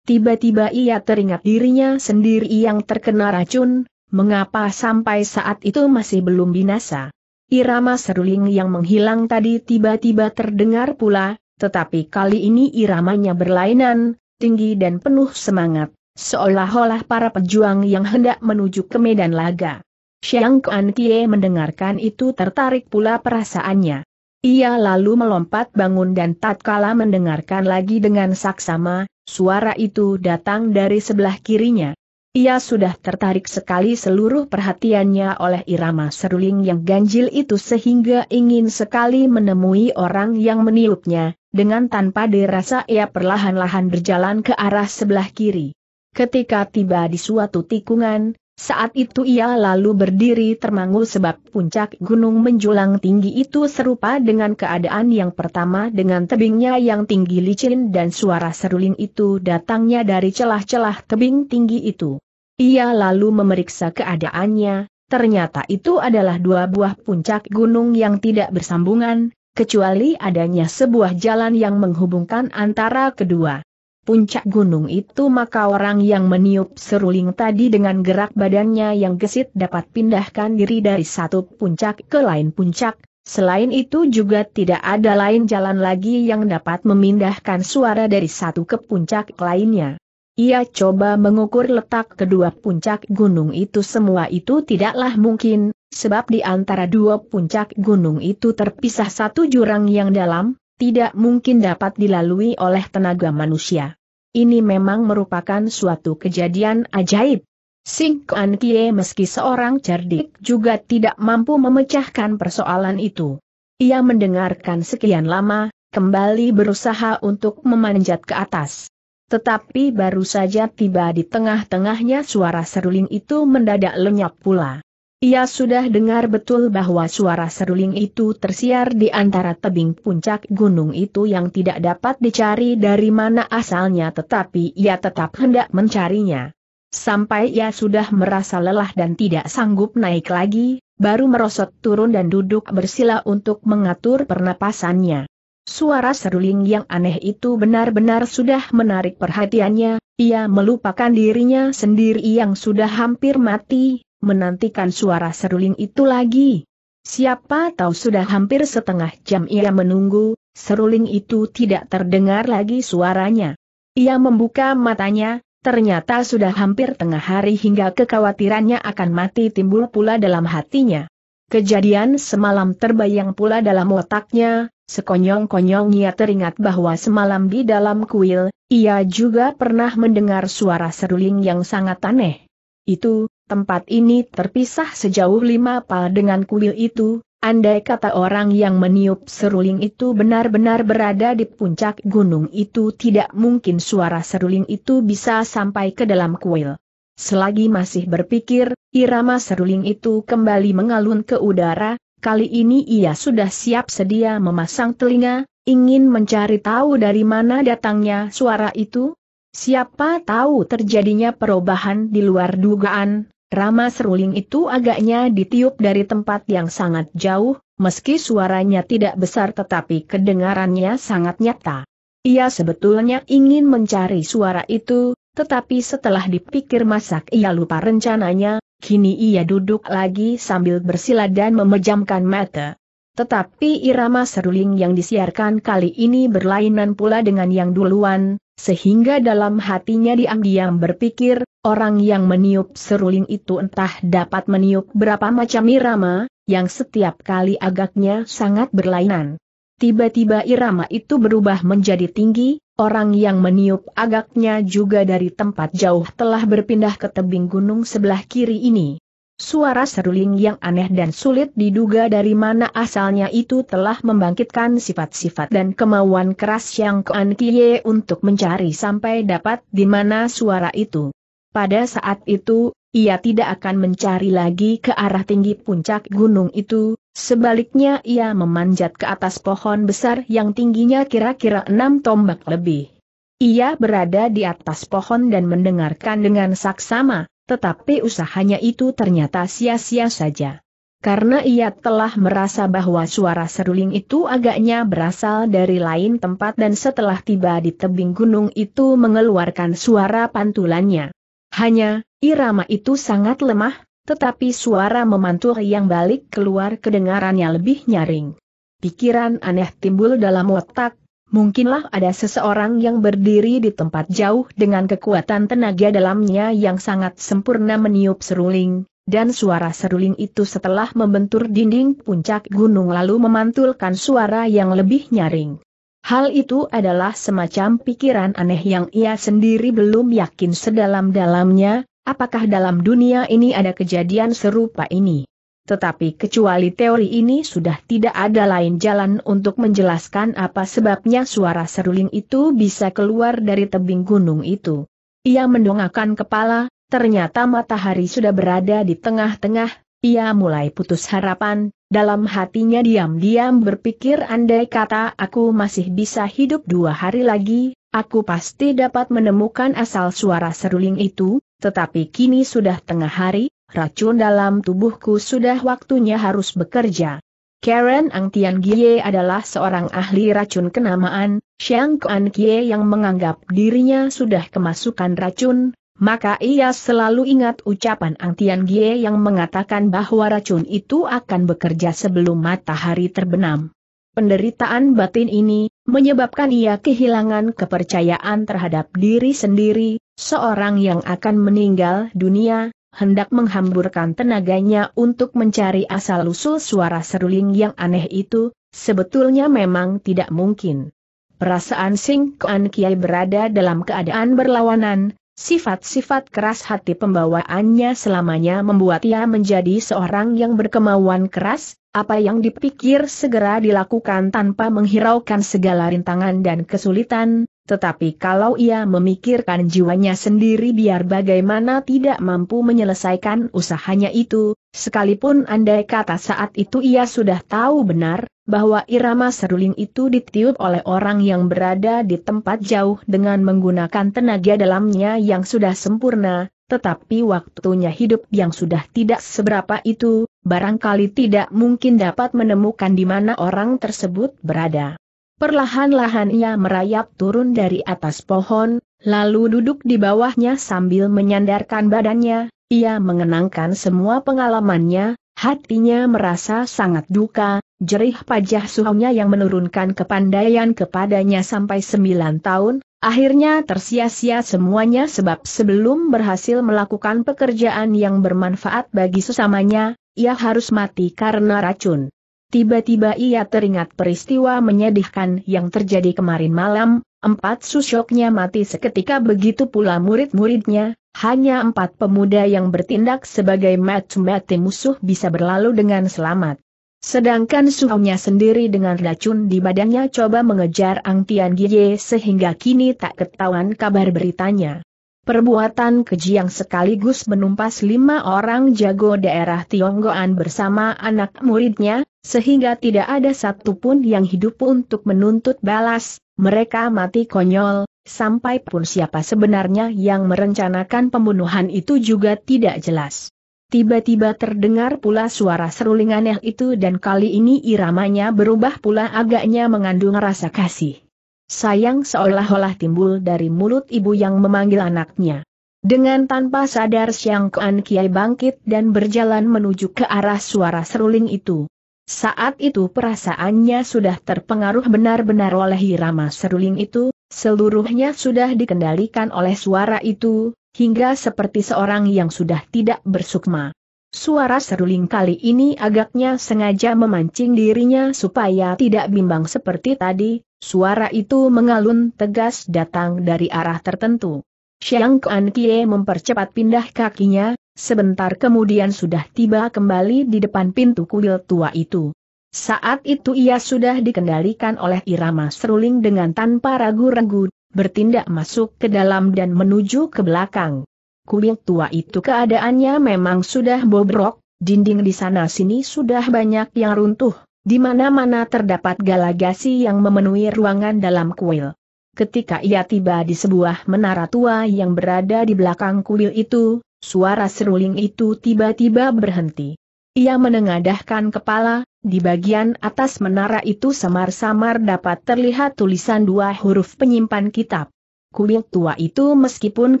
Tiba-tiba ia teringat dirinya sendiri yang terkena racun, mengapa sampai saat itu masih belum binasa. Irama seruling yang menghilang tadi tiba-tiba terdengar pula, tetapi kali ini iramanya berlainan, tinggi dan penuh semangat. Seolah-olah para pejuang yang hendak menuju ke medan laga. Xiang Kuan Kie mendengarkan itu tertarik pula perasaannya. Ia lalu melompat bangun dan tatkala mendengarkan lagi dengan saksama, suara itu datang dari sebelah kirinya. Ia sudah tertarik sekali seluruh perhatiannya oleh irama seruling yang ganjil itu sehingga ingin sekali menemui orang yang meniupnya, dengan tanpa dirasa ia perlahan-lahan berjalan ke arah sebelah kiri. Ketika tiba di suatu tikungan, saat itu ia lalu berdiri termangu sebab puncak gunung menjulang tinggi itu serupa dengan keadaan yang pertama dengan tebingnya yang tinggi licin dan suara seruling itu datangnya dari celah-celah tebing tinggi itu. Ia lalu memeriksa keadaannya, ternyata itu adalah dua buah puncak gunung yang tidak bersambungan, kecuali adanya sebuah jalan yang menghubungkan antara kedua puncak gunung itu maka orang yang meniup seruling tadi dengan gerak badannya yang gesit dapat pindahkan diri dari satu puncak ke lain puncak, Selain itu juga tidak ada lain jalan lagi yang dapat memindahkan suara dari satu ke puncak lainnya. Ia coba mengukur letak kedua puncak gunung itu semua itu tidaklah mungkin, sebab di antara dua puncak gunung itu terpisah satu jurang yang dalam, tidak mungkin dapat dilalui oleh tenaga manusia ini memang merupakan suatu kejadian ajaib. Sing Kuan Kie meski seorang cerdik juga tidak mampu memecahkan persoalan itu. Ia mendengarkan sekian lama, kembali berusaha untuk memanjat ke atas. Tetapi baru saja tiba di tengah-tengahnya suara seruling itu mendadak lenyap pula. Ia sudah dengar betul bahwa suara seruling itu tersiar di antara tebing puncak gunung itu yang tidak dapat dicari dari mana asalnya tetapi ia tetap hendak mencarinya. Sampai ia sudah merasa lelah dan tidak sanggup naik lagi, baru merosot turun dan duduk bersila untuk mengatur pernapasannya. Suara seruling yang aneh itu benar-benar sudah menarik perhatiannya, ia melupakan dirinya sendiri yang sudah hampir mati, menantikan suara seruling itu lagi. Siapa tahu sudah hampir setengah jam ia menunggu, seruling itu tidak terdengar lagi suaranya. Ia membuka matanya, ternyata sudah hampir tengah hari hingga kekhawatirannya akan mati timbul pula dalam hatinya. Kejadian semalam terbayang pula dalam otaknya, sekonyong-konyong ia teringat bahwa semalam di dalam kuil, ia juga pernah mendengar suara seruling yang sangat aneh. Itu, tempat ini terpisah sejauh lima pal dengan kuil itu, andai kata orang yang meniup seruling itu benar-benar berada di puncak gunung itu tidak mungkin suara seruling itu bisa sampai ke dalam kuil. Selagi masih berpikir, irama seruling itu kembali mengalun ke udara, kali ini ia sudah siap sedia memasang telinga, ingin mencari tahu dari mana datangnya suara itu. Siapa tahu terjadinya perubahan di luar dugaan, Rama seruling itu agaknya ditiup dari tempat yang sangat jauh, meski suaranya tidak besar tetapi kedengarannya sangat nyata. Ia sebetulnya ingin mencari suara itu, tetapi setelah dipikir masak ia lupa rencananya, kini ia duduk lagi sambil bersila dan memejamkan mata. Tetapi irama seruling yang disiarkan kali ini berlainan pula dengan yang duluan, sehingga dalam hatinya diam-diam berpikir, orang yang meniup seruling itu entah dapat meniup berapa macam irama, yang setiap kali agaknya sangat berlainan. Tiba-tiba irama itu berubah menjadi tinggi, orang yang meniup agaknya juga dari tempat jauh telah berpindah ke tebing gunung sebelah kiri ini. Suara seruling yang aneh dan sulit diduga dari mana asalnya itu telah membangkitkan sifat-sifat dan kemauan keras yang Kuan Kie untuk mencari sampai dapat di mana suara itu. Pada saat itu, ia tidak akan mencari lagi ke arah tinggi puncak gunung itu, sebaliknya ia memanjat ke atas pohon besar yang tingginya kira-kira enam tombak lebih. Ia berada di atas pohon dan mendengarkan dengan saksama tetapi usahanya itu ternyata sia-sia saja. Karena ia telah merasa bahwa suara seruling itu agaknya berasal dari lain tempat dan setelah tiba di tebing gunung itu mengeluarkan suara pantulannya. Hanya, irama itu sangat lemah, tetapi suara memantul yang balik keluar kedengarannya lebih nyaring. Pikiran aneh timbul dalam otak, Mungkinlah ada seseorang yang berdiri di tempat jauh dengan kekuatan tenaga dalamnya yang sangat sempurna meniup seruling, dan suara seruling itu setelah membentur dinding puncak gunung lalu memantulkan suara yang lebih nyaring. Hal itu adalah semacam pikiran aneh yang ia sendiri belum yakin sedalam-dalamnya, apakah dalam dunia ini ada kejadian serupa ini. Tetapi kecuali teori ini sudah tidak ada lain jalan untuk menjelaskan apa sebabnya suara seruling itu bisa keluar dari tebing gunung itu. Ia mendongakkan kepala, ternyata matahari sudah berada di tengah-tengah, ia mulai putus harapan, dalam hatinya diam-diam berpikir andai kata aku masih bisa hidup dua hari lagi, aku pasti dapat menemukan asal suara seruling itu, tetapi kini sudah tengah hari, Racun dalam tubuhku sudah waktunya harus bekerja. Karen Ang Tian Gie adalah seorang ahli racun kenamaan, Xiang Kuan Kie yang menganggap dirinya sudah kemasukan racun, maka ia selalu ingat ucapan Ang Tian Gie yang mengatakan bahwa racun itu akan bekerja sebelum matahari terbenam. Penderitaan batin ini, menyebabkan ia kehilangan kepercayaan terhadap diri sendiri, seorang yang akan meninggal dunia, hendak menghamburkan tenaganya untuk mencari asal-usul suara seruling yang aneh itu, sebetulnya memang tidak mungkin. Perasaan Sing Kuan Kiai berada dalam keadaan berlawanan, sifat-sifat keras hati pembawaannya selamanya membuat ia menjadi seorang yang berkemauan keras, apa yang dipikir segera dilakukan tanpa menghiraukan segala rintangan dan kesulitan, tetapi kalau ia memikirkan jiwanya sendiri biar bagaimana tidak mampu menyelesaikan usahanya itu, sekalipun andai kata saat itu ia sudah tahu benar, bahwa irama seruling itu ditiup oleh orang yang berada di tempat jauh dengan menggunakan tenaga dalamnya yang sudah sempurna, tetapi waktunya hidup yang sudah tidak seberapa itu, barangkali tidak mungkin dapat menemukan di mana orang tersebut berada. Perlahan-lahan ia merayap turun dari atas pohon, lalu duduk di bawahnya sambil menyandarkan badannya, ia mengenangkan semua pengalamannya, hatinya merasa sangat duka, jerih pajah suhunya yang menurunkan kepandaian kepadanya sampai sembilan tahun, akhirnya tersia-sia semuanya sebab sebelum berhasil melakukan pekerjaan yang bermanfaat bagi sesamanya, ia harus mati karena racun. Tiba-tiba ia teringat peristiwa menyedihkan yang terjadi kemarin malam, empat susyoknya mati seketika begitu pula murid-muridnya, hanya empat pemuda yang bertindak sebagai mati-mati musuh bisa berlalu dengan selamat. Sedangkan suhunya sendiri dengan racun di badannya coba mengejar Ang Tian Gie sehingga kini tak ketahuan kabar beritanya. Perbuatan keji yang sekaligus menumpas lima orang jago daerah Tionggoan bersama anak muridnya, sehingga tidak ada satupun yang hidup untuk menuntut balas, mereka mati konyol, sampai pun siapa sebenarnya yang merencanakan pembunuhan itu juga tidak jelas. Tiba-tiba terdengar pula suara seruling aneh itu dan kali ini iramanya berubah pula agaknya mengandung rasa kasih sayang seolah-olah timbul dari mulut ibu yang memanggil anaknya. Dengan tanpa sadar Siang Kuan Kiai bangkit dan berjalan menuju ke arah suara seruling itu. Saat itu perasaannya sudah terpengaruh benar-benar oleh irama seruling itu, seluruhnya sudah dikendalikan oleh suara itu, hingga seperti seorang yang sudah tidak bersukma. Suara seruling kali ini agaknya sengaja memancing dirinya supaya tidak bimbang seperti tadi, Suara itu mengalun tegas datang dari arah tertentu. Xiang Kuan Kie mempercepat pindah kakinya, sebentar kemudian sudah tiba kembali di depan pintu kuil tua itu. Saat itu ia sudah dikendalikan oleh irama seruling dengan tanpa ragu-ragu, bertindak masuk ke dalam dan menuju ke belakang. Kuil tua itu keadaannya memang sudah bobrok, dinding di sana-sini sudah banyak yang runtuh, di mana-mana terdapat galagasi yang memenuhi ruangan dalam kuil. Ketika ia tiba di sebuah menara tua yang berada di belakang kuil itu, suara seruling itu tiba-tiba berhenti. Ia menengadahkan kepala, di bagian atas menara itu samar-samar dapat terlihat tulisan dua huruf penyimpan kitab. Kuil tua itu meskipun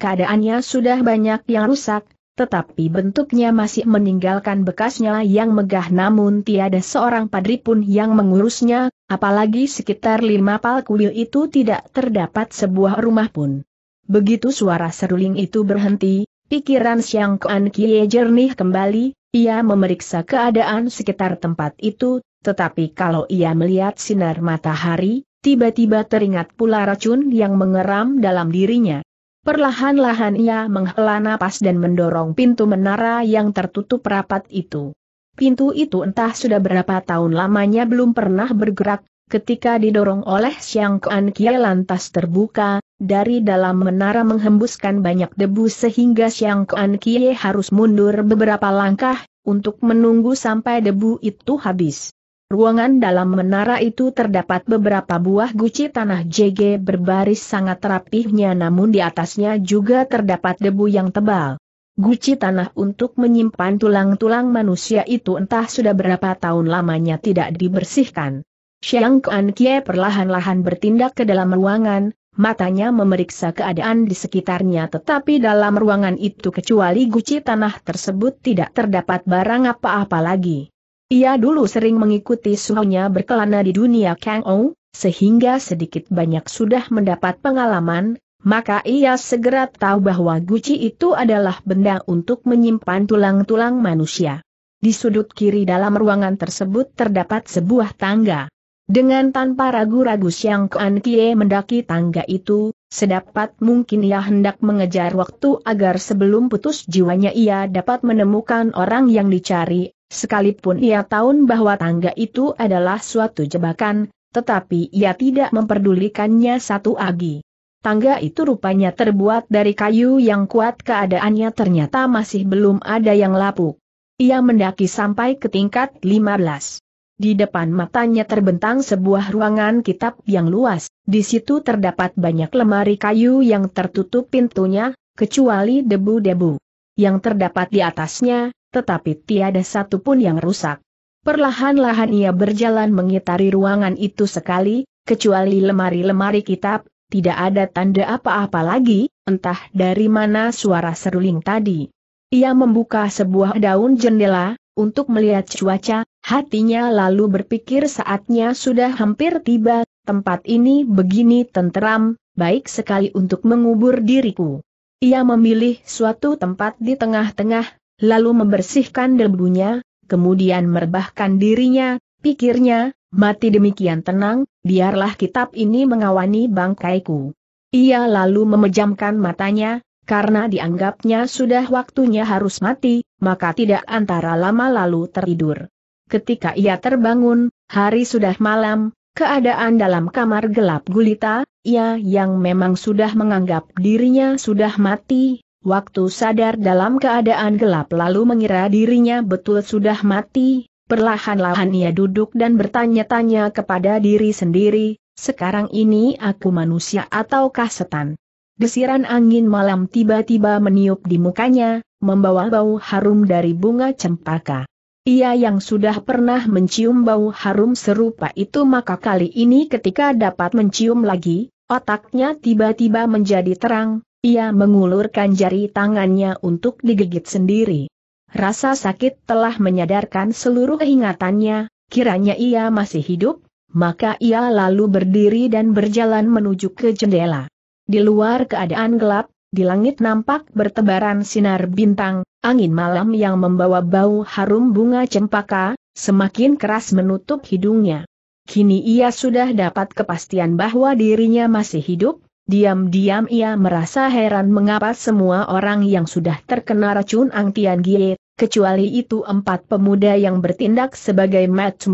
keadaannya sudah banyak yang rusak, tetapi bentuknya masih meninggalkan bekasnya yang megah namun tiada seorang padri pun yang mengurusnya, apalagi sekitar lima pal kuil itu tidak terdapat sebuah rumah pun. Begitu suara seruling itu berhenti, pikiran Siang Kuan Kie jernih kembali, ia memeriksa keadaan sekitar tempat itu, tetapi kalau ia melihat sinar matahari, tiba-tiba teringat pula racun yang mengeram dalam dirinya. Perlahan-lahan ia menghela napas dan mendorong pintu menara yang tertutup rapat itu. Pintu itu entah sudah berapa tahun lamanya belum pernah bergerak, ketika didorong oleh Siang Kuan Kie lantas terbuka, dari dalam menara menghembuskan banyak debu sehingga Siang Kuan Kie harus mundur beberapa langkah, untuk menunggu sampai debu itu habis. Ruangan dalam menara itu terdapat beberapa buah guci tanah JG berbaris sangat rapihnya namun di atasnya juga terdapat debu yang tebal. Guci tanah untuk menyimpan tulang-tulang manusia itu entah sudah berapa tahun lamanya tidak dibersihkan. Xiang Kuan Kie perlahan-lahan bertindak ke dalam ruangan, matanya memeriksa keadaan di sekitarnya tetapi dalam ruangan itu kecuali guci tanah tersebut tidak terdapat barang apa-apa lagi. Ia dulu sering mengikuti suhunya berkelana di dunia Kang Ou, sehingga sedikit banyak sudah mendapat pengalaman, maka ia segera tahu bahwa guci itu adalah benda untuk menyimpan tulang-tulang manusia. Di sudut kiri dalam ruangan tersebut terdapat sebuah tangga. Dengan tanpa ragu-ragu Siang Kuan Kie mendaki tangga itu, sedapat mungkin ia hendak mengejar waktu agar sebelum putus jiwanya ia dapat menemukan orang yang dicari, Sekalipun ia tahu bahwa tangga itu adalah suatu jebakan, tetapi ia tidak memperdulikannya satu agi. Tangga itu rupanya terbuat dari kayu yang kuat keadaannya ternyata masih belum ada yang lapuk. Ia mendaki sampai ke tingkat 15. Di depan matanya terbentang sebuah ruangan kitab yang luas, di situ terdapat banyak lemari kayu yang tertutup pintunya, kecuali debu-debu yang terdapat di atasnya, tetapi tiada satupun yang rusak. Perlahan-lahan ia berjalan mengitari ruangan itu sekali, kecuali lemari-lemari kitab, tidak ada tanda apa-apa lagi, entah dari mana suara seruling tadi. Ia membuka sebuah daun jendela, untuk melihat cuaca, hatinya lalu berpikir saatnya sudah hampir tiba, tempat ini begini tenteram, baik sekali untuk mengubur diriku. Ia memilih suatu tempat di tengah-tengah, lalu membersihkan debunya, kemudian merebahkan dirinya, pikirnya, mati demikian tenang, biarlah kitab ini mengawani bangkaiku. Ia lalu memejamkan matanya, karena dianggapnya sudah waktunya harus mati, maka tidak antara lama lalu tertidur. Ketika ia terbangun, hari sudah malam, keadaan dalam kamar gelap gulita, ia yang memang sudah menganggap dirinya sudah mati, waktu sadar dalam keadaan gelap lalu mengira dirinya betul sudah mati, perlahan-lahan ia duduk dan bertanya-tanya kepada diri sendiri, sekarang ini aku manusia ataukah setan? Desiran angin malam tiba-tiba meniup di mukanya, membawa bau harum dari bunga cempaka. Ia yang sudah pernah mencium bau harum serupa itu maka kali ini ketika dapat mencium lagi, otaknya tiba-tiba menjadi terang, ia mengulurkan jari tangannya untuk digigit sendiri. Rasa sakit telah menyadarkan seluruh ingatannya, kiranya ia masih hidup, maka ia lalu berdiri dan berjalan menuju ke jendela. Di luar keadaan gelap, di langit nampak bertebaran sinar bintang, angin malam yang membawa bau harum bunga cempaka, semakin keras menutup hidungnya. Kini ia sudah dapat kepastian bahwa dirinya masih hidup, diam-diam ia merasa heran mengapa semua orang yang sudah terkena racun Ang Tian Gie, kecuali itu empat pemuda yang bertindak sebagai match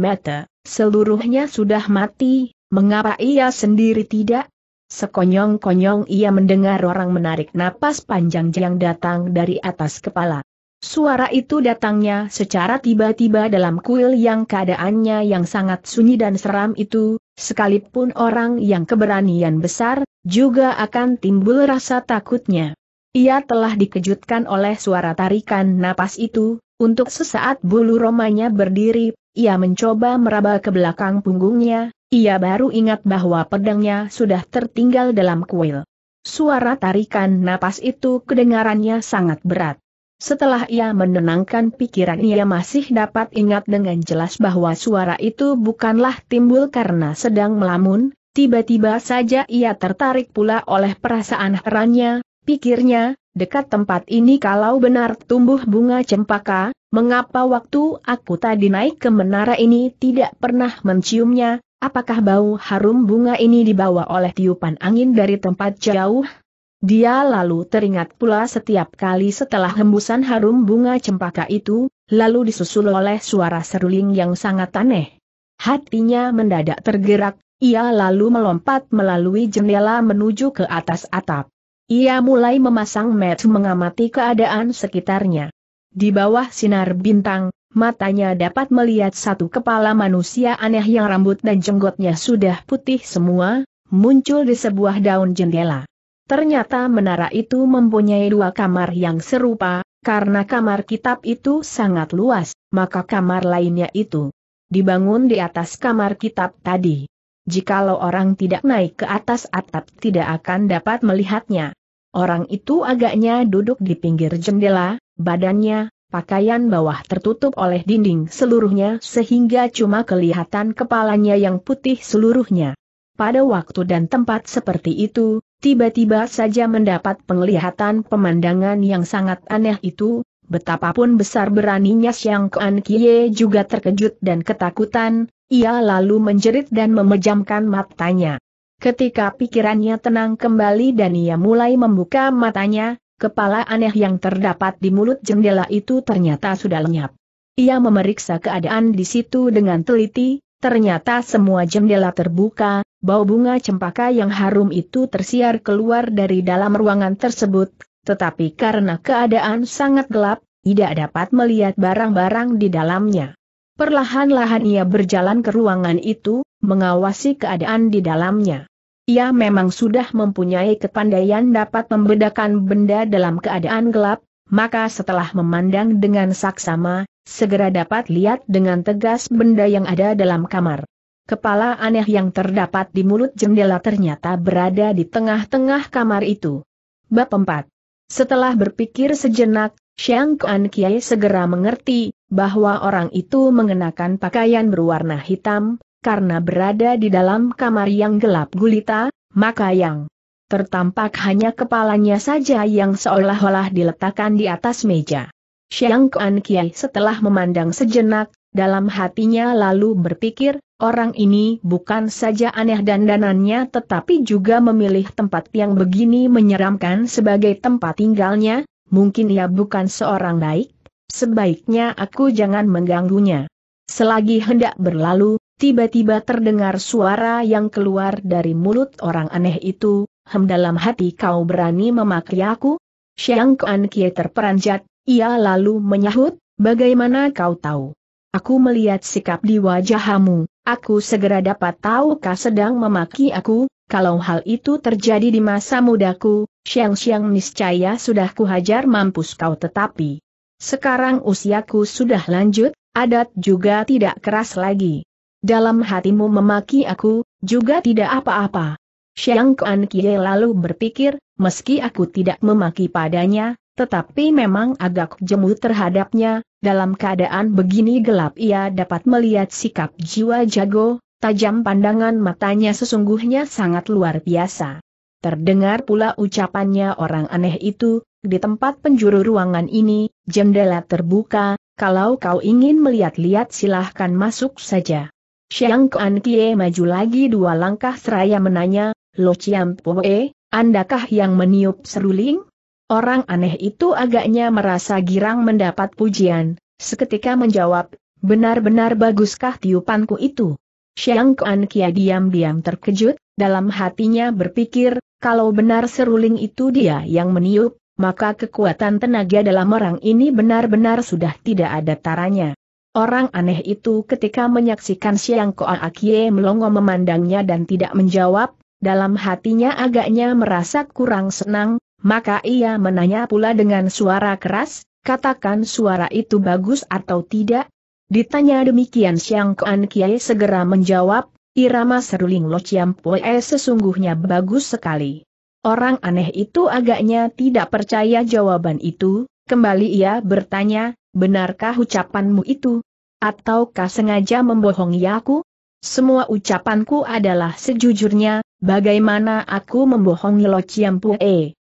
seluruhnya sudah mati, mengapa ia sendiri tidak? Sekonyong-konyong ia mendengar orang menarik napas panjang yang datang dari atas kepala. Suara itu datangnya secara tiba-tiba dalam kuil yang keadaannya yang sangat sunyi dan seram itu, sekalipun orang yang keberanian besar, juga akan timbul rasa takutnya. Ia telah dikejutkan oleh suara tarikan napas itu, untuk sesaat bulu romanya berdiri, ia mencoba meraba ke belakang punggungnya, ia baru ingat bahwa pedangnya sudah tertinggal dalam kuil. Suara tarikan napas itu kedengarannya sangat berat. Setelah ia menenangkan pikiran ia masih dapat ingat dengan jelas bahwa suara itu bukanlah timbul karena sedang melamun, tiba-tiba saja ia tertarik pula oleh perasaan herannya, pikirnya, dekat tempat ini kalau benar tumbuh bunga cempaka, mengapa waktu aku tadi naik ke menara ini tidak pernah menciumnya, Apakah bau harum bunga ini dibawa oleh tiupan angin dari tempat jauh? Dia lalu teringat pula setiap kali setelah hembusan harum bunga cempaka itu, lalu disusul oleh suara seruling yang sangat aneh. Hatinya mendadak tergerak, ia lalu melompat melalui jendela menuju ke atas atap. Ia mulai memasang mata mengamati keadaan sekitarnya. Di bawah sinar bintang, matanya dapat melihat satu kepala manusia aneh yang rambut dan jenggotnya sudah putih semua, muncul di sebuah daun jendela. Ternyata menara itu mempunyai dua kamar yang serupa, karena kamar kitab itu sangat luas, maka kamar lainnya itu dibangun di atas kamar kitab tadi. Jikalau orang tidak naik ke atas atap tidak akan dapat melihatnya. Orang itu agaknya duduk di pinggir jendela, badannya Pakaian bawah tertutup oleh dinding seluruhnya sehingga cuma kelihatan kepalanya yang putih seluruhnya. Pada waktu dan tempat seperti itu, tiba-tiba saja mendapat penglihatan pemandangan yang sangat aneh itu, betapapun besar beraninya siang Kuan Kie juga terkejut dan ketakutan, ia lalu menjerit dan memejamkan matanya. Ketika pikirannya tenang kembali dan ia mulai membuka matanya, Kepala aneh yang terdapat di mulut jendela itu ternyata sudah lenyap. Ia memeriksa keadaan di situ dengan teliti, ternyata semua jendela terbuka, bau bunga cempaka yang harum itu tersiar keluar dari dalam ruangan tersebut, tetapi karena keadaan sangat gelap, tidak dapat melihat barang-barang di dalamnya. Perlahan-lahan ia berjalan ke ruangan itu, mengawasi keadaan di dalamnya. Ia memang sudah mempunyai kepandaian dapat membedakan benda dalam keadaan gelap, maka setelah memandang dengan saksama, segera dapat lihat dengan tegas benda yang ada dalam kamar. Kepala aneh yang terdapat di mulut jendela ternyata berada di tengah-tengah kamar itu. Bab 4. Setelah berpikir sejenak, Xiang Kuan Kiai segera mengerti bahwa orang itu mengenakan pakaian berwarna hitam, karena berada di dalam kamar yang gelap gulita, maka yang tertampak hanya kepalanya saja yang seolah-olah diletakkan di atas meja. Xiang Kuan Kiai setelah memandang sejenak, dalam hatinya lalu berpikir, orang ini bukan saja aneh dandanannya tetapi juga memilih tempat yang begini menyeramkan sebagai tempat tinggalnya, mungkin ia bukan seorang baik, sebaiknya aku jangan mengganggunya. Selagi hendak berlalu, Tiba-tiba terdengar suara yang keluar dari mulut orang aneh itu, Hem dalam hati kau berani memaki aku? Xiang Kuan Kie terperanjat, ia lalu menyahut, bagaimana kau tahu? Aku melihat sikap di wajahmu, aku segera dapat tahu kau sedang memaki aku, kalau hal itu terjadi di masa mudaku, Xiang-Xiang niscaya sudah kuhajar mampus kau tetapi. Sekarang usiaku sudah lanjut, adat juga tidak keras lagi. Dalam hatimu memaki aku, juga tidak apa-apa. Xiang Kuan Kie lalu berpikir, meski aku tidak memaki padanya, tetapi memang agak jemu terhadapnya, dalam keadaan begini gelap ia dapat melihat sikap jiwa jago, tajam pandangan matanya sesungguhnya sangat luar biasa. Terdengar pula ucapannya orang aneh itu, di tempat penjuru ruangan ini, jendela terbuka, kalau kau ingin melihat-lihat silahkan masuk saja. Xiang Kuan Kie maju lagi dua langkah seraya menanya, Lo Chiam Poe, andakah yang meniup seruling? Orang aneh itu agaknya merasa girang mendapat pujian, seketika menjawab, benar-benar baguskah tiupanku itu? Xiang Kuan Kie diam-diam terkejut, dalam hatinya berpikir, kalau benar seruling itu dia yang meniup, maka kekuatan tenaga dalam orang ini benar-benar sudah tidak ada taranya. Orang aneh itu ketika menyaksikan Siang Koa Akie melongo memandangnya dan tidak menjawab, dalam hatinya agaknya merasa kurang senang, maka ia menanya pula dengan suara keras, katakan suara itu bagus atau tidak? Ditanya demikian Siang Kuan Kiai segera menjawab, irama seruling Lo Chiam Poe sesungguhnya bagus sekali. Orang aneh itu agaknya tidak percaya jawaban itu, kembali ia bertanya, benarkah ucapanmu itu? Ataukah sengaja membohongi aku? Semua ucapanku adalah sejujurnya, bagaimana aku membohongi Lo Ciampue?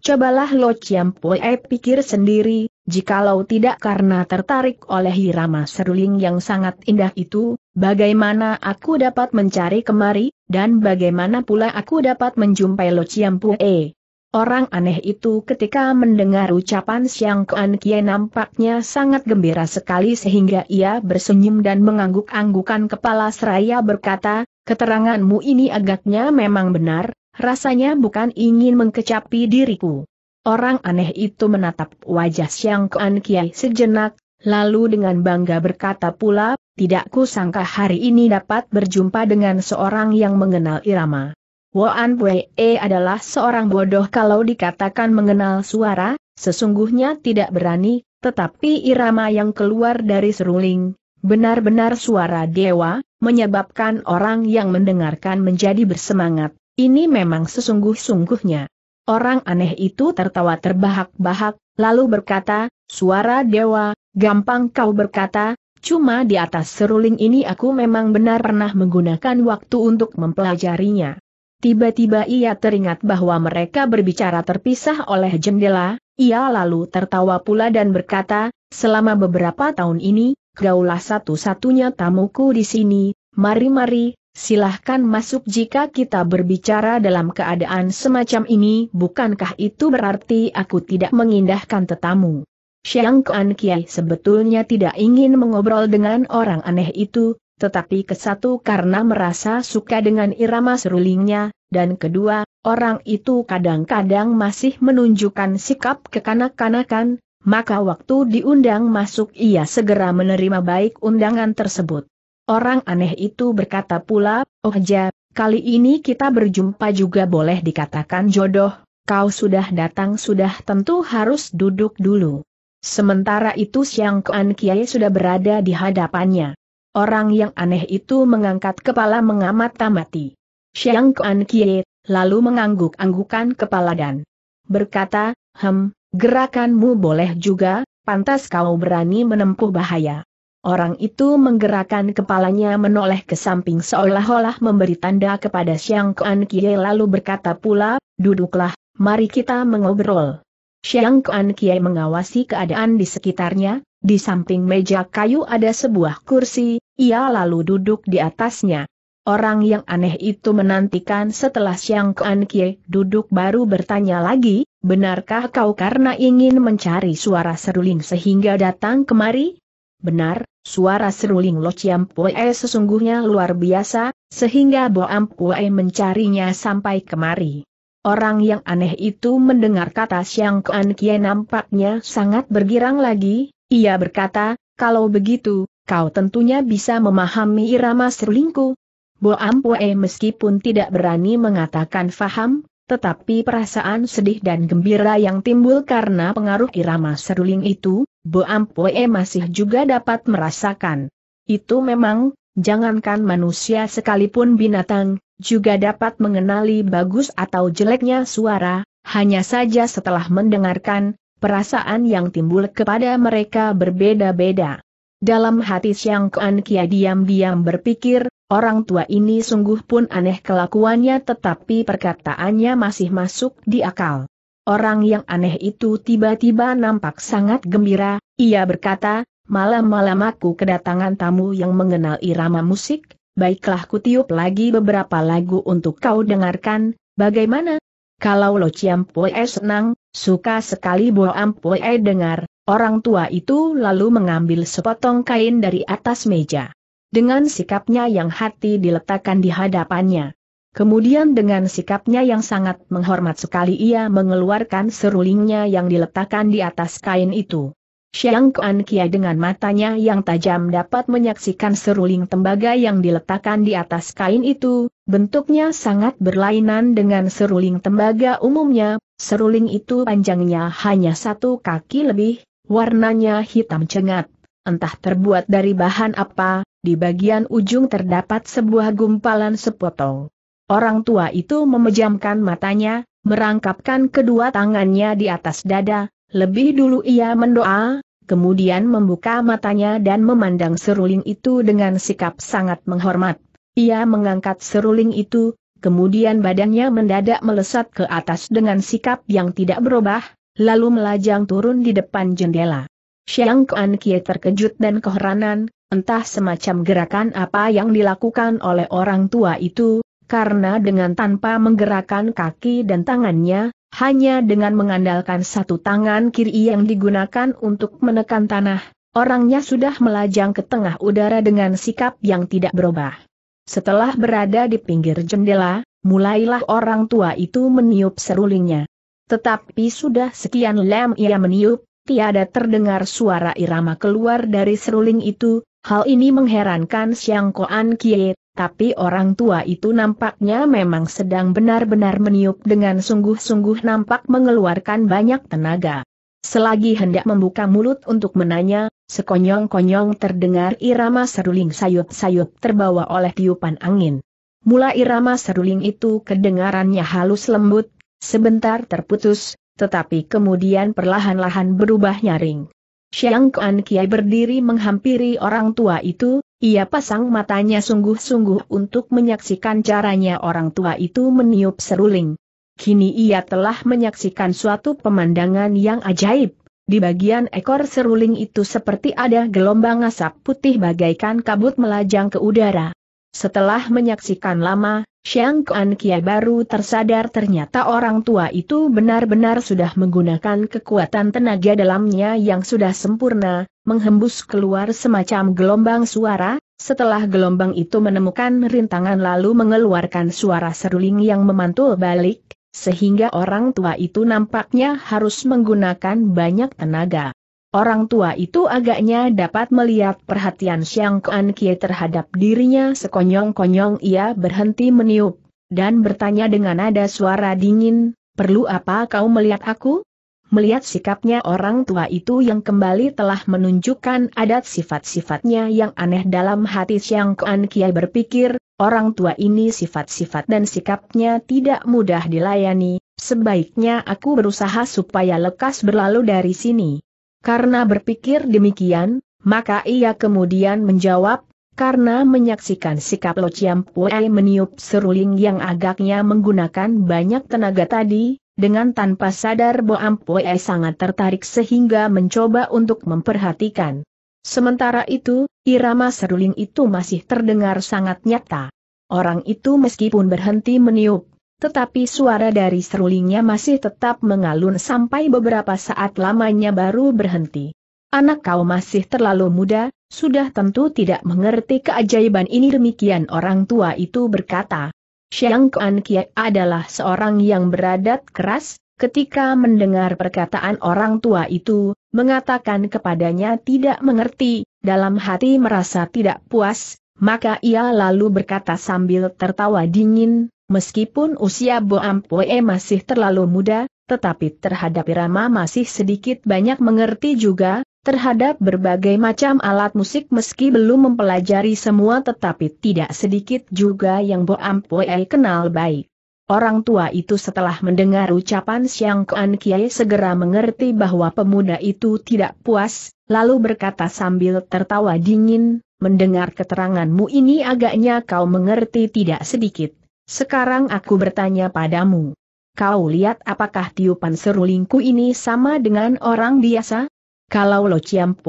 Cobalah Lo Ciampue pikir sendiri, jikalau tidak karena tertarik oleh irama seruling yang sangat indah itu, bagaimana aku dapat mencari kemari, dan bagaimana pula aku dapat menjumpai Lo Ciampue? Orang aneh itu ketika mendengar ucapan Siang Kuan Kie nampaknya sangat gembira sekali sehingga ia bersenyum dan mengangguk-anggukan kepala seraya berkata, keteranganmu ini agaknya memang benar, rasanya bukan ingin mengkecapi diriku. Orang aneh itu menatap wajah Siang Kuan Kie sejenak, lalu dengan bangga berkata pula, tidak kusangka hari ini dapat berjumpa dengan seorang yang mengenal irama. Wan Wei e adalah seorang bodoh kalau dikatakan mengenal suara, sesungguhnya tidak berani, tetapi irama yang keluar dari seruling, benar-benar suara dewa, menyebabkan orang yang mendengarkan menjadi bersemangat. Ini memang sesungguh-sungguhnya. Orang aneh itu tertawa terbahak-bahak, lalu berkata, suara dewa, gampang kau berkata, cuma di atas seruling ini aku memang benar pernah menggunakan waktu untuk mempelajarinya. Tiba-tiba ia teringat bahwa mereka berbicara terpisah oleh jendela, ia lalu tertawa pula dan berkata, selama beberapa tahun ini, gaulah satu-satunya tamuku di sini, mari-mari, silahkan masuk jika kita berbicara dalam keadaan semacam ini bukankah itu berarti aku tidak mengindahkan tetamu. Xiang Kuan Kiai sebetulnya tidak ingin mengobrol dengan orang aneh itu, tetapi ke satu karena merasa suka dengan irama serulingnya, dan kedua, orang itu kadang-kadang masih menunjukkan sikap kekanak-kanakan, maka waktu diundang masuk ia segera menerima baik undangan tersebut. Orang aneh itu berkata pula, oh ja, kali ini kita berjumpa juga boleh dikatakan jodoh, kau sudah datang sudah tentu harus duduk dulu. Sementara itu Siang Kuan Kiai sudah berada di hadapannya. Orang yang aneh itu mengangkat kepala mengamat-amati. Xiang Kuan Kie, lalu mengangguk-anggukan kepala dan berkata, Hem, gerakanmu boleh juga, pantas kau berani menempuh bahaya. Orang itu menggerakkan kepalanya menoleh ke samping seolah-olah memberi tanda kepada Xiang Kuan Kie lalu berkata pula, duduklah, mari kita mengobrol. Xiang Kuan Kie mengawasi keadaan di sekitarnya, di samping meja kayu ada sebuah kursi, ia lalu duduk di atasnya. Orang yang aneh itu menantikan setelah Siang Kuan Kie duduk baru bertanya lagi, benarkah kau karena ingin mencari suara seruling sehingga datang kemari? Benar, suara seruling Lo Chiam Pue sesungguhnya luar biasa, sehingga Bo Am Pue mencarinya sampai kemari. Orang yang aneh itu mendengar kata Siang Kuan Kie nampaknya sangat bergirang lagi, ia berkata, kalau begitu, kau tentunya bisa memahami irama serlingku. Bo Ampue meskipun tidak berani mengatakan faham, tetapi perasaan sedih dan gembira yang timbul karena pengaruh irama seruling itu, Bo Ampue masih juga dapat merasakan. Itu memang, jangankan manusia sekalipun binatang, juga dapat mengenali bagus atau jeleknya suara, hanya saja setelah mendengarkan, perasaan yang timbul kepada mereka berbeda-beda. Dalam hati Siang Kuan Kia diam-diam berpikir, orang tua ini sungguh pun aneh kelakuannya tetapi perkataannya masih masuk di akal. Orang yang aneh itu tiba-tiba nampak sangat gembira, ia berkata, malam-malam aku kedatangan tamu yang mengenal irama musik, baiklah kutiup lagi beberapa lagu untuk kau dengarkan, bagaimana? Kalau Lo Chiam Pue senang, suka sekali Bo Ampue dengar, orang tua itu lalu mengambil sepotong kain dari atas meja. Dengan sikapnya yang hati diletakkan di hadapannya. Kemudian dengan sikapnya yang sangat menghormat sekali ia mengeluarkan serulingnya yang diletakkan di atas kain itu. Xiang Kuan Kia dengan matanya yang tajam dapat menyaksikan seruling tembaga yang diletakkan di atas kain itu, bentuknya sangat berlainan dengan seruling tembaga umumnya, seruling itu panjangnya hanya satu kaki lebih, warnanya hitam cengat. Entah terbuat dari bahan apa, di bagian ujung terdapat sebuah gumpalan sepotong. Orang tua itu memejamkan matanya, merangkapkan kedua tangannya di atas dada, lebih dulu ia mendoa, kemudian membuka matanya dan memandang seruling itu dengan sikap sangat menghormat. Ia mengangkat seruling itu, kemudian badannya mendadak melesat ke atas dengan sikap yang tidak berubah, lalu melajang turun di depan jendela. Xiang Kuan Kie terkejut dan keheranan, entah semacam gerakan apa yang dilakukan oleh orang tua itu, karena dengan tanpa menggerakkan kaki dan tangannya, hanya dengan mengandalkan satu tangan kiri yang digunakan untuk menekan tanah, orangnya sudah melajang ke tengah udara dengan sikap yang tidak berubah. Setelah berada di pinggir jendela, mulailah orang tua itu meniup serulingnya. Tetapi sudah sekian lem ia meniup, tiada terdengar suara irama keluar dari seruling itu, hal ini mengherankan Siang Koan Kiet tapi orang tua itu nampaknya memang sedang benar-benar meniup dengan sungguh-sungguh nampak mengeluarkan banyak tenaga. Selagi hendak membuka mulut untuk menanya, sekonyong-konyong terdengar irama seruling sayup-sayup terbawa oleh tiupan angin. Mula irama seruling itu kedengarannya halus lembut, sebentar terputus, tetapi kemudian perlahan-lahan berubah nyaring. Siang Kuan Kiai berdiri menghampiri orang tua itu, ia pasang matanya sungguh-sungguh untuk menyaksikan caranya orang tua itu meniup seruling. Kini ia telah menyaksikan suatu pemandangan yang ajaib. Di bagian ekor seruling itu seperti ada gelombang asap putih bagaikan kabut melajang ke udara. Setelah menyaksikan lama, Xiang Kuan Kia baru tersadar ternyata orang tua itu benar-benar sudah menggunakan kekuatan tenaga dalamnya yang sudah sempurna, menghembus keluar semacam gelombang suara, setelah gelombang itu menemukan rintangan lalu mengeluarkan suara seruling yang memantul balik, sehingga orang tua itu nampaknya harus menggunakan banyak tenaga. Orang tua itu agaknya dapat melihat perhatian Xiang Kuan Kie terhadap dirinya sekonyong-konyong ia berhenti meniup, dan bertanya dengan nada suara dingin, perlu apa kau melihat aku? Melihat sikapnya orang tua itu yang kembali telah menunjukkan adat sifat-sifatnya yang aneh dalam hati Xiang Kuan Kie berpikir, orang tua ini sifat-sifat dan sikapnya tidak mudah dilayani, sebaiknya aku berusaha supaya lekas berlalu dari sini. Karena berpikir demikian, maka ia kemudian menjawab, karena menyaksikan sikap Lo Chiam Pue meniup seruling yang agaknya menggunakan banyak tenaga tadi, dengan tanpa sadar Bo Ampue sangat tertarik sehingga mencoba untuk memperhatikan. Sementara itu, irama seruling itu masih terdengar sangat nyata. Orang itu meskipun berhenti meniup, tetapi suara dari serulingnya masih tetap mengalun sampai beberapa saat lamanya baru berhenti. Anak kau masih terlalu muda, sudah tentu tidak mengerti keajaiban ini demikian orang tua itu berkata. Xiang Kuan Kie adalah seorang yang beradat keras, ketika mendengar perkataan orang tua itu, mengatakan kepadanya tidak mengerti, dalam hati merasa tidak puas, maka ia lalu berkata sambil tertawa dingin, Meskipun usia Boam Pue masih terlalu muda, tetapi terhadap irama masih sedikit banyak mengerti juga, terhadap berbagai macam alat musik meski belum mempelajari semua tetapi tidak sedikit juga yang Boam Pue kenal baik. Orang tua itu setelah mendengar ucapan Siang Kuan Kiai segera mengerti bahwa pemuda itu tidak puas, lalu berkata sambil tertawa dingin, mendengar keteranganmu ini agaknya kau mengerti tidak sedikit. Sekarang aku bertanya padamu. Kau lihat apakah tiupan serulingku ini sama dengan orang biasa? Kalau Lo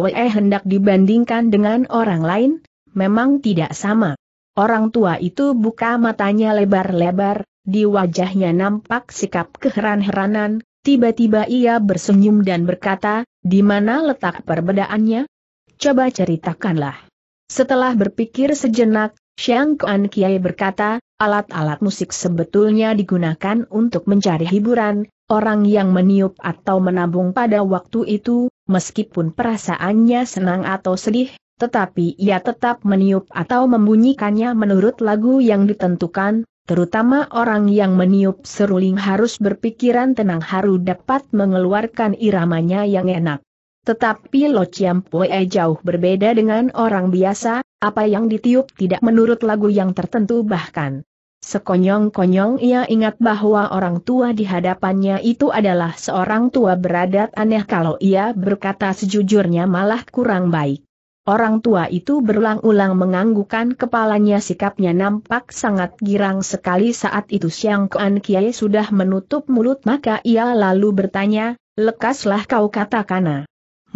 eh hendak dibandingkan dengan orang lain, memang tidak sama. Orang tua itu buka matanya lebar-lebar, di wajahnya nampak sikap keheran-heranan, tiba-tiba ia bersenyum dan berkata, di mana letak perbedaannya? Coba ceritakanlah. Setelah berpikir sejenak, Xiang Kuan Kiai berkata, Alat-alat musik sebetulnya digunakan untuk mencari hiburan, orang yang meniup atau menabung pada waktu itu, meskipun perasaannya senang atau sedih, tetapi ia tetap meniup atau membunyikannya menurut lagu yang ditentukan, terutama orang yang meniup seruling harus berpikiran tenang haru dapat mengeluarkan iramanya yang enak. Tetapi Lo Chiam Poe jauh berbeda dengan orang biasa, apa yang ditiup tidak menurut lagu yang tertentu bahkan Sekonyong-konyong ia ingat bahwa orang tua di hadapannya itu adalah seorang tua beradat aneh kalau ia berkata sejujurnya malah kurang baik. Orang tua itu berulang-ulang menganggukan kepalanya sikapnya nampak sangat girang sekali saat itu Siang Kuan Kiai sudah menutup mulut maka ia lalu bertanya, lekaslah kau katakana. Ah.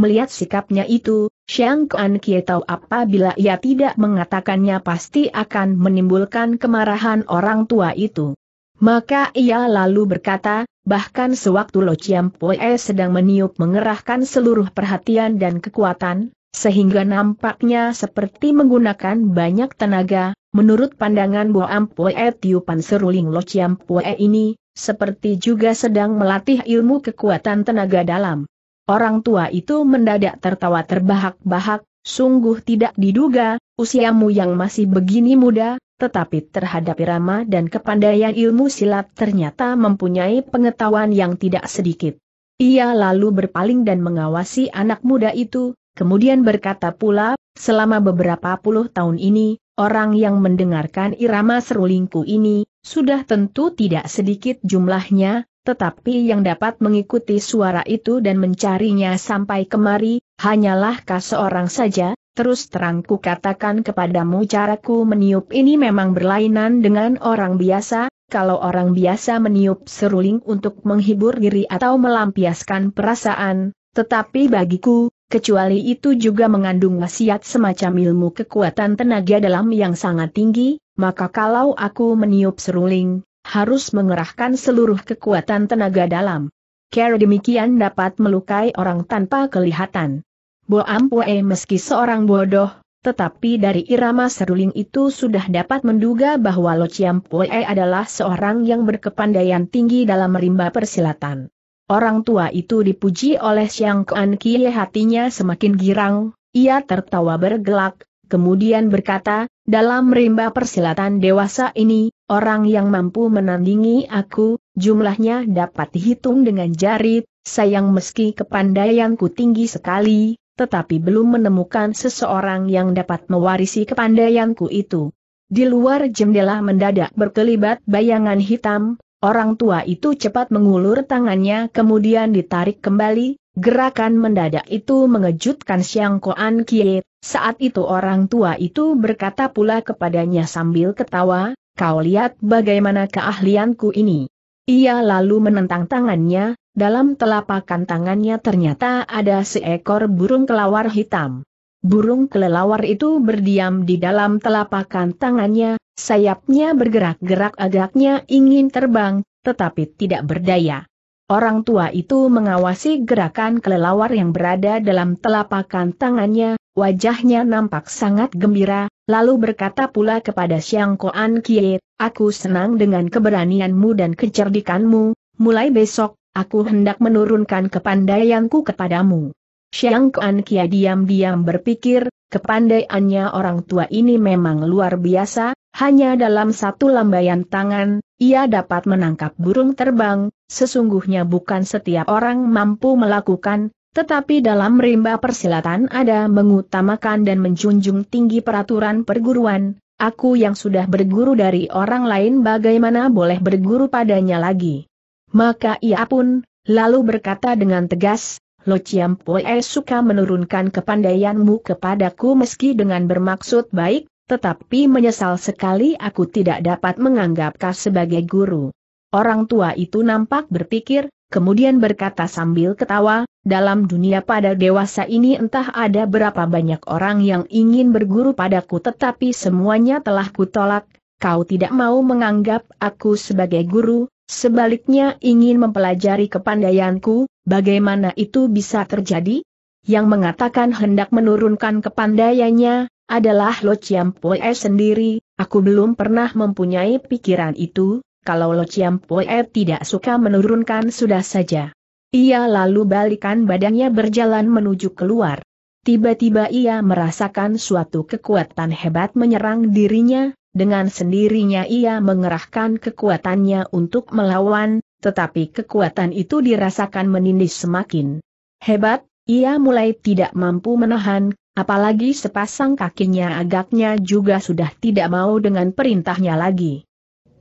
Melihat sikapnya itu, Xiang Kuan Kie tahu apabila ia tidak mengatakannya pasti akan menimbulkan kemarahan orang tua itu. Maka ia lalu berkata, bahkan sewaktu Lo Chiam Poe sedang meniup mengerahkan seluruh perhatian dan kekuatan, sehingga nampaknya seperti menggunakan banyak tenaga, menurut pandangan Bo Ampoe tiupan seruling Lo Chiam Poe ini, seperti juga sedang melatih ilmu kekuatan tenaga dalam. Orang tua itu mendadak tertawa terbahak-bahak, sungguh tidak diduga, usiamu yang masih begini muda, tetapi terhadap irama dan kepandaian ilmu silat ternyata mempunyai pengetahuan yang tidak sedikit. Ia lalu berpaling dan mengawasi anak muda itu, kemudian berkata pula, selama beberapa puluh tahun ini, orang yang mendengarkan irama serulingku ini, sudah tentu tidak sedikit jumlahnya, tetapi yang dapat mengikuti suara itu dan mencarinya sampai kemari, hanyalah kau seorang saja, terus terangku katakan kepadamu caraku meniup ini memang berlainan dengan orang biasa, kalau orang biasa meniup seruling untuk menghibur diri atau melampiaskan perasaan, tetapi bagiku, kecuali itu juga mengandung wasiat semacam ilmu kekuatan tenaga dalam yang sangat tinggi, maka kalau aku meniup seruling, harus mengerahkan seluruh kekuatan tenaga dalam. Cara demikian dapat melukai orang tanpa kelihatan. Bo Ampue meski seorang bodoh, tetapi dari irama seruling itu sudah dapat menduga bahwa Lo Chiam Pue adalah seorang yang berkepandaian tinggi dalam merimba persilatan. Orang tua itu dipuji oleh Siang Kuan Kie hatinya semakin girang, ia tertawa bergelak, kemudian berkata, dalam rimba persilatan dewasa ini, Orang yang mampu menandingi aku, jumlahnya dapat dihitung dengan jari, sayang meski kepandaianku tinggi sekali, tetapi belum menemukan seseorang yang dapat mewarisi kepandaianku itu. Di luar jendela mendadak berkelibat bayangan hitam, orang tua itu cepat mengulur tangannya kemudian ditarik kembali, gerakan mendadak itu mengejutkan Siang Koan Kie, saat itu orang tua itu berkata pula kepadanya sambil ketawa, kau lihat bagaimana keahlianku ini. Ia lalu menentang tangannya, dalam telapakan tangannya ternyata ada seekor burung kelawar hitam. Burung kelelawar itu berdiam di dalam telapakan tangannya, sayapnya bergerak-gerak agaknya ingin terbang, tetapi tidak berdaya. Orang tua itu mengawasi gerakan kelelawar yang berada dalam telapakan tangannya, wajahnya nampak sangat gembira, Lalu berkata pula kepada Siang Koan Kie, aku senang dengan keberanianmu dan kecerdikanmu, mulai besok, aku hendak menurunkan kepandaianku kepadamu. Siang Kuan Kie diam-diam berpikir, kepandaiannya orang tua ini memang luar biasa, hanya dalam satu lambaian tangan, ia dapat menangkap burung terbang, sesungguhnya bukan setiap orang mampu melakukan, tetapi dalam rimba persilatan ada mengutamakan dan menjunjung tinggi peraturan perguruan, aku yang sudah berguru dari orang lain bagaimana boleh berguru padanya lagi. Maka ia pun, lalu berkata dengan tegas, Lo Chiampoe suka menurunkan kepandaianmu kepadaku meski dengan bermaksud baik, tetapi menyesal sekali aku tidak dapat menganggap kau sebagai guru. Orang tua itu nampak berpikir, kemudian berkata sambil ketawa, dalam dunia pada dewasa ini entah ada berapa banyak orang yang ingin berguru padaku tetapi semuanya telah kutolak, kau tidak mau menganggap aku sebagai guru, sebaliknya ingin mempelajari kepandaianku, bagaimana itu bisa terjadi? Yang mengatakan hendak menurunkan kepandaiannya, adalah Lo Chiam Poe sendiri, aku belum pernah mempunyai pikiran itu, kalau Lo Chiam Poe tidak suka menurunkan sudah saja. Ia lalu balikan badannya berjalan menuju keluar. Tiba-tiba ia merasakan suatu kekuatan hebat menyerang dirinya, dengan sendirinya ia mengerahkan kekuatannya untuk melawan, tetapi kekuatan itu dirasakan menindis semakin hebat, ia mulai tidak mampu menahan, apalagi sepasang kakinya agaknya juga sudah tidak mau dengan perintahnya lagi.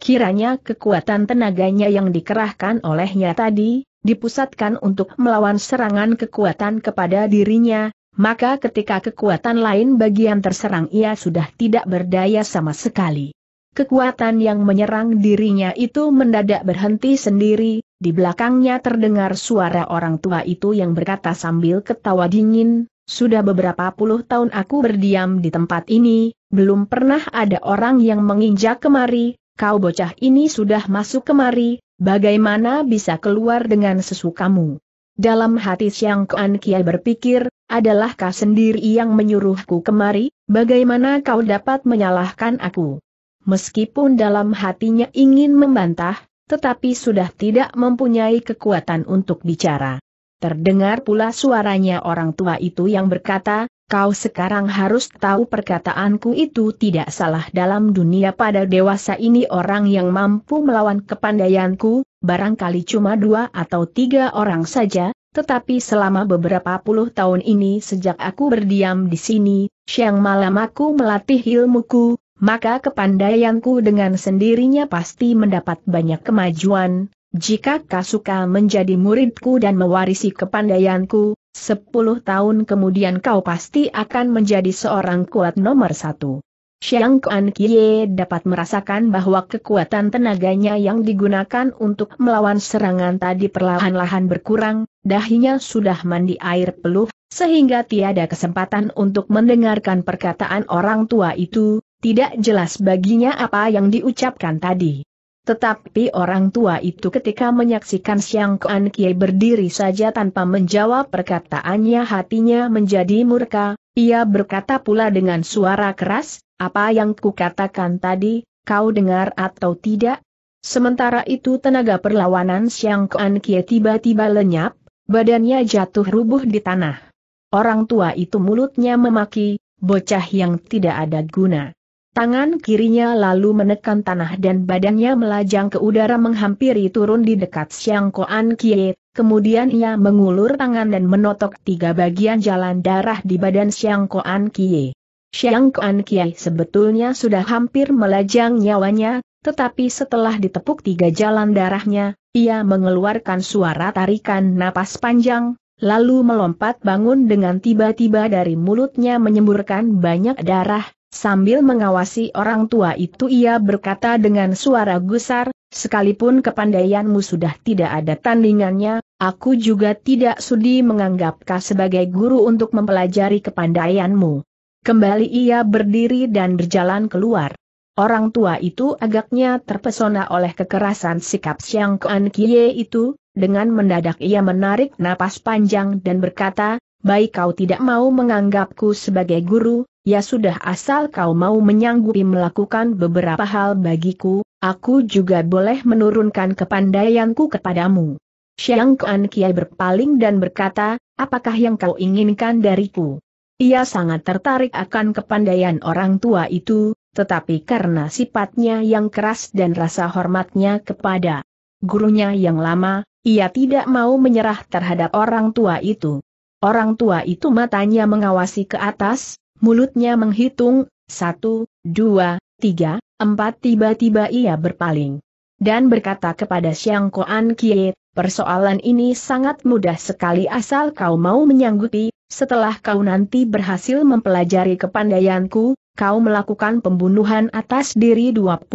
Kiranya kekuatan tenaganya yang dikerahkan olehnya tadi, dipusatkan untuk melawan serangan kekuatan kepada dirinya, maka ketika kekuatan lain bagian terserang ia sudah tidak berdaya sama sekali. Kekuatan yang menyerang dirinya itu mendadak berhenti sendiri, di belakangnya terdengar suara orang tua itu yang berkata sambil ketawa dingin, sudah beberapa puluh tahun aku berdiam di tempat ini, belum pernah ada orang yang menginjak kemari, kau bocah ini sudah masuk kemari, bagaimana bisa keluar dengan sesukamu? Dalam hati Siang Kuan Kiai berpikir, adalah kau sendiri yang menyuruhku kemari, bagaimana kau dapat menyalahkan aku? Meskipun dalam hatinya ingin membantah, tetapi sudah tidak mempunyai kekuatan untuk bicara. Terdengar pula suaranya orang tua itu yang berkata, Kau sekarang harus tahu perkataanku itu tidak salah dalam dunia pada dewasa ini orang yang mampu melawan kepandaianku, barangkali cuma dua atau tiga orang saja, tetapi selama beberapa puluh tahun ini sejak aku berdiam di sini, siang malam aku melatih ilmuku, maka kepandaianku dengan sendirinya pasti mendapat banyak kemajuan, jika kau suka menjadi muridku dan mewarisi kepandaianku, Sepuluh tahun kemudian kau pasti akan menjadi seorang kuat nomor satu. Xiang Kuan Kie dapat merasakan bahwa kekuatan tenaganya yang digunakan untuk melawan serangan tadi perlahan-lahan berkurang, dahinya sudah mandi air peluh, sehingga tiada kesempatan untuk mendengarkan perkataan orang tua itu, tidak jelas baginya apa yang diucapkan tadi. Tetapi orang tua itu ketika menyaksikan Siang Kuan Kie berdiri saja tanpa menjawab perkataannya hatinya menjadi murka, ia berkata pula dengan suara keras, apa yang kukatakan tadi, kau dengar atau tidak? Sementara itu tenaga perlawanan Siang Kuan Kie tiba-tiba lenyap, badannya jatuh rubuh di tanah. Orang tua itu mulutnya memaki, bocah yang tidak ada guna. Tangan kirinya lalu menekan tanah dan badannya melajang ke udara menghampiri turun di dekat Siang Koan Kie, kemudian ia mengulur tangan dan menotok tiga bagian jalan darah di badan Siang Koan Kie. Siang Koan Kie sebetulnya sudah hampir melajang nyawanya, tetapi setelah ditepuk tiga jalan darahnya, ia mengeluarkan suara tarikan napas panjang, lalu melompat bangun dengan tiba-tiba dari mulutnya menyemburkan banyak darah, Sambil mengawasi orang tua itu ia berkata dengan suara gusar, sekalipun kepandaianmu sudah tidak ada tandingannya, aku juga tidak sudi menganggap kau sebagai guru untuk mempelajari kepandaianmu. Kembali ia berdiri dan berjalan keluar. Orang tua itu agaknya terpesona oleh kekerasan sikap siang Kuan Kie itu, dengan mendadak ia menarik napas panjang dan berkata, baik kau tidak mau menganggapku sebagai guru, Ya sudah asal kau mau menyanggupi melakukan beberapa hal bagiku, aku juga boleh menurunkan kepandaianku kepadamu. Xiang Kuan Kiai berpaling dan berkata, apakah yang kau inginkan dariku? Ia sangat tertarik akan kepandaian orang tua itu, tetapi karena sifatnya yang keras dan rasa hormatnya kepada gurunya yang lama, ia tidak mau menyerah terhadap orang tua itu. Orang tua itu matanya mengawasi ke atas, Mulutnya menghitung, satu, dua, tiga, empat tiba-tiba ia berpaling. Dan berkata kepada Siang Koan Kie, persoalan ini sangat mudah sekali asal kau mau menyanggupi, setelah kau nanti berhasil mempelajari kepandaianku, kau melakukan pembunuhan atas diri 28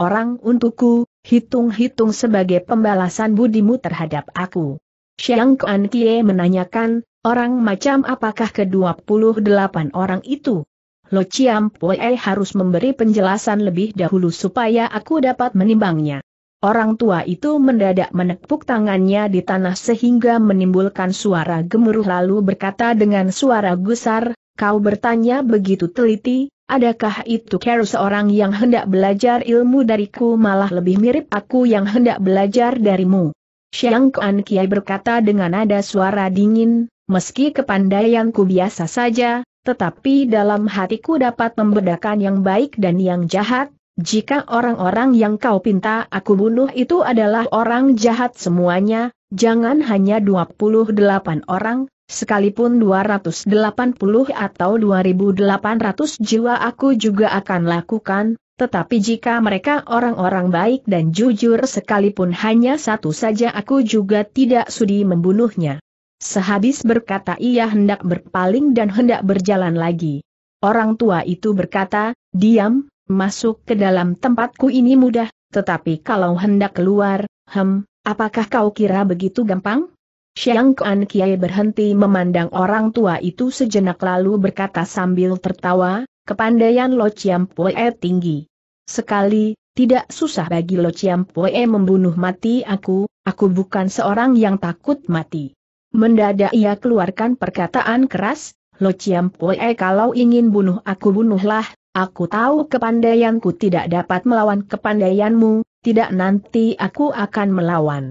orang untukku, hitung-hitung sebagai pembalasan budimu terhadap aku. Siang Kuan Kie menanyakan, Orang macam apakah ke-28 orang itu? Lo Chiam Pue harus memberi penjelasan lebih dahulu supaya aku dapat menimbangnya. Orang tua itu mendadak menepuk tangannya di tanah sehingga menimbulkan suara gemuruh lalu berkata dengan suara gusar, kau bertanya begitu teliti, adakah itu kera seorang yang hendak belajar ilmu dariku malah lebih mirip aku yang hendak belajar darimu. Xiang Kuan Kiai berkata dengan nada suara dingin, meski kepandaianku biasa saja, tetapi dalam hatiku dapat membedakan yang baik dan yang jahat, jika orang-orang yang kau pinta aku bunuh itu adalah orang jahat semuanya, jangan hanya 28 orang, sekalipun 280 atau 2800 jiwa aku juga akan lakukan, tetapi jika mereka orang-orang baik dan jujur sekalipun hanya satu saja aku juga tidak sudi membunuhnya. Sehabis berkata ia hendak berpaling dan hendak berjalan lagi. Orang tua itu berkata, diam, masuk ke dalam tempatku ini mudah, tetapi kalau hendak keluar, hem, apakah kau kira begitu gampang? Siangkuan Kuan Kiai berhenti memandang orang tua itu sejenak lalu berkata sambil tertawa, kepandaian Lo Chiam Pue tinggi. Sekali, tidak susah bagi Lo Chiam Pue membunuh mati aku, aku bukan seorang yang takut mati. Mendadak ia keluarkan perkataan keras, Lo Chiam Pue kalau ingin bunuh aku bunuhlah, aku tahu kepandaianku tidak dapat melawan kepandaianmu, tidak nanti aku akan melawan.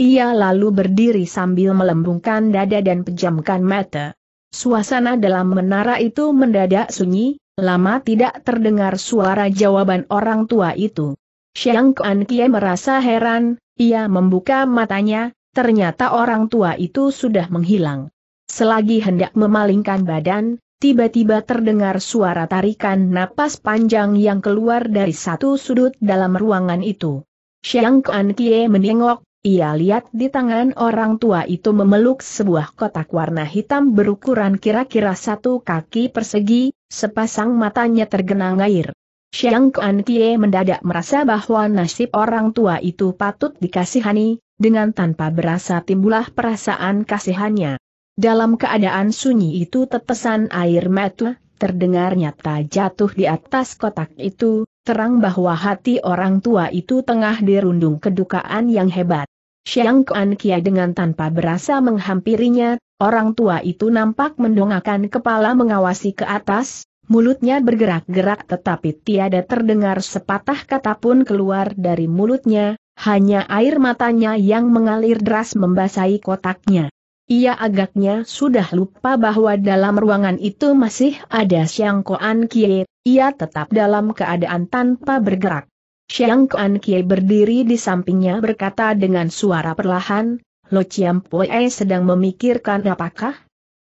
Ia lalu berdiri sambil melembungkan dada dan pejamkan mata. Suasana dalam menara itu mendadak sunyi, lama tidak terdengar suara jawaban orang tua itu. Xiang Kuan Kie merasa heran, ia membuka matanya, ternyata orang tua itu sudah menghilang. Selagi hendak memalingkan badan, tiba-tiba terdengar suara tarikan napas panjang yang keluar dari satu sudut dalam ruangan itu. Xiang Kuan Kie menengok, ia lihat di tangan orang tua itu memeluk sebuah kotak warna hitam berukuran kira-kira satu kaki persegi, sepasang matanya tergenang air. Xiang Kuan Kie mendadak merasa bahwa nasib orang tua itu patut dikasihani, dengan tanpa berasa timbulah perasaan kasihannya. Dalam keadaan sunyi itu tetesan air mata, terdengar nyata jatuh di atas kotak itu, terang bahwa hati orang tua itu tengah dirundung kedukaan yang hebat. Xiang Kuan Kia dengan tanpa berasa menghampirinya, orang tua itu nampak mendongakkan kepala mengawasi ke atas, Mulutnya bergerak-gerak tetapi tiada terdengar sepatah kata pun keluar dari mulutnya, hanya air matanya yang mengalir deras membasahi kotaknya. Ia agaknya sudah lupa bahwa dalam ruangan itu masih ada Xiang Koan Kie, ia tetap dalam keadaan tanpa bergerak. Xiang Koan Kie berdiri di sampingnya berkata dengan suara perlahan, Lo Chiam Poe sedang memikirkan apakah?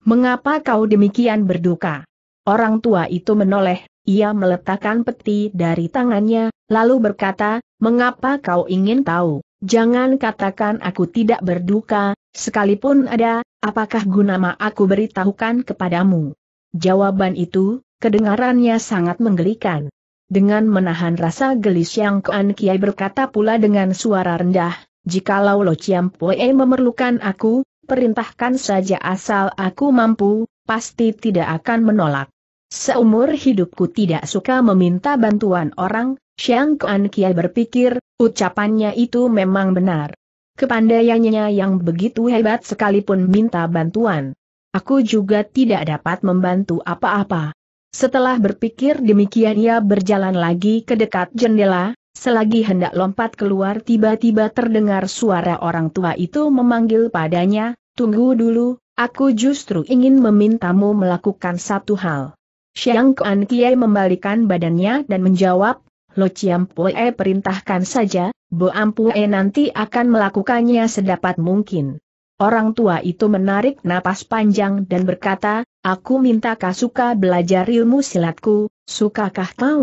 Mengapa kau demikian berduka? Orang tua itu menoleh, ia meletakkan peti dari tangannya, lalu berkata, Mengapa kau ingin tahu? Jangan katakan aku tidak berduka, sekalipun ada, apakah gunama aku beritahukan kepadamu? Jawaban itu, kedengarannya sangat menggelikan. Dengan menahan rasa gelis yang Kuan Kiai berkata pula dengan suara rendah, Jikalau Lo Chiam Pue memerlukan aku, perintahkan saja asal aku mampu, pasti tidak akan menolak. Seumur hidupku tidak suka meminta bantuan orang, Xiang Kuan Kia berpikir, ucapannya itu memang benar. Kepandaiannya yang begitu hebat sekalipun minta bantuan. Aku juga tidak dapat membantu apa-apa. Setelah berpikir demikian ia berjalan lagi ke dekat jendela, selagi hendak lompat keluar tiba-tiba terdengar suara orang tua itu memanggil padanya, tunggu dulu, aku justru ingin memintamu melakukan satu hal. Xiang Kuan Kiai membalikan badannya dan menjawab, Lo Chiam perintahkan saja, Bo Ampue nanti akan melakukannya sedapat mungkin. Orang tua itu menarik napas panjang dan berkata, aku minta suka belajar ilmu silatku, sukakah kau?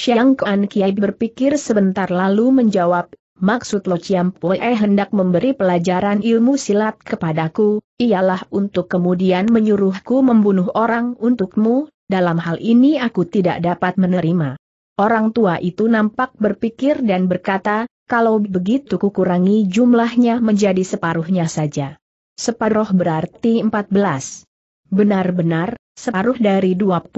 Xiang Kuan Kiai berpikir sebentar lalu menjawab, Maksud Lo Chiam Pue hendak memberi pelajaran ilmu silat kepadaku, ialah untuk kemudian menyuruhku membunuh orang untukmu, dalam hal ini aku tidak dapat menerima. Orang tua itu nampak berpikir dan berkata, kalau begitu kukurangi jumlahnya menjadi separuhnya saja. Separuh berarti 14. Benar-benar, separuh dari 28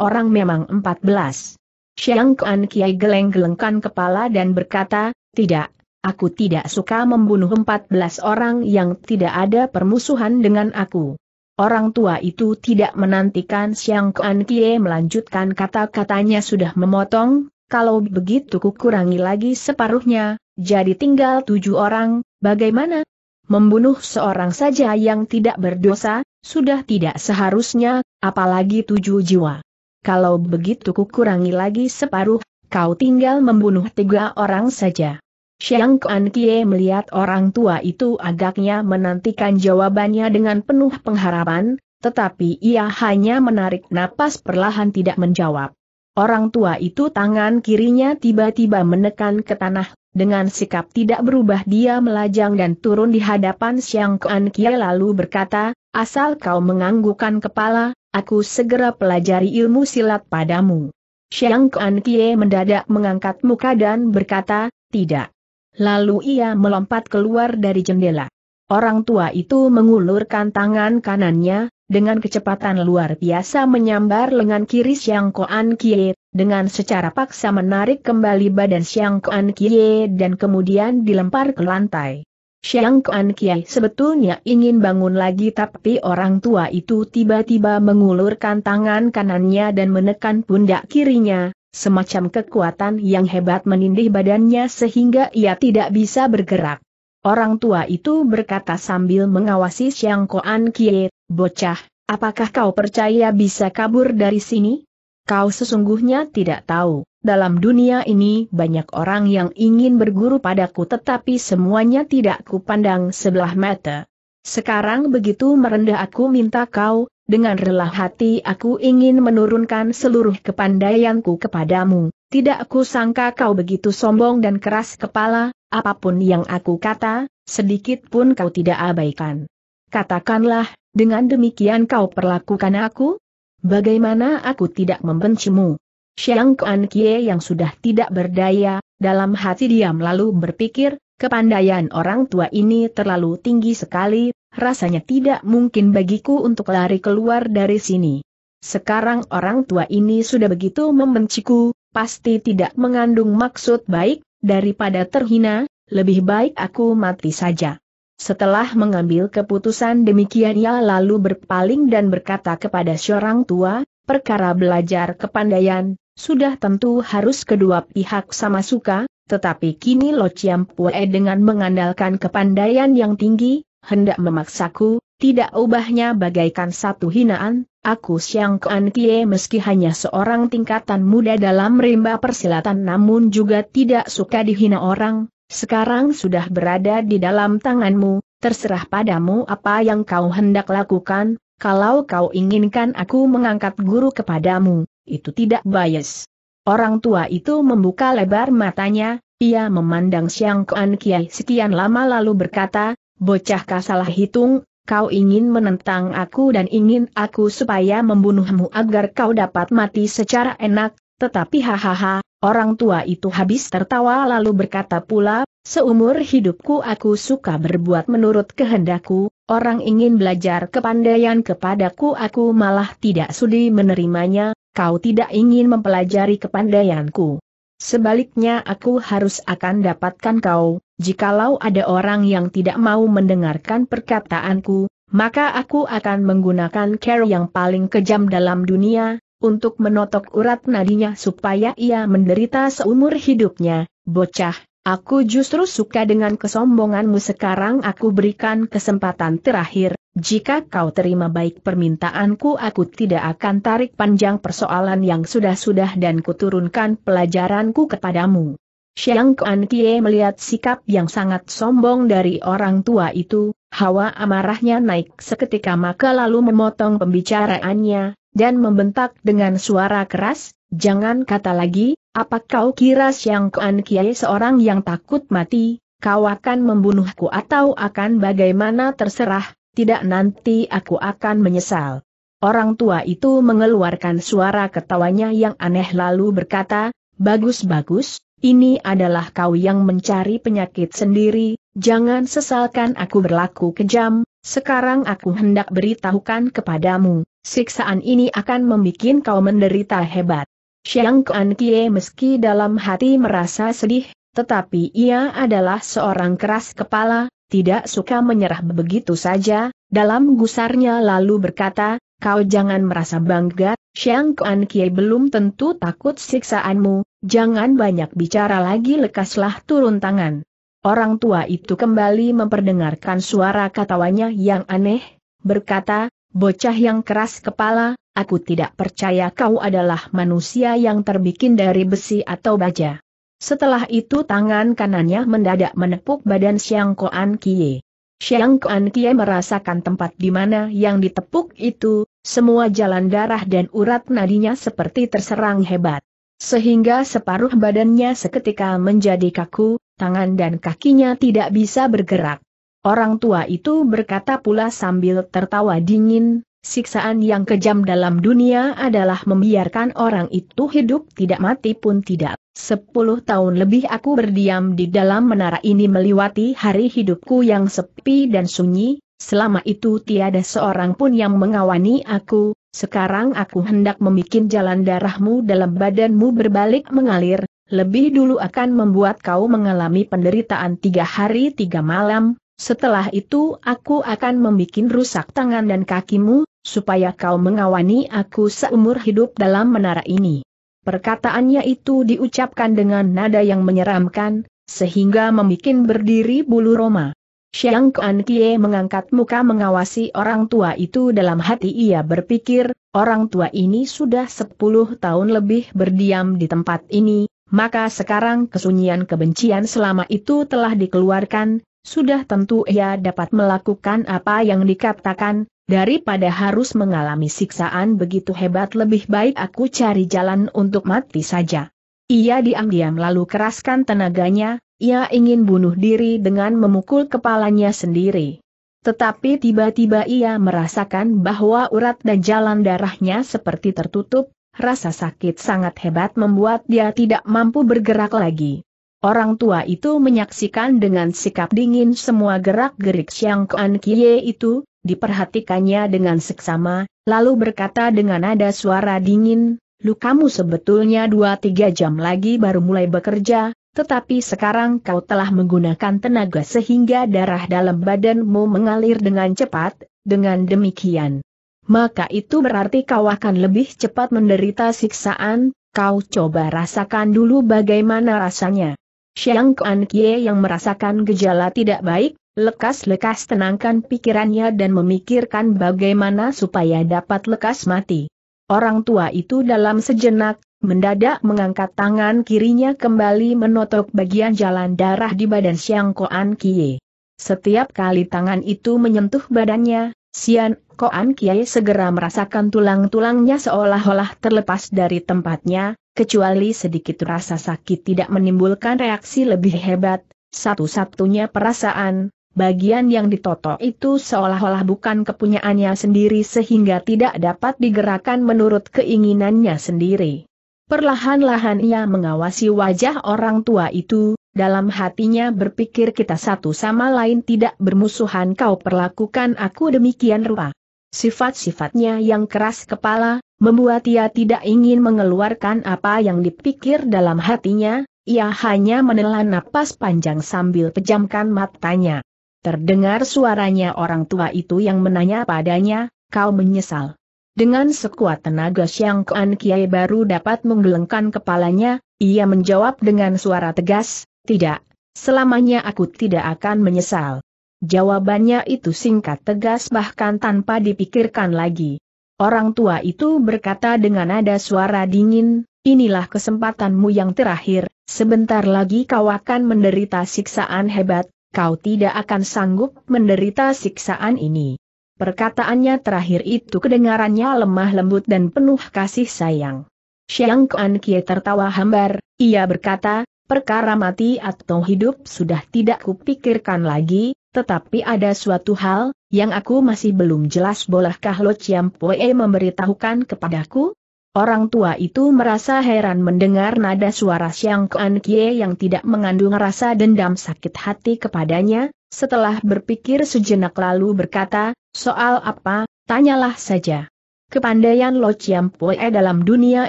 orang memang 14. Xiang Kuan Kiai geleng-gelengkan kepala dan berkata, tidak, aku tidak suka membunuh 14 orang yang tidak ada permusuhan dengan aku. Orang tua itu tidak menantikan Siang Kuan Kie melanjutkan kata-katanya sudah memotong, kalau begitu kukurangi lagi separuhnya, jadi tinggal tujuh orang, bagaimana? Membunuh seorang saja yang tidak berdosa, sudah tidak seharusnya, apalagi tujuh jiwa. Kalau begitu kukurangi lagi separuh, kau tinggal membunuh tiga orang saja. Xiang Kuan Kie melihat orang tua itu agaknya menantikan jawabannya dengan penuh pengharapan, tetapi ia hanya menarik napas perlahan tidak menjawab. Orang tua itu tangan kirinya tiba-tiba menekan ke tanah, dengan sikap tidak berubah dia melajang dan turun di hadapan Xiang Kuan Kie lalu berkata, asal kau menganggukkan kepala, aku segera pelajari ilmu silat padamu. Xiang Kuan Kie mendadak mengangkat muka dan berkata, tidak. Lalu ia melompat keluar dari jendela. Orang tua itu mengulurkan tangan kanannya, dengan kecepatan luar biasa menyambar lengan kiri Siang Koan Kie, dengan secara paksa menarik kembali badan Siang Koan Kie dan kemudian dilempar ke lantai. Siang Kuan Kie sebetulnya ingin bangun lagi tapi orang tua itu tiba-tiba mengulurkan tangan kanannya dan menekan pundak kirinya, Semacam kekuatan yang hebat menindih badannya sehingga ia tidak bisa bergerak. Orang tua itu berkata sambil mengawasi Siang Koan Kie, bocah, apakah kau percaya bisa kabur dari sini? Kau sesungguhnya tidak tahu, dalam dunia ini banyak orang yang ingin berguru padaku tetapi semuanya tidak kupandang sebelah mata. Sekarang begitu merendah aku minta kau, dengan rela hati aku ingin menurunkan seluruh kepandaianku kepadamu, tidak aku sangka kau begitu sombong dan keras kepala, apapun yang aku kata, sedikit pun kau tidak abaikan. Katakanlah, dengan demikian kau perlakukan aku? Bagaimana aku tidak membencimu? Xiang Kuan Kie yang sudah tidak berdaya, dalam hati diam lalu berpikir, kepandaian orang tua ini terlalu tinggi sekali, rasanya tidak mungkin bagiku untuk lari keluar dari sini. Sekarang orang tua ini sudah begitu membenciku, pasti tidak mengandung maksud baik, daripada terhina, lebih baik aku mati saja. Setelah mengambil keputusan demikian ia lalu berpaling dan berkata kepada seorang tua, perkara belajar kepandaian, sudah tentu harus kedua pihak sama suka, tetapi kini Lo Chiam Pue dengan mengandalkan kepandaian yang tinggi, hendak memaksaku, tidak ubahnya bagaikan satu hinaan, aku Siang Kuan Kie meski hanya seorang tingkatan muda dalam rimba persilatan namun juga tidak suka dihina orang, sekarang sudah berada di dalam tanganmu, terserah padamu apa yang kau hendak lakukan, kalau kau inginkan aku mengangkat guru kepadamu, itu tidak bias. Orang tua itu membuka lebar matanya, ia memandang Siang Kuan Kiai sekian lama lalu berkata, bocah kasalah hitung, kau ingin menentang aku dan ingin aku supaya membunuhmu agar kau dapat mati secara enak, tetapi hahaha, orang tua itu habis tertawa lalu berkata pula, seumur hidupku aku suka berbuat menurut kehendakku, orang ingin belajar kepandaian kepadaku aku malah tidak sudi menerimanya, kau tidak ingin mempelajari kepandaianku. Sebaliknya aku harus akan dapatkan kau, jikalau ada orang yang tidak mau mendengarkan perkataanku, maka aku akan menggunakan care yang paling kejam dalam dunia, untuk menotok urat nadinya supaya ia menderita seumur hidupnya, bocah, aku justru suka dengan kesombonganmu sekarang aku berikan kesempatan terakhir, jika kau terima baik permintaanku aku tidak akan tarik panjang persoalan yang sudah-sudah dan kuturunkan pelajaranku kepadamu. Xiang Kuan Kie melihat sikap yang sangat sombong dari orang tua itu, hawa amarahnya naik seketika maka lalu memotong pembicaraannya, dan membentak dengan suara keras, jangan kata lagi, apa kau kira Xiang Kuan Kie seorang yang takut mati, kau akan membunuhku atau akan bagaimana terserah, tidak nanti aku akan menyesal. Orang tua itu mengeluarkan suara ketawanya yang aneh lalu berkata, bagus-bagus, ini adalah kau yang mencari penyakit sendiri, jangan sesalkan aku berlaku kejam, sekarang aku hendak beritahukan kepadamu, siksaan ini akan membuat kau menderita hebat. Xiang Kuan Kie meski dalam hati merasa sedih, tetapi ia adalah seorang keras kepala, tidak suka menyerah begitu saja, dalam gusarnya lalu berkata, kau jangan merasa bangga, Xiang Kuan Kie belum tentu takut siksaanmu, Jangan banyak bicara lagi lekaslah turun tangan. Orang tua itu kembali memperdengarkan suara katawanya yang aneh, berkata, bocah yang keras kepala, aku tidak percaya kau adalah manusia yang terbikin dari besi atau baja. Setelah itu tangan kanannya mendadak menepuk badan Siang Koan Kie. Siang Koan Kie merasakan tempat di mana yang ditepuk itu, semua jalan darah dan urat nadinya seperti terserang hebat. Sehingga separuh badannya seketika menjadi kaku, tangan dan kakinya tidak bisa bergerak. Orang tua itu berkata pula sambil tertawa dingin, siksaan yang kejam dalam dunia adalah membiarkan orang itu hidup tidak mati pun tidak. Sepuluh tahun lebih aku berdiam di dalam menara ini meliwati hari hidupku yang sepi dan sunyi, selama itu tiada seorang pun yang mengawani aku, sekarang aku hendak membuat jalan darahmu dalam badanmu berbalik mengalir, lebih dulu akan membuat kau mengalami penderitaan tiga hari tiga malam, setelah itu aku akan membuat rusak tangan dan kakimu, supaya kau mengawani aku seumur hidup dalam menara ini. Perkataannya itu diucapkan dengan nada yang menyeramkan, sehingga membuat berdiri bulu Roma. Xiang Kuan Kie mengangkat muka mengawasi orang tua itu dalam hati ia berpikir, orang tua ini sudah 10 tahun lebih berdiam di tempat ini, maka sekarang kesunyian kebencian selama itu telah dikeluarkan, sudah tentu ia dapat melakukan apa yang dikatakan, Daripada harus mengalami siksaan begitu hebat lebih baik aku cari jalan untuk mati saja. Ia diam-diam lalu keraskan tenaganya, ia ingin bunuh diri dengan memukul kepalanya sendiri. Tetapi tiba-tiba ia merasakan bahwa urat dan jalan darahnya seperti tertutup, rasa sakit sangat hebat membuat dia tidak mampu bergerak lagi. Orang tua itu menyaksikan dengan sikap dingin semua gerak-gerik Xiang Kuan Kie itu, diperhatikannya dengan seksama, lalu berkata dengan nada suara dingin, Lu kamu sebetulnya dua tiga jam lagi baru mulai bekerja, tetapi sekarang kau telah menggunakan tenaga sehingga darah dalam badanmu mengalir dengan cepat, dengan demikian. Maka itu berarti kau akan lebih cepat menderita siksaan, kau coba rasakan dulu bagaimana rasanya. Xiang Kuan Kie yang merasakan gejala tidak baik, lekas-lekas tenangkan pikirannya dan memikirkan bagaimana supaya dapat lekas mati. Orang tua itu dalam sejenak, Mendadak mengangkat tangan kirinya kembali menotok bagian jalan darah di badan Siang Koan Kie. Setiap kali tangan itu menyentuh badannya, Sian Koan Kie segera merasakan tulang-tulangnya seolah-olah terlepas dari tempatnya, kecuali sedikit rasa sakit tidak menimbulkan reaksi lebih hebat, satu-satunya perasaan, bagian yang ditotok itu seolah-olah bukan kepunyaannya sendiri sehingga tidak dapat digerakkan menurut keinginannya sendiri. Perlahan-lahan ia mengawasi wajah orang tua itu, dalam hatinya berpikir kita satu sama lain tidak bermusuhan kau perlakukan aku demikian rupa. Sifat-sifatnya yang keras kepala, membuat ia tidak ingin mengeluarkan apa yang dipikir dalam hatinya, ia hanya menelan napas panjang sambil pejamkan matanya. Terdengar suaranya orang tua itu yang menanya padanya, kau menyesal. Dengan sekuat tenaga Siang Kuan Kiai baru dapat menggelengkan kepalanya, ia menjawab dengan suara tegas, tidak, selamanya aku tidak akan menyesal. Jawabannya itu singkat tegas bahkan tanpa dipikirkan lagi. Orang tua itu berkata dengan nada suara dingin, inilah kesempatanmu yang terakhir, sebentar lagi kau akan menderita siksaan hebat, kau tidak akan sanggup menderita siksaan ini. Perkataannya terakhir itu kedengarannya lemah lembut dan penuh kasih sayang. Xiang Kuan Kie tertawa hambar, ia berkata, perkara mati atau hidup sudah tidak kupikirkan lagi, tetapi ada suatu hal, yang aku masih belum jelas bolehkah Lo Chiam Pue memberitahukan kepadaku? Orang tua itu merasa heran mendengar nada suara Xiang Kuan Kie yang tidak mengandung rasa dendam sakit hati kepadanya, setelah berpikir sejenak lalu berkata, soal apa, tanyalah saja. Kepandaian Lo Chiam Pue dalam dunia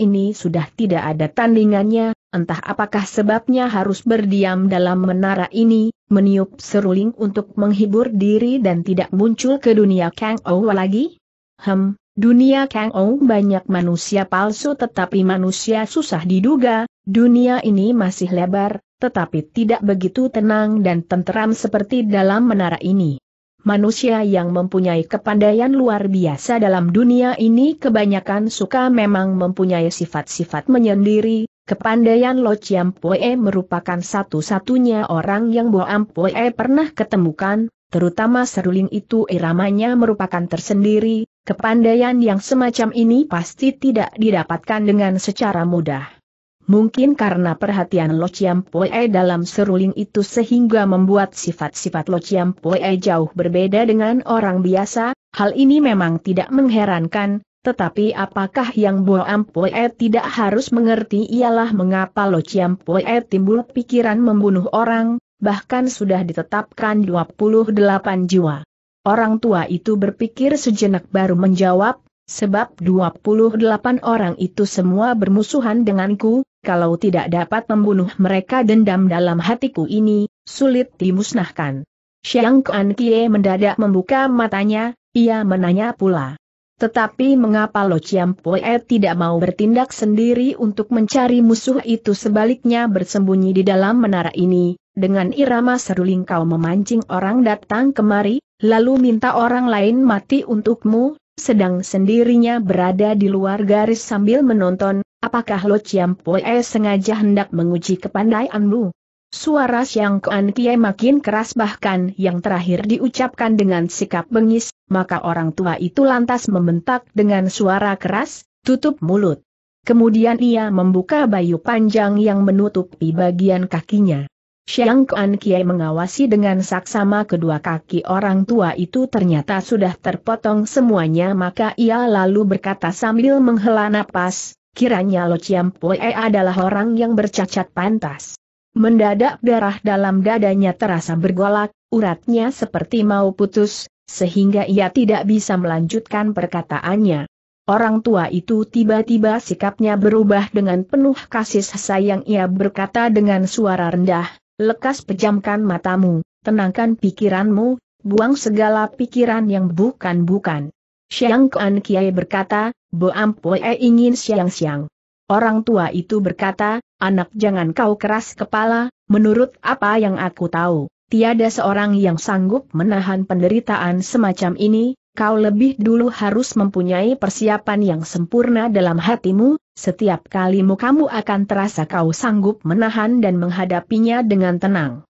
ini sudah tidak ada tandingannya, entah apakah sebabnya harus berdiam dalam menara ini, meniup seruling untuk menghibur diri dan tidak muncul ke dunia Kang Ou lagi? Hem, dunia Kang Ou banyak manusia palsu tetapi manusia susah diduga, dunia ini masih lebar, tetapi tidak begitu tenang dan tenteram seperti dalam menara ini. Manusia yang mempunyai kepandaian luar biasa dalam dunia ini kebanyakan suka memang mempunyai sifat-sifat menyendiri, kepandaian Lo Chiam Pue merupakan satu-satunya orang yang Bo Am Pue pernah ketemukan, terutama seruling itu iramanya merupakan tersendiri, kepandaian yang semacam ini pasti tidak didapatkan dengan secara mudah. Mungkin karena perhatian Lo Chiam Pue dalam seruling itu sehingga membuat sifat-sifat Lo Chiam Pue jauh berbeda dengan orang biasa, hal ini memang tidak mengherankan, tetapi apakah yang Bo Ampue tidak harus mengerti ialah mengapa Lo Chiam Pue timbul pikiran membunuh orang, bahkan sudah ditetapkan 28 jiwa. Orang tua itu berpikir sejenak baru menjawab, sebab 28 orang itu semua bermusuhan denganku, kalau tidak dapat membunuh mereka dendam dalam hatiku ini, sulit dimusnahkan. Xiang Kuan Kie mendadak membuka matanya, ia menanya pula. Tetapi mengapa Lo Chiam Pue tidak mau bertindak sendiri untuk mencari musuh itu sebaliknya bersembunyi di dalam menara ini, dengan irama seruling kau memancing orang datang kemari, lalu minta orang lain mati untukmu, sedang sendirinya berada di luar garis sambil menonton, Apakah Lo Chiam Poe sengaja hendak menguji kepandaianmu? Suara Siang Kuan Kie makin keras bahkan yang terakhir diucapkan dengan sikap bengis, maka orang tua itu lantas membentak dengan suara keras, tutup mulut. Kemudian ia membuka bayu panjang yang menutupi bagian kakinya. Siang Kuan Kiai mengawasi dengan saksama kedua kaki orang tua itu ternyata sudah terpotong semuanya maka ia lalu berkata sambil menghela napas, kiranya Lo Chiam Poe adalah orang yang bercacat pantas. Mendadak darah dalam dadanya terasa bergolak, uratnya seperti mau putus, sehingga ia tidak bisa melanjutkan perkataannya. Orang tua itu tiba-tiba sikapnya berubah dengan penuh kasih sayang ia berkata dengan suara rendah, lekas pejamkan matamu, tenangkan pikiranmu, buang segala pikiran yang bukan-bukan. Siang Kuan Kiai berkata, Bo Ampue eh, ingin siang-siang. Orang tua itu berkata, anak jangan kau keras kepala, menurut apa yang aku tahu, tiada seorang yang sanggup menahan penderitaan semacam ini, kau lebih dulu harus mempunyai persiapan yang sempurna dalam hatimu, setiap kalimu kamu akan terasa kau sanggup menahan dan menghadapinya dengan tenang.